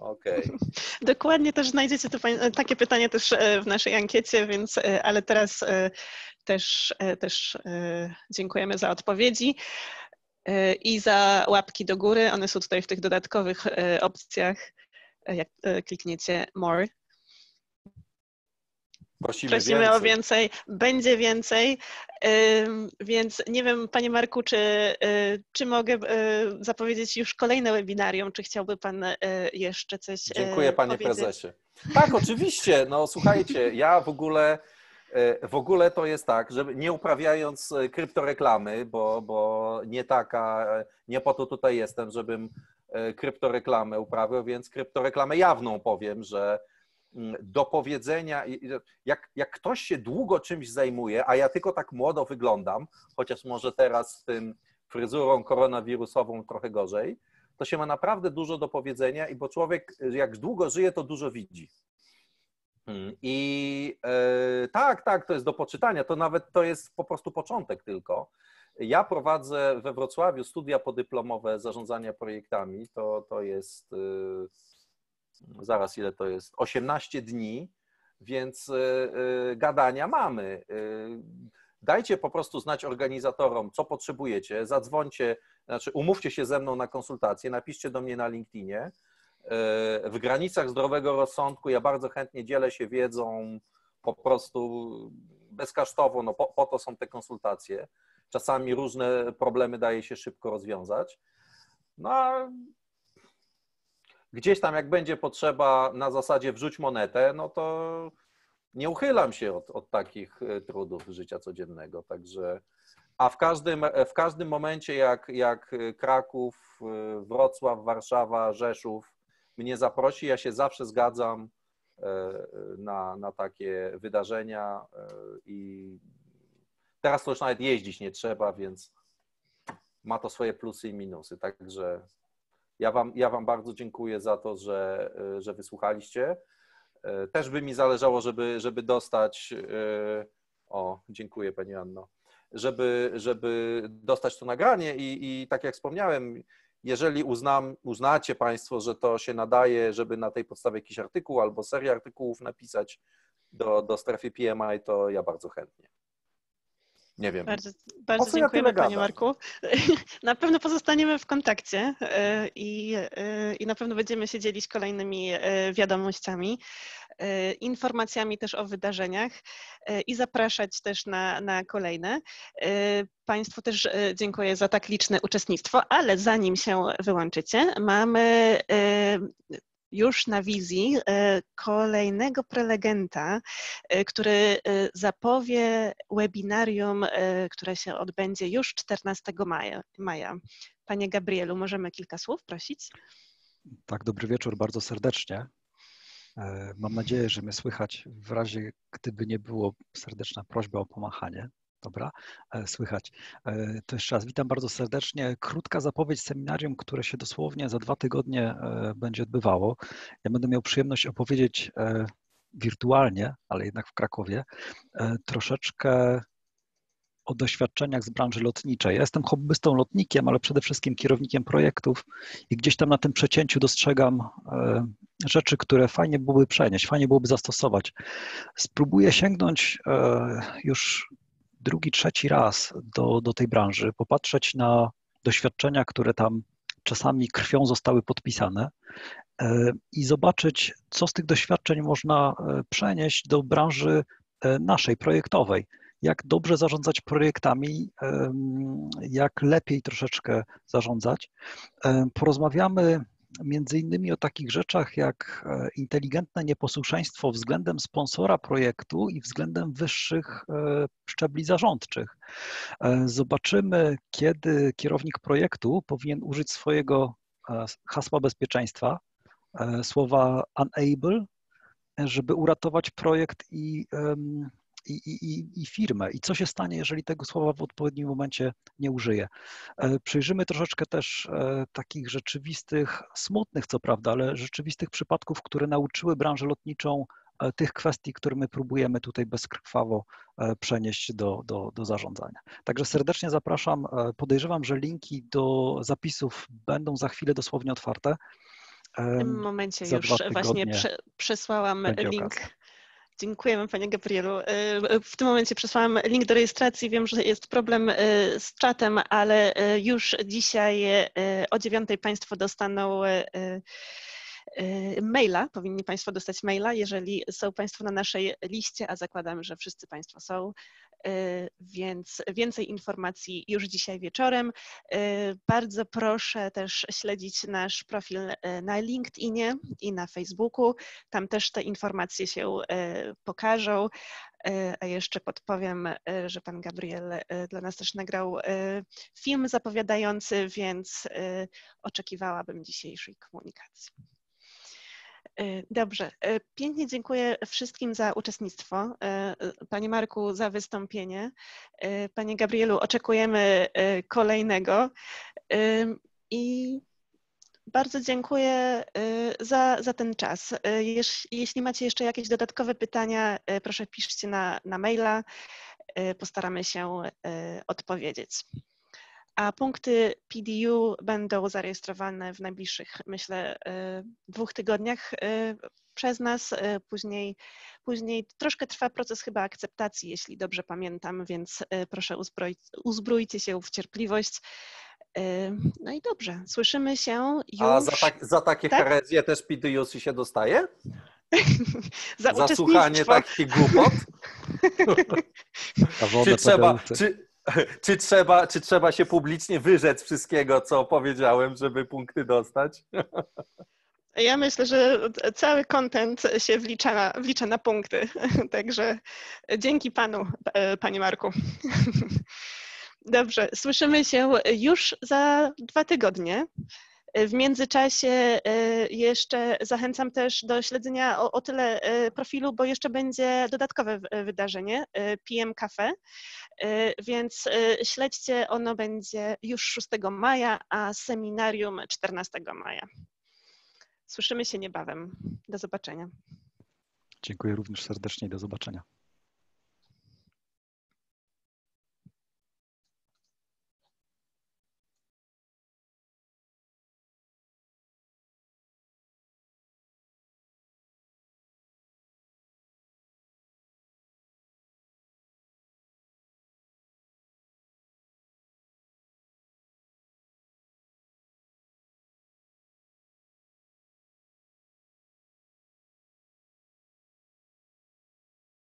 Okej. Okay. Dokładnie też znajdziecie to, takie pytanie też e, w naszej ankiecie, więc e, ale teraz e, też, też dziękujemy za odpowiedzi i za łapki do góry. One są tutaj w tych dodatkowych opcjach, jak klikniecie More. Prosimy, więcej. o więcej, będzie więcej. Więc nie wiem, Panie Marku, czy, y, czy mogę y, zapowiedzieć już kolejne webinarium, czy chciałby Pan y, jeszcze coś Dziękuję Panie powiedzieć? Prezesie. Tak, oczywiście. No słuchajcie, ja w ogóle, w ogóle to jest tak, że nie uprawiając kryptoreklamy, bo, bo nie taka, nie po to tutaj jestem, żebym kryptoreklamę uprawiał, więc kryptoreklamę jawną powiem, że Mm, do powiedzenia. Jak, jak ktoś się długo czymś zajmuje, a ja tylko tak młodo wyglądam, chociaż może teraz z tym fryzurą koronawirusową trochę gorzej, to się ma naprawdę dużo do powiedzenia i bo człowiek y, jak długo żyje, to dużo widzi. Mm, I yy, tak, tak, to jest do poczytania. To nawet to jest po prostu początek tylko. Ja prowadzę we Wrocławiu studia podyplomowe zarządzania projektami. To, to jest. Yy, zaraz ile to jest, 18 dni, więc y, y, gadania mamy. Y, dajcie po prostu znać organizatorom, co potrzebujecie, zadzwońcie, znaczy umówcie się ze mną na konsultację, napiszcie do mnie na LinkedInie. W granicach zdrowego rozsądku ja bardzo chętnie dzielę się wiedzą po prostu bezkasztowo, no po, po to są te konsultacje. Czasami różne problemy daje się szybko rozwiązać. No a Gdzieś tam, jak będzie potrzeba na zasadzie wrzuć monetę, no to nie uchylam się od, od takich e, trudów życia codziennego. Także. A w każdym, e, w każdym momencie, jak, jak e, Kraków, Wrocław, Warszawa, Rzeszów mnie zaprosi, ja się zawsze zgadzam na, na takie wydarzenia i teraz to już nawet jeździć nie trzeba, więc ma to swoje plusy i minusy. Także ja wam, ja wam bardzo dziękuję za to, że, e, że wysłuchaliście. E, też by mi zależało, żeby, żeby dostać. E, o, dziękuję Pani Anno. Żeby, żeby dostać to nagranie i, i tak jak wspomniałem, jeżeli uznam, uznacie Państwo, że to się nadaje, żeby na tej podstawie jakiś artykuł albo serię artykułów napisać do, do strefy PMI, to ja bardzo chętnie. Nie wiem. Bardzo, bardzo dziękujemy, panie Marku. Na pewno pozostaniemy w kontakcie e, i, e, i na pewno będziemy się dzielić kolejnymi e, wiadomościami, informacjami też o wydarzeniach i zapraszać też na, na kolejne. Państwu też dziękuję za tak liczne uczestnictwo, ale zanim się wyłączycie, mamy już na wizji e, kolejnego prelegenta, e, który e, zapowie webinarium, które się odbędzie już 14 maja. maja. Panie Gabrielu, możemy kilka słów prosić? Tak, dobry wieczór bardzo serdecznie. Mam nadzieję, że mnie słychać. W razie gdyby nie było serdeczna prośba o pomachanie. Dobra, e, słychać. E, to jeszcze raz witam bardzo serdecznie. Krótka zapowiedź seminarium, które się dosłownie za dwa tygodnie e, będzie odbywało. Ja będę miał przyjemność opowiedzieć wirtualnie, ale jednak w Krakowie, troszeczkę o doświadczeniach z branży lotniczej. Ja jestem hobbystą lotnikiem, ale przede wszystkim kierownikiem projektów i gdzieś tam na tym przecięciu dostrzegam rzeczy, które fajnie byłoby przenieść, fajnie byłoby zastosować. Spróbuję sięgnąć już drugi, trzeci raz do, do tej branży, popatrzeć na doświadczenia, które tam czasami krwią zostały podpisane e, i zobaczyć, co z tych doświadczeń można e, przenieść do branży e, naszej, projektowej. Jak dobrze zarządzać projektami, jak lepiej troszeczkę zarządzać. Porozmawiamy między innymi o takich rzeczach jak e, inteligentne nieposłuszeństwo względem sponsora projektu i względem wyższych e, szczebli zarządczych. E, zobaczymy, kiedy kierownik projektu powinien użyć swojego hasła bezpieczeństwa, słowa unable, żeby uratować projekt i i, i, i firmę i co się stanie, jeżeli tego słowa w odpowiednim momencie nie użyję. E, przyjrzymy troszeczkę też e, takich rzeczywistych, smutnych co prawda, ale rzeczywistych przypadków, które nauczyły branżę lotniczą e, tych kwestii, które my próbujemy tutaj bezkrwawo przenieść do, do, do zarządzania. Także serdecznie zapraszam. Podejrzewam, że linki do zapisów będą za chwilę dosłownie otwarte. W tym momencie już właśnie przesłałam link. Okazja. Dziękujemy Panie Gabrielu. E, w tym momencie przesłałam link do rejestracji. Wiem, że jest problem e, z czatem, ale e, już dzisiaj o dziewiątej Państwo dostaną maila. Powinni Państwo dostać maila, jeżeli są Państwo na naszej liście, a zakładam, że wszyscy Państwo są. Y, więc więcej informacji już dzisiaj wieczorem. Y, bardzo proszę też śledzić nasz profil y, na LinkedInie i na Facebooku. Tam też te informacje się pokażą. A jeszcze podpowiem, że pan Gabriel dla nas też nagrał film zapowiadający, więc oczekiwałabym dzisiejszej komunikacji. E, dobrze. E, pięknie dziękuję wszystkim za uczestnictwo. E, panie Marku, za wystąpienie. Panie Gabrielu, oczekujemy kolejnego. I bardzo dziękuję za, za ten czas. Jeśli macie jeszcze jakieś dodatkowe pytania, proszę piszcie na, na maila. Postaramy się odpowiedzieć a punkty PDU będą zarejestrowane w najbliższych, myślę, e, dwóch tygodniach e, przez nas. E, później, później troszkę trwa proces chyba akceptacji, jeśli dobrze pamiętam, więc proszę uzbroić uzbrójcie się w cierpliwość. No i dobrze, słyszymy się już. A za, tak, za takie tak? herezje też PDU się dostaje? za, za słuchanie takich głupot? czy, trzeba, czy, czy, trzeba, czy trzeba się publicznie wyrzec wszystkiego, co powiedziałem, żeby punkty dostać? Ja myślę, że cały kontent się wlicza na, wlicza na punkty. Także dzięki panu, e, panie Marku. Dobrze, słyszymy się już za dwa tygodnie. W międzyczasie e, jeszcze zachęcam też do śledzenia o, o tyle e, profilu, bo jeszcze będzie dodatkowe wydarzenie PM Cafe. Y, więc y, śledźcie, ono będzie już 6 maja, a seminarium 14 maja. Słyszymy się niebawem. Do zobaczenia. Dziękuję również serdecznie i do zobaczenia.